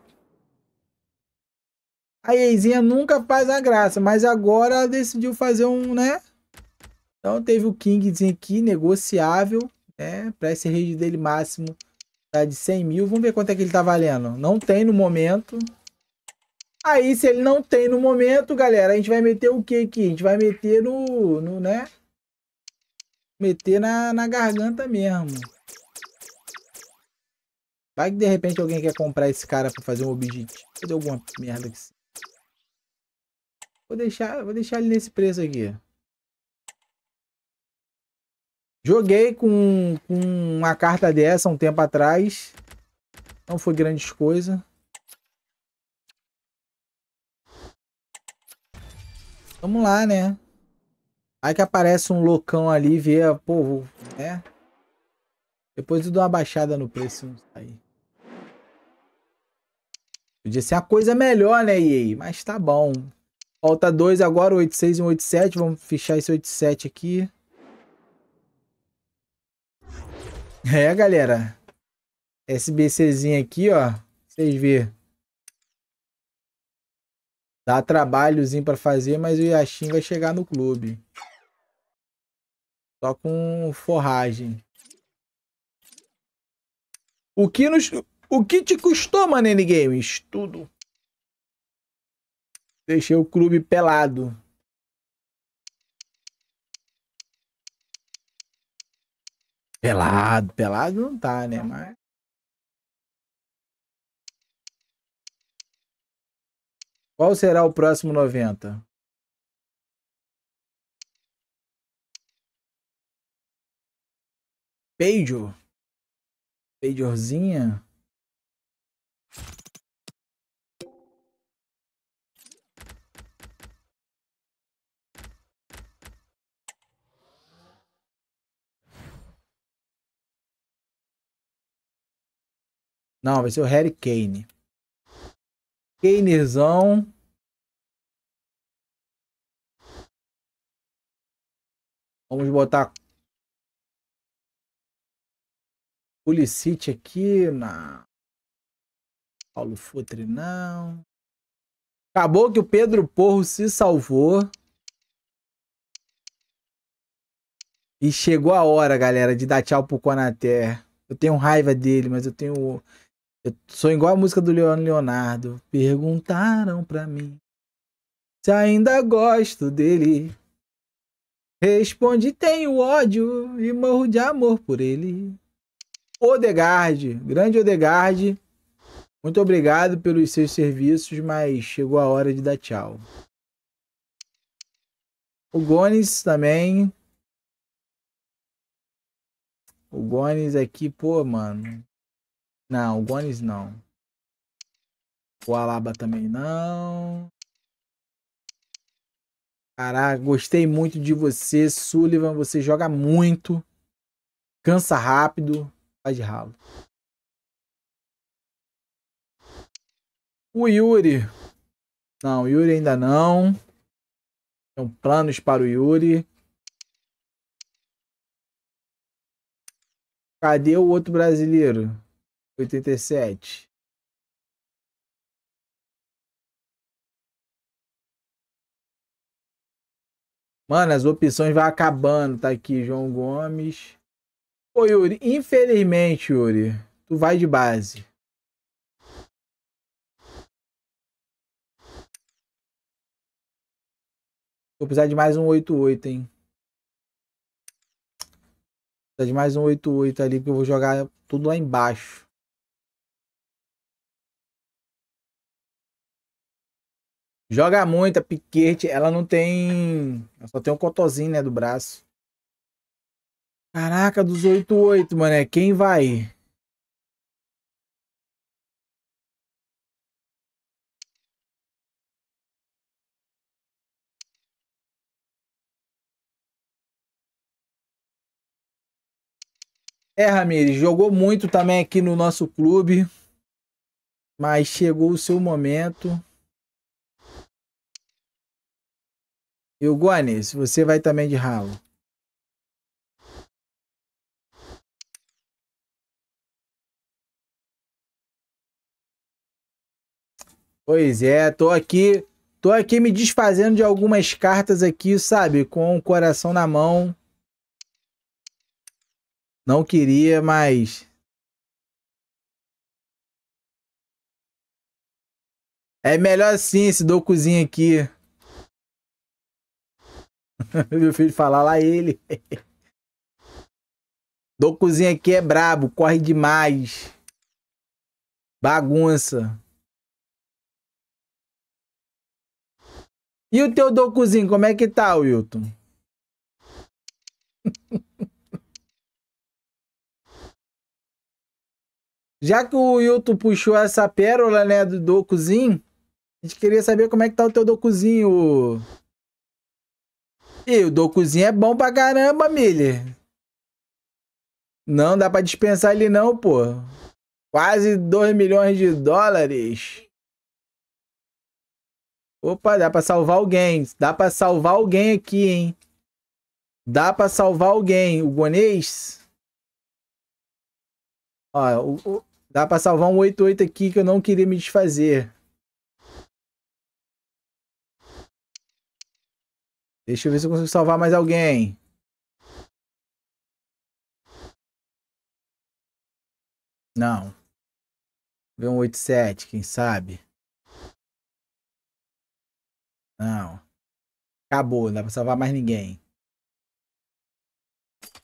A Eizinha nunca faz uma graça. Mas agora ela decidiu fazer um, né? Então teve o Kingzinho aqui, negociável. Né? Pra esse range dele máximo tá de 100 mil. Vamos ver quanto é que ele tá valendo. Não tem no momento. Aí, se ele não tem no momento, galera, a gente vai meter o que aqui? A gente vai meter no, no né? Meter na, na garganta mesmo. Vai que de repente alguém quer comprar esse cara pra fazer um objetivo. Cadê alguma merda aqui. Vou deixar, vou deixar ele nesse preço aqui. Joguei com, com uma carta dessa um tempo atrás. Não foi grandes coisas. Vamos lá, né? Aí que aparece um loucão ali vê, pô, né? Depois eu dou uma baixada no preço aí. Podia ser a coisa melhor, né, EA? Mas tá bom. Falta dois agora, 86 e 87. Vamos fechar esse 87 aqui. É, galera. SBCzinho aqui, ó. Vocês verem. Dá trabalhozinho para fazer, mas o Yashin vai chegar no clube. Só com forragem. O que nos o que te custou, mano, Games? Tudo. Deixei o clube pelado. Pelado, pelado não tá, né? Mas Qual será o próximo 90? Peijo. Pejorzinha. Não, vai ser o Harry Kane. Keynesão. Vamos botar Pulisic aqui na Paulo Futre não. Acabou que o Pedro Porro se salvou. E chegou a hora, galera, de dar tchau pro Conaté. Eu tenho raiva dele, mas eu tenho eu sou igual a música do Leon Leonardo. Perguntaram pra mim se ainda gosto dele. Respondi: tenho ódio e morro de amor por ele. Odegard, grande Odegard, muito obrigado pelos seus serviços, mas chegou a hora de dar tchau. O Gones também. O Gones aqui, pô, mano. Não, o Gomes não. O Alaba também não. Caraca, gostei muito de você, Sullivan. Você joga muito. Cansa rápido. faz de ralo. O Yuri. Não, Yuri ainda não. São planos para o Yuri. Cadê o outro brasileiro? 87. Mano, as opções vão acabando. Tá aqui, João Gomes. Ô, Yuri, infelizmente, Yuri, tu vai de base. Vou precisar de mais um 88, hein? Vou precisar de mais um 88 ali, porque eu vou jogar tudo lá embaixo. Joga muito a é Piquete, ela não tem. Ela só tem um cotozinho, né, do braço. Caraca, dos 8-8, mané. Quem vai? É, Ramires, jogou muito também aqui no nosso clube, mas chegou o seu momento. E o Guanis, você vai também de ralo. Pois é, tô aqui, tô aqui me desfazendo de algumas cartas aqui, sabe? Com o coração na mão. Não queria, mas É melhor sim esse docuzinho aqui. Meu filho falar lá ele. Docuzinho aqui é brabo, corre demais. Bagunça. E o teu docuzinho, como é que tá, Wilton? Já que o Wilton puxou essa pérola, né, do docuzinho, a gente queria saber como é que tá o teu docuzinho, e o docuzinho é bom pra caramba, Miller. Não dá pra dispensar ele não, pô. Quase 2 milhões de dólares. Opa, dá pra salvar alguém. Dá pra salvar alguém aqui, hein? Dá pra salvar alguém. O Gonês... Ó, o, o, dá pra salvar um 8-8 aqui que eu não queria me desfazer. Deixa eu ver se eu consigo salvar mais alguém. Não. Vê um 87, quem sabe? Não. Acabou, não dá pra salvar mais ninguém.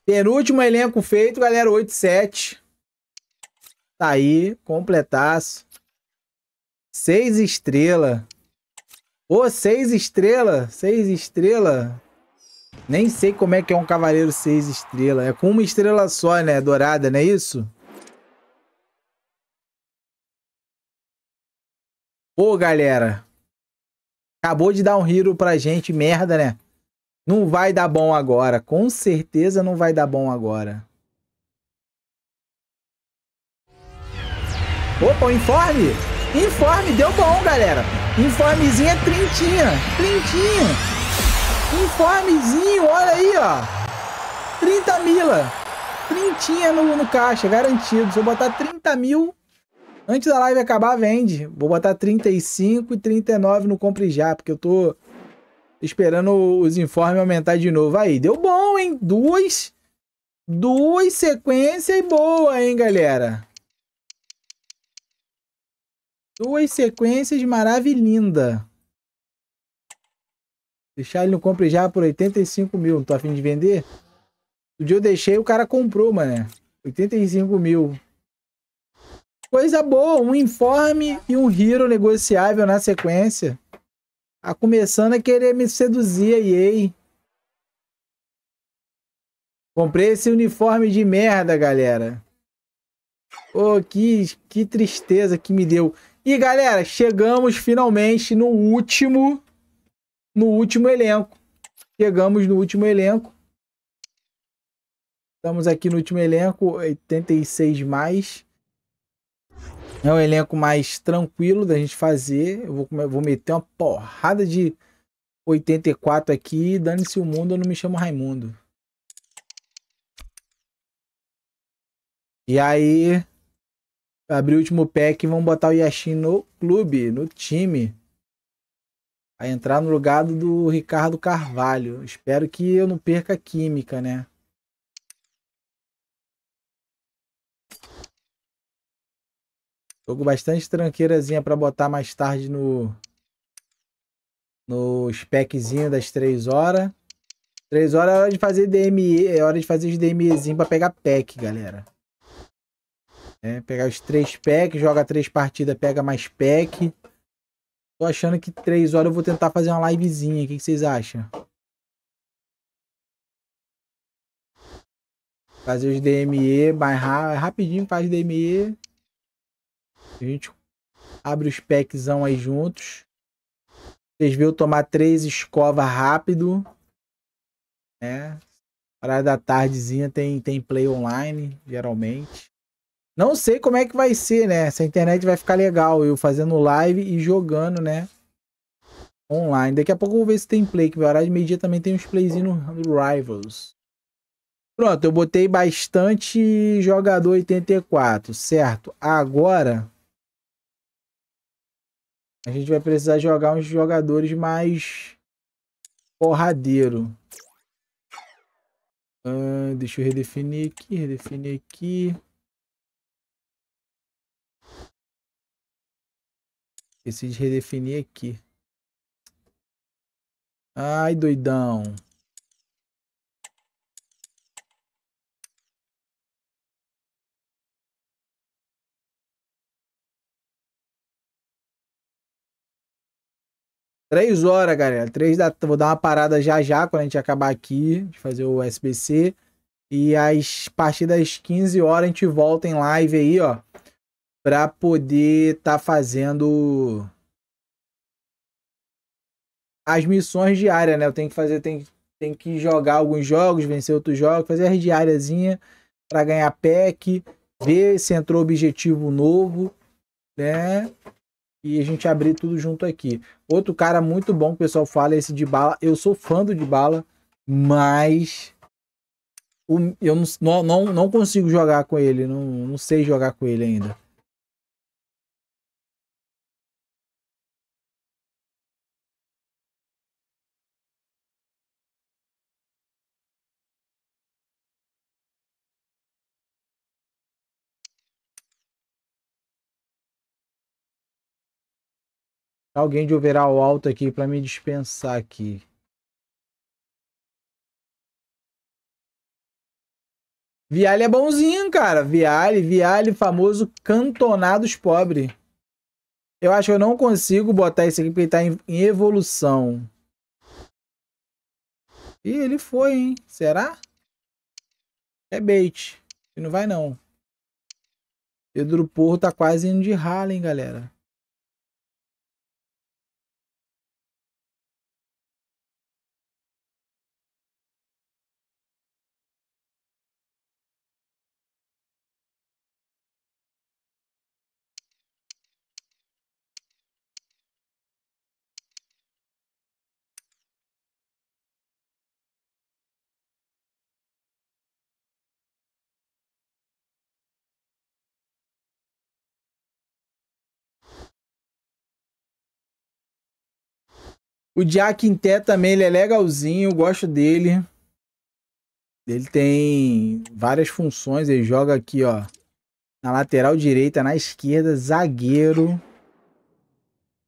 Penúltimo elenco feito, galera, 87. Tá aí, completaço. Seis estrelas. Pô, seis estrelas. Seis estrelas. Nem sei como é que é um cavaleiro seis estrelas. É com uma estrela só, né? Dourada, não é isso? Pô, galera. Acabou de dar um hero pra gente, merda, né? Não vai dar bom agora. Com certeza não vai dar bom agora. Opa, o informe! Informe, deu bom, galera. informezinha trintinha. Trintinha. Informezinho, olha aí, ó. 30 mila. Trintinha no, no caixa, garantido. Se eu botar 30 mil, antes da live acabar, vende. Vou botar 35 e 39 no compre já, porque eu tô esperando os informes aumentar de novo. Aí, deu bom, hein? Duas. Duas sequências e boa, hein, galera? Duas sequências maravilhinda. Deixar ele no compre já por 85 mil. Não tô afim de vender? O dia eu deixei, o cara comprou, mano. 85 mil. Coisa boa, um informe e um hero negociável na sequência. Tá começando a querer me seduzir a Comprei esse uniforme de merda, galera. Oh, que, que tristeza que me deu. E galera, chegamos finalmente no último no último elenco. Chegamos no último elenco. Estamos aqui no último elenco, 86 mais. É um elenco mais tranquilo da gente fazer. Eu vou, vou meter uma porrada de 84 aqui. Dane-se o mundo, eu não me chamo Raimundo. E aí, abrir o último pack e vão botar o Yashin no clube, no time. A entrar no lugar do Ricardo Carvalho. Espero que eu não perca a química, né? Tô com bastante tranqueirazinha para botar mais tarde no no speczinho das 3 horas. 3 horas é hora de fazer DME, é hora de fazer os DMEzinho para pegar pack, galera. É, pegar os três packs, joga três partidas, pega mais pack. Tô achando que três horas eu vou tentar fazer uma livezinha. O que, vocês acham? Fazer os DME, mais rapidinho faz DME. A gente abre os packs aí juntos. Vocês viram tomar três escova rápido. Né? Hora da tardezinha tem, tem play online, geralmente. Não sei como é que vai ser, né? Se a internet vai ficar legal, eu fazendo live e jogando, né? Online. Daqui a pouco eu vou ver se tem play, que vai horário de meio-dia também tem uns playzinhos no Rivals. Pronto, eu botei bastante jogador 84, certo? Agora a gente vai precisar jogar uns jogadores mais porradeiro. Uh, deixa eu redefinir aqui, redefinir aqui. Esqueci de redefinir aqui. Ai, doidão. Três horas, galera. Três da... Vou dar uma parada já já, quando a gente acabar aqui, de fazer o SBC. E às... a partir das 15 horas a gente volta em live aí, ó para poder estar tá fazendo as missões diárias, né? Eu tenho que fazer, tem, tem que jogar alguns jogos, vencer outros jogos, fazer as diáriazinha para ganhar pack, ver se entrou objetivo novo, né? E a gente abrir tudo junto aqui. Outro cara muito bom que o pessoal fala é esse de bala. Eu sou fã do de bala, mas eu não, não, não consigo jogar com ele, não, não sei jogar com ele ainda. Alguém de overall alto aqui para me dispensar aqui. Viale é bonzinho, cara. Viale, Viale, famoso cantonados pobre. Eu acho que eu não consigo botar esse aqui porque ele tá em, em evolução. Ih, ele foi, hein? Será? É bait. Ele não vai, não. Pedro Porro tá quase indo de rala, hein, galera. O Jaquinté também, ele é legalzinho, gosto dele. Ele tem várias funções, ele joga aqui, ó. Na lateral direita, na esquerda, zagueiro.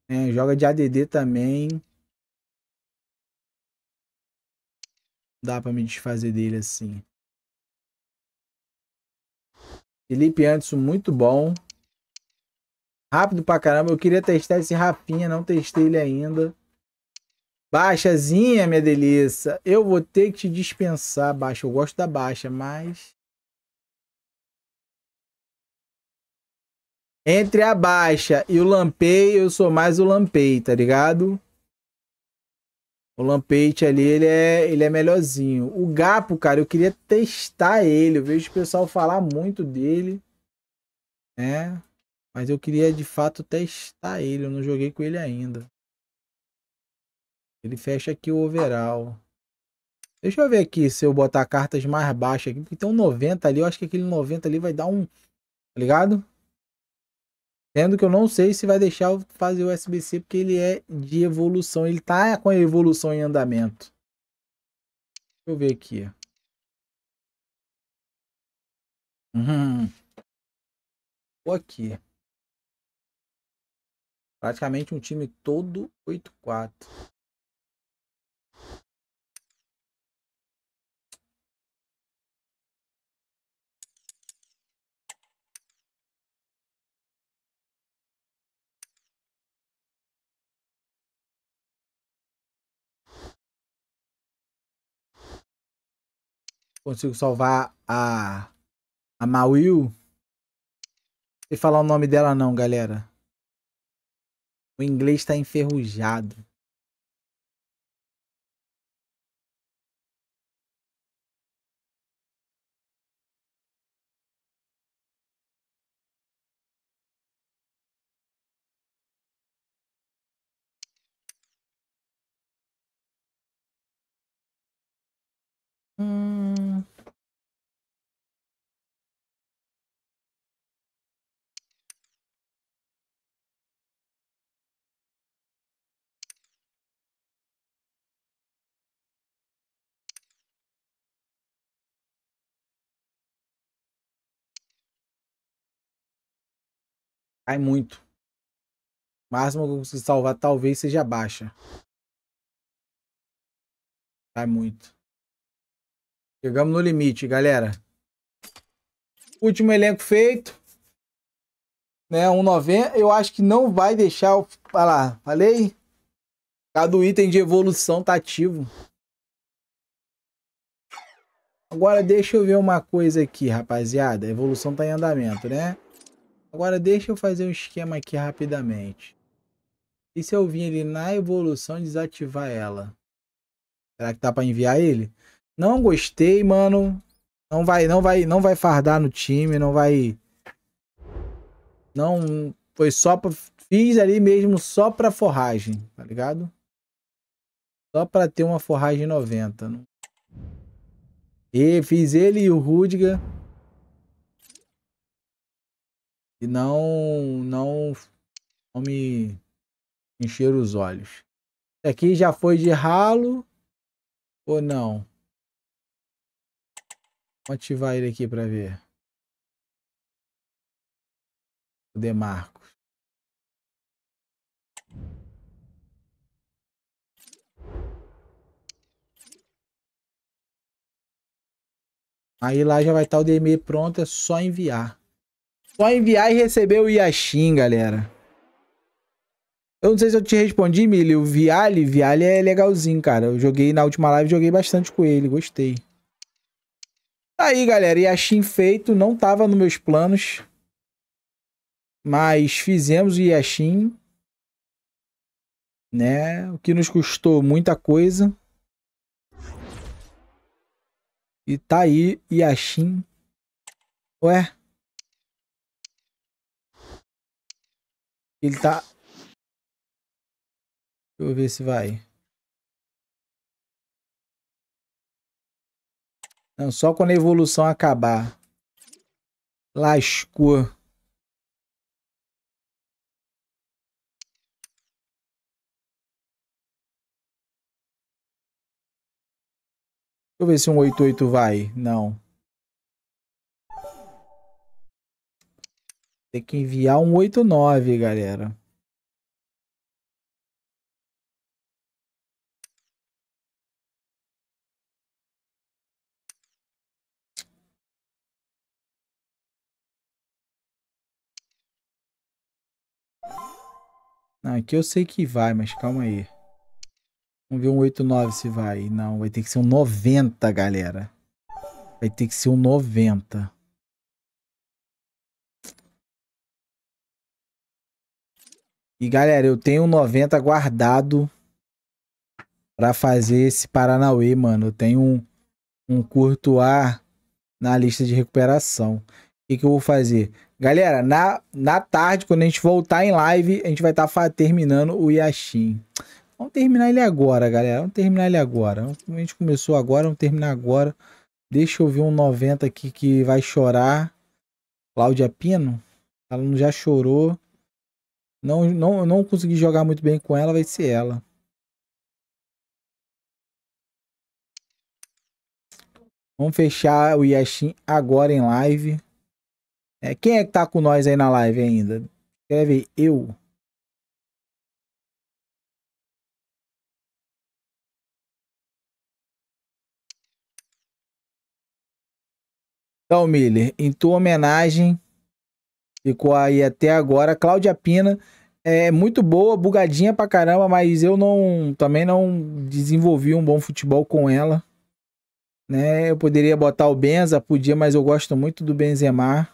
É, joga de ADD também. Dá pra me desfazer dele assim. Felipe Anderson, muito bom. Rápido pra caramba. Eu queria testar esse Rafinha, não testei ele ainda. Baixazinha, minha delícia. Eu vou ter que te dispensar, baixa. Eu gosto da baixa, mas. Entre a baixa e o Lampei, eu sou mais o Lampei, tá ligado? O lampeite ali, ele é, ele é melhorzinho. O Gapo, cara, eu queria testar ele. Eu vejo o pessoal falar muito dele. Né? Mas eu queria, de fato, testar ele. Eu não joguei com ele ainda. Ele fecha aqui o overall. Deixa eu ver aqui se eu botar cartas mais baixas aqui. Porque tem um 90 ali. Eu acho que aquele 90 ali vai dar um. Tá ligado? Sendo que eu não sei se vai deixar eu fazer o SBC, porque ele é de evolução. Ele tá com a evolução em andamento. Deixa eu ver aqui. Uhum. Vou aqui. Praticamente um time todo 8-4. consigo salvar a. A Mawil. E falar o nome dela, não, galera. O inglês tá enferrujado. Hum. Cai muito. O máximo que eu consigo salvar talvez seja baixa. Cai muito. Chegamos no limite, galera. Último elenco feito. Né, 1,90. Eu acho que não vai deixar... Olha lá, falei? Cada item de evolução tá ativo. Agora deixa eu ver uma coisa aqui, rapaziada. A evolução tá em andamento, né? Agora deixa eu fazer um esquema aqui rapidamente. E se eu vir ali na evolução desativar ela? Será que dá para enviar ele? Não gostei, mano. Não vai, não vai, não vai fardar no time, não vai Não foi só pra, fiz ali mesmo só para forragem, tá ligado? Só para ter uma forragem 90. E fiz ele e o Rudiger e não, não, não me encher os olhos. Esse aqui já foi de ralo ou não? Vou ativar ele aqui para ver. O Demarcos. Aí lá já vai estar o DME pronto, é só enviar. Só enviar e receber o Yashin, galera. Eu não sei se eu te respondi, Mili. O Viale, Viale é legalzinho, cara. Eu joguei na última live, joguei bastante com ele. Gostei. Tá aí, galera. Yashin feito. Não tava nos meus planos. Mas fizemos o Yashin. Né? O que nos custou muita coisa. E tá aí, Yashin. Ué? Ele tá. Deixa eu ver se vai. Não, só quando a evolução acabar. Lascou. Deixa eu ver se um 88 vai. Não. Tem que enviar um 89, galera. Não, aqui eu sei que vai, mas calma aí. Vamos ver um 89 se vai. Não, vai ter que ser um 90, galera. Vai ter que ser um 90. E galera, eu tenho 90 guardado para fazer esse Paranauê, mano. Eu tenho um, um curto ar na lista de recuperação. O que, que, eu vou fazer? Galera, na, na tarde, quando a gente voltar em live, a gente vai estar tá terminando o Yashin. Vamos terminar ele agora, galera. Vamos terminar ele agora. A gente começou agora, vamos terminar agora. Deixa eu ver um 90 aqui que vai chorar. Cláudia Pino. Ela não já chorou não, não, não consegui jogar muito bem com ela, vai ser ela. Vamos fechar o Yashin agora em live. É, quem é que tá com nós aí na live ainda? Escreve aí, eu. Então, Miller, em tua homenagem, Ficou aí até agora. Cláudia Pina é muito boa, bugadinha pra caramba, mas eu não também não desenvolvi um bom futebol com ela. Né? Eu poderia botar o Benza, podia, mas eu gosto muito do Benzema.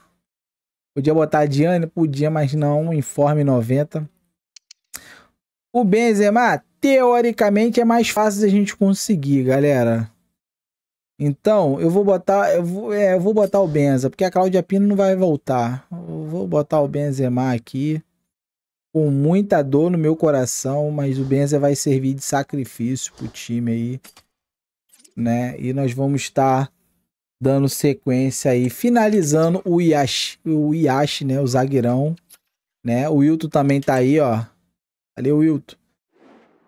Podia botar a Diane, podia, mas não, informe 90. O Benzema, teoricamente, é mais fácil da gente conseguir, galera. Então, eu vou botar. Eu vou, é, eu vou botar o Benza, porque a Cláudia Pino não vai voltar. Eu vou botar o Benzema aqui. Com muita dor no meu coração, mas o Benza vai servir de sacrifício pro time aí. Né? E nós vamos estar dando sequência aí, finalizando o Iashi, o Iashi, né, o zagueirão, né? O Wilton também tá aí, ó. Valeu, Wilton.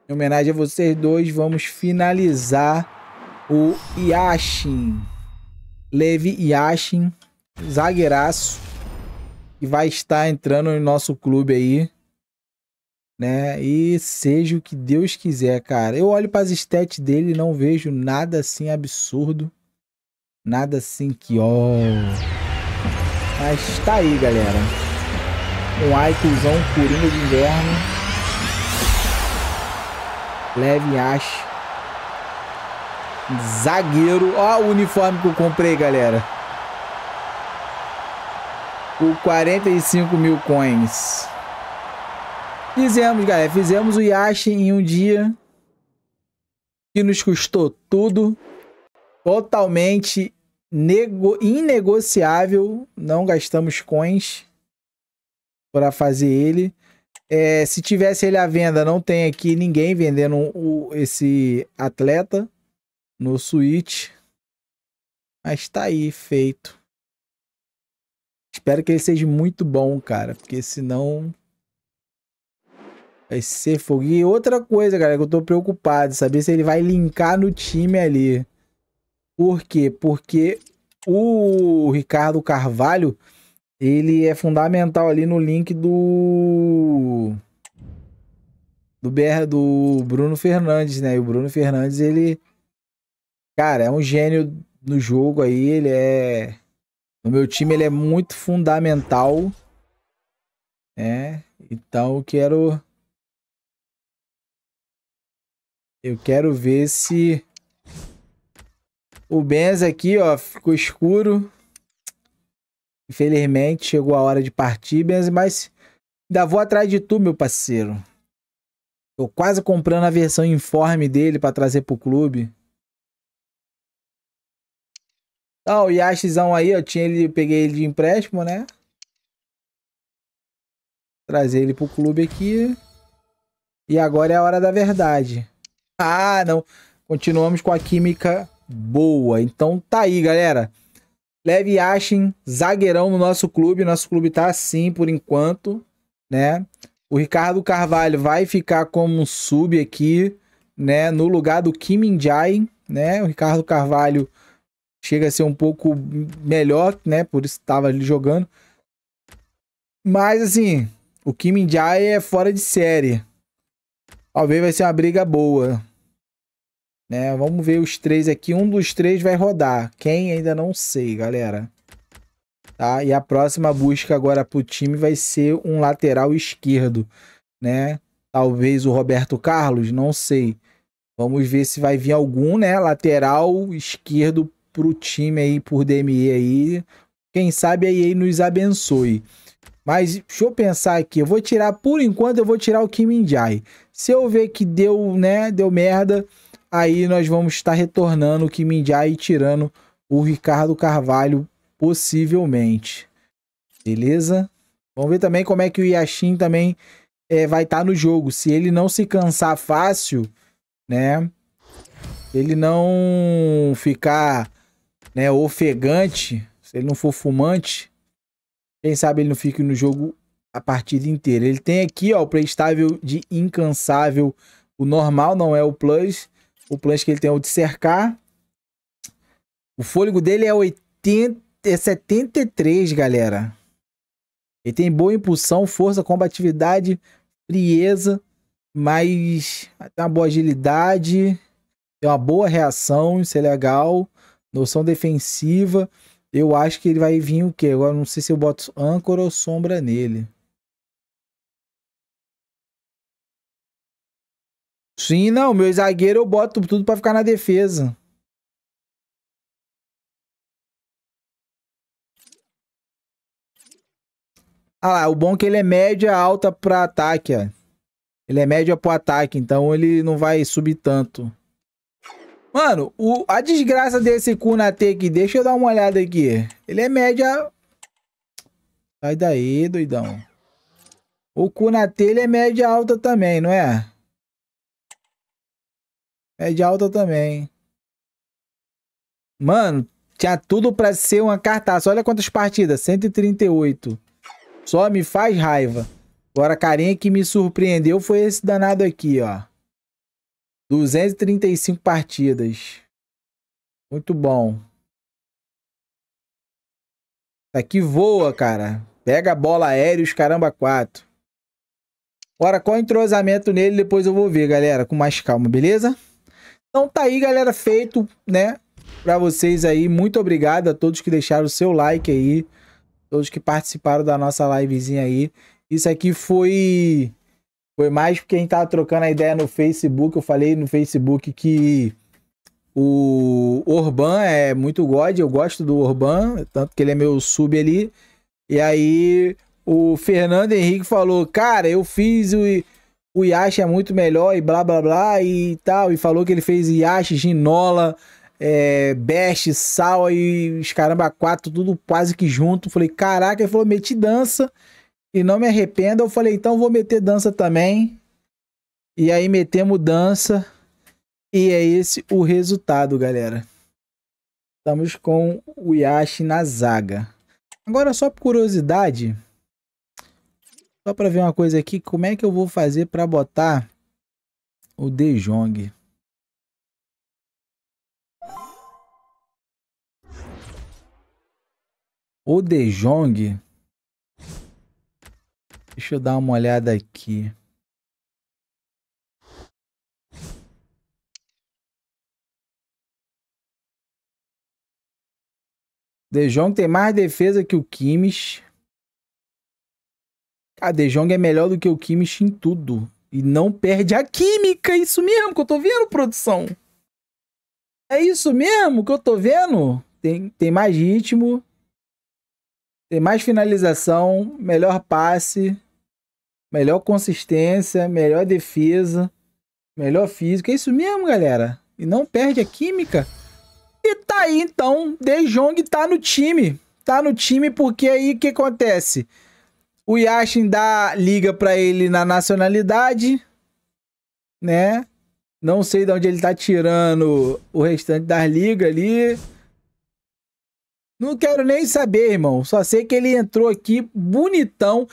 Em homenagem a vocês dois, vamos finalizar o Yashin. Levi Yashin. Zagueiraço. Que vai estar entrando no nosso clube aí. Né? E seja o que Deus quiser, cara. Eu olho para as stats dele e não vejo nada assim absurdo. Nada assim que, ó. Mas tá aí, galera. Um aikuzão Coringa de Inverno. Leve Ash. Zagueiro. Ó o uniforme que eu comprei, galera. Por 45 mil coins. Fizemos, galera. Fizemos o Yashi em um dia. Que nos custou tudo. Totalmente nego... inegociável. Não gastamos coins para fazer ele. É, se tivesse ele à venda, não tem aqui ninguém vendendo o, esse atleta no Switch. Mas tá aí, feito. Espero que ele seja muito bom, cara, porque senão vai ser fogo. E outra coisa, cara, que eu tô preocupado, saber se ele vai linkar no time ali. Por quê? Porque o Ricardo Carvalho, ele é fundamental ali no link do do BR do Bruno Fernandes, né? E o Bruno Fernandes, ele Cara, é um gênio no jogo aí, ele é. No meu time ele é muito fundamental. Né? Então eu quero. Eu quero ver se. O Benz aqui, ó, ficou escuro. Infelizmente, chegou a hora de partir, Benz, mas ainda vou atrás de tu, meu parceiro. Tô quase comprando a versão informe dele para trazer pro clube. Ó, ah, o Yashizão aí, eu tinha ele, eu peguei ele de empréstimo, né? Trazer ele pro clube aqui. E agora é a hora da verdade. Ah, não. Continuamos com a química boa. Então tá aí, galera. Leve Yashin, zagueirão no nosso clube. Nosso clube tá assim por enquanto, né? O Ricardo Carvalho vai ficar como um sub aqui, né? No lugar do Kim Jai, né? O Ricardo Carvalho chega a ser um pouco melhor, né? Por isso estava ali jogando. Mas assim, o Kim Jai é fora de série. Talvez vai ser uma briga boa. Né? Vamos ver os três aqui. Um dos três vai rodar. Quem ainda não sei, galera. Tá? E a próxima busca agora pro time vai ser um lateral esquerdo, né? Talvez o Roberto Carlos, não sei. Vamos ver se vai vir algum, né, lateral esquerdo pro time aí, por DME aí. Quem sabe aí nos abençoe. Mas deixa eu pensar aqui. Eu vou tirar, por enquanto, eu vou tirar o Kim Jai. Se eu ver que deu, né, deu merda, aí nós vamos estar retornando o Kim Jai e tirando o Ricardo Carvalho, possivelmente. Beleza? Vamos ver também como é que o Yashin também é, vai estar tá no jogo. Se ele não se cansar fácil, né? Ele não ficar né, ofegante, se ele não for fumante, quem sabe ele não fique no jogo a partida inteira. Ele tem aqui, ó, o estável de incansável, o normal, não é o plus. O plus que ele tem é o de cercar. O fôlego dele é 80, é 73, galera. Ele tem boa impulsão, força, combatividade, frieza, mas tem uma boa agilidade, tem uma boa reação, isso é legal. Noção defensiva, eu acho que ele vai vir o quê? Agora não sei se eu boto âncora ou sombra nele. Sim, não, meu zagueiro eu boto tudo para ficar na defesa. Ah lá, o bom é que ele é média alta para ataque, ó. Ele é média pro ataque, então ele não vai subir tanto. Mano, o, a desgraça desse Kunate aqui, deixa eu dar uma olhada aqui. Ele é média... Sai daí, doidão. O Kunate, ele é média alta também, não é? Média alta também. Mano, tinha tudo pra ser uma cartaça. Olha quantas partidas, 138. Só me faz raiva. Agora, a carinha que me surpreendeu foi esse danado aqui, ó. 235 partidas. Muito bom. Tá aqui voa, cara. Pega a bola aérea os caramba quatro. agora qual entrosamento nele, depois eu vou ver, galera, com mais calma, beleza? Então tá aí, galera, feito, né? Pra vocês aí, muito obrigado a todos que deixaram o seu like aí, todos que participaram da nossa livezinha aí. Isso aqui foi foi mais porque a gente tava trocando a ideia no Facebook. Eu falei no Facebook que o Orban é muito God, eu gosto do Orban, tanto que ele é meu sub ali. E aí o Fernando Henrique falou: Cara, eu fiz o, o Yashi é muito melhor e blá blá blá e tal. E falou que ele fez Yashi, Ginola, é, Best, Sal e os caramba, quatro, tudo quase que junto. Falei: Caraca, ele falou: Meti dança e não me arrependo. Eu falei, então vou meter dança também. E aí metemos dança. E é esse o resultado, galera. Estamos com o Yashi na zaga. Agora, só por curiosidade, só para ver uma coisa aqui, como é que eu vou fazer para botar o De Jong? O De Jong Deixa eu dar uma olhada aqui. De Jong tem mais defesa que o Kimmich. A ah, De Jong é melhor do que o Kimmich em tudo. E não perde a química. É isso mesmo que eu tô vendo, produção. É isso mesmo que eu tô vendo. Tem, tem mais ritmo. Tem mais finalização. Melhor passe melhor consistência, melhor defesa, melhor física. É isso mesmo, galera. E não perde a química. E tá aí, então. De Jong tá no time. Tá no time porque aí o que acontece? O Yashin dá liga para ele na nacionalidade, né? Não sei de onde ele tá tirando o restante das ligas ali. Não quero nem saber, irmão. Só sei que ele entrou aqui bonitão.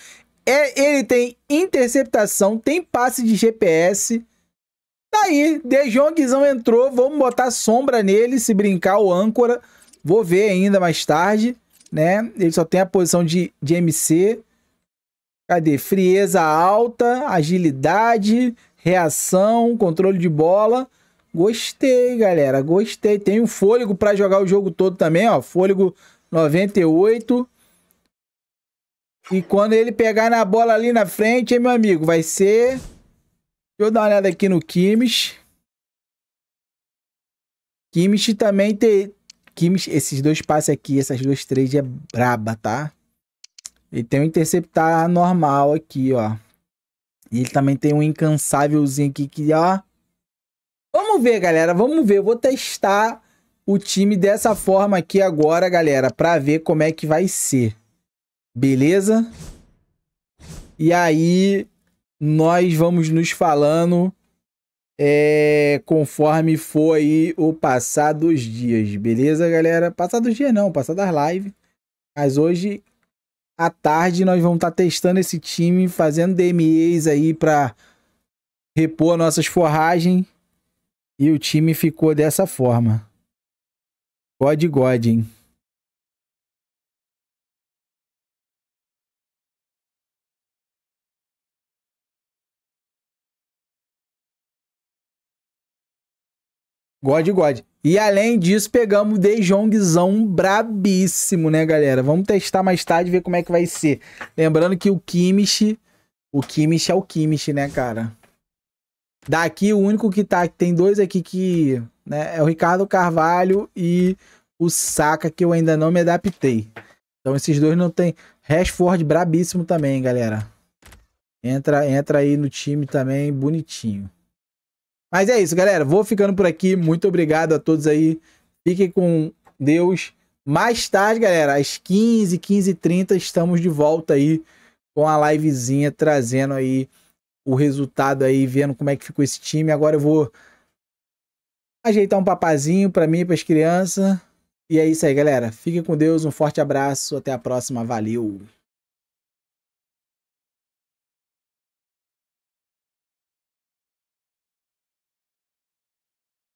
É, ele tem interceptação, tem passe de GPS. Daí, tá De Jongzão entrou, vamos botar sombra nele, se brincar o âncora. Vou ver ainda mais tarde, né? Ele só tem a posição de, de MC. Cadê? Frieza alta, agilidade, reação, controle de bola. Gostei, galera, gostei. Tem um fôlego para jogar o jogo todo também, ó. Fôlego 98. E quando ele pegar na bola ali na frente, hein, meu amigo, vai ser... Deixa eu dar uma olhada aqui no Kimmich. Kimmich também tem... Kimmich, esses dois passes aqui, essas duas três é braba, tá? Ele tem um interceptar normal aqui, ó. E ele também tem um incansávelzinho aqui que, ó... Vamos ver, galera, vamos ver. Eu vou testar o time dessa forma aqui agora, galera, pra ver como é que vai ser. Beleza? E aí nós vamos nos falando é, conforme for aí o passar dos dias, beleza, galera? Passar dos dias não, passar das lives. Mas hoje à tarde nós vamos estar tá testando esse time, fazendo DMEs aí para repor nossas forragens. E o time ficou dessa forma. God God, hein? God, God. E além disso, pegamos o Dejongzão brabíssimo, né, galera? Vamos testar mais tarde, ver como é que vai ser. Lembrando que o Kimish... O Kimish é o Kimish, né, cara? Daqui, o único que tá... Tem dois aqui que... Né, é o Ricardo Carvalho e o Saka, que eu ainda não me adaptei. Então, esses dois não tem... Rashford brabíssimo também, galera. Entra, entra aí no time também, bonitinho. Mas é isso, galera. Vou ficando por aqui. Muito obrigado a todos aí. Fiquem com Deus. Mais tarde, galera, às 15, 15 30 estamos de volta aí com a livezinha, trazendo aí o resultado aí, vendo como é que ficou esse time. Agora eu vou ajeitar um papazinho para mim e para as crianças. E é isso aí, galera. Fiquem com Deus, um forte abraço, até a próxima, valeu!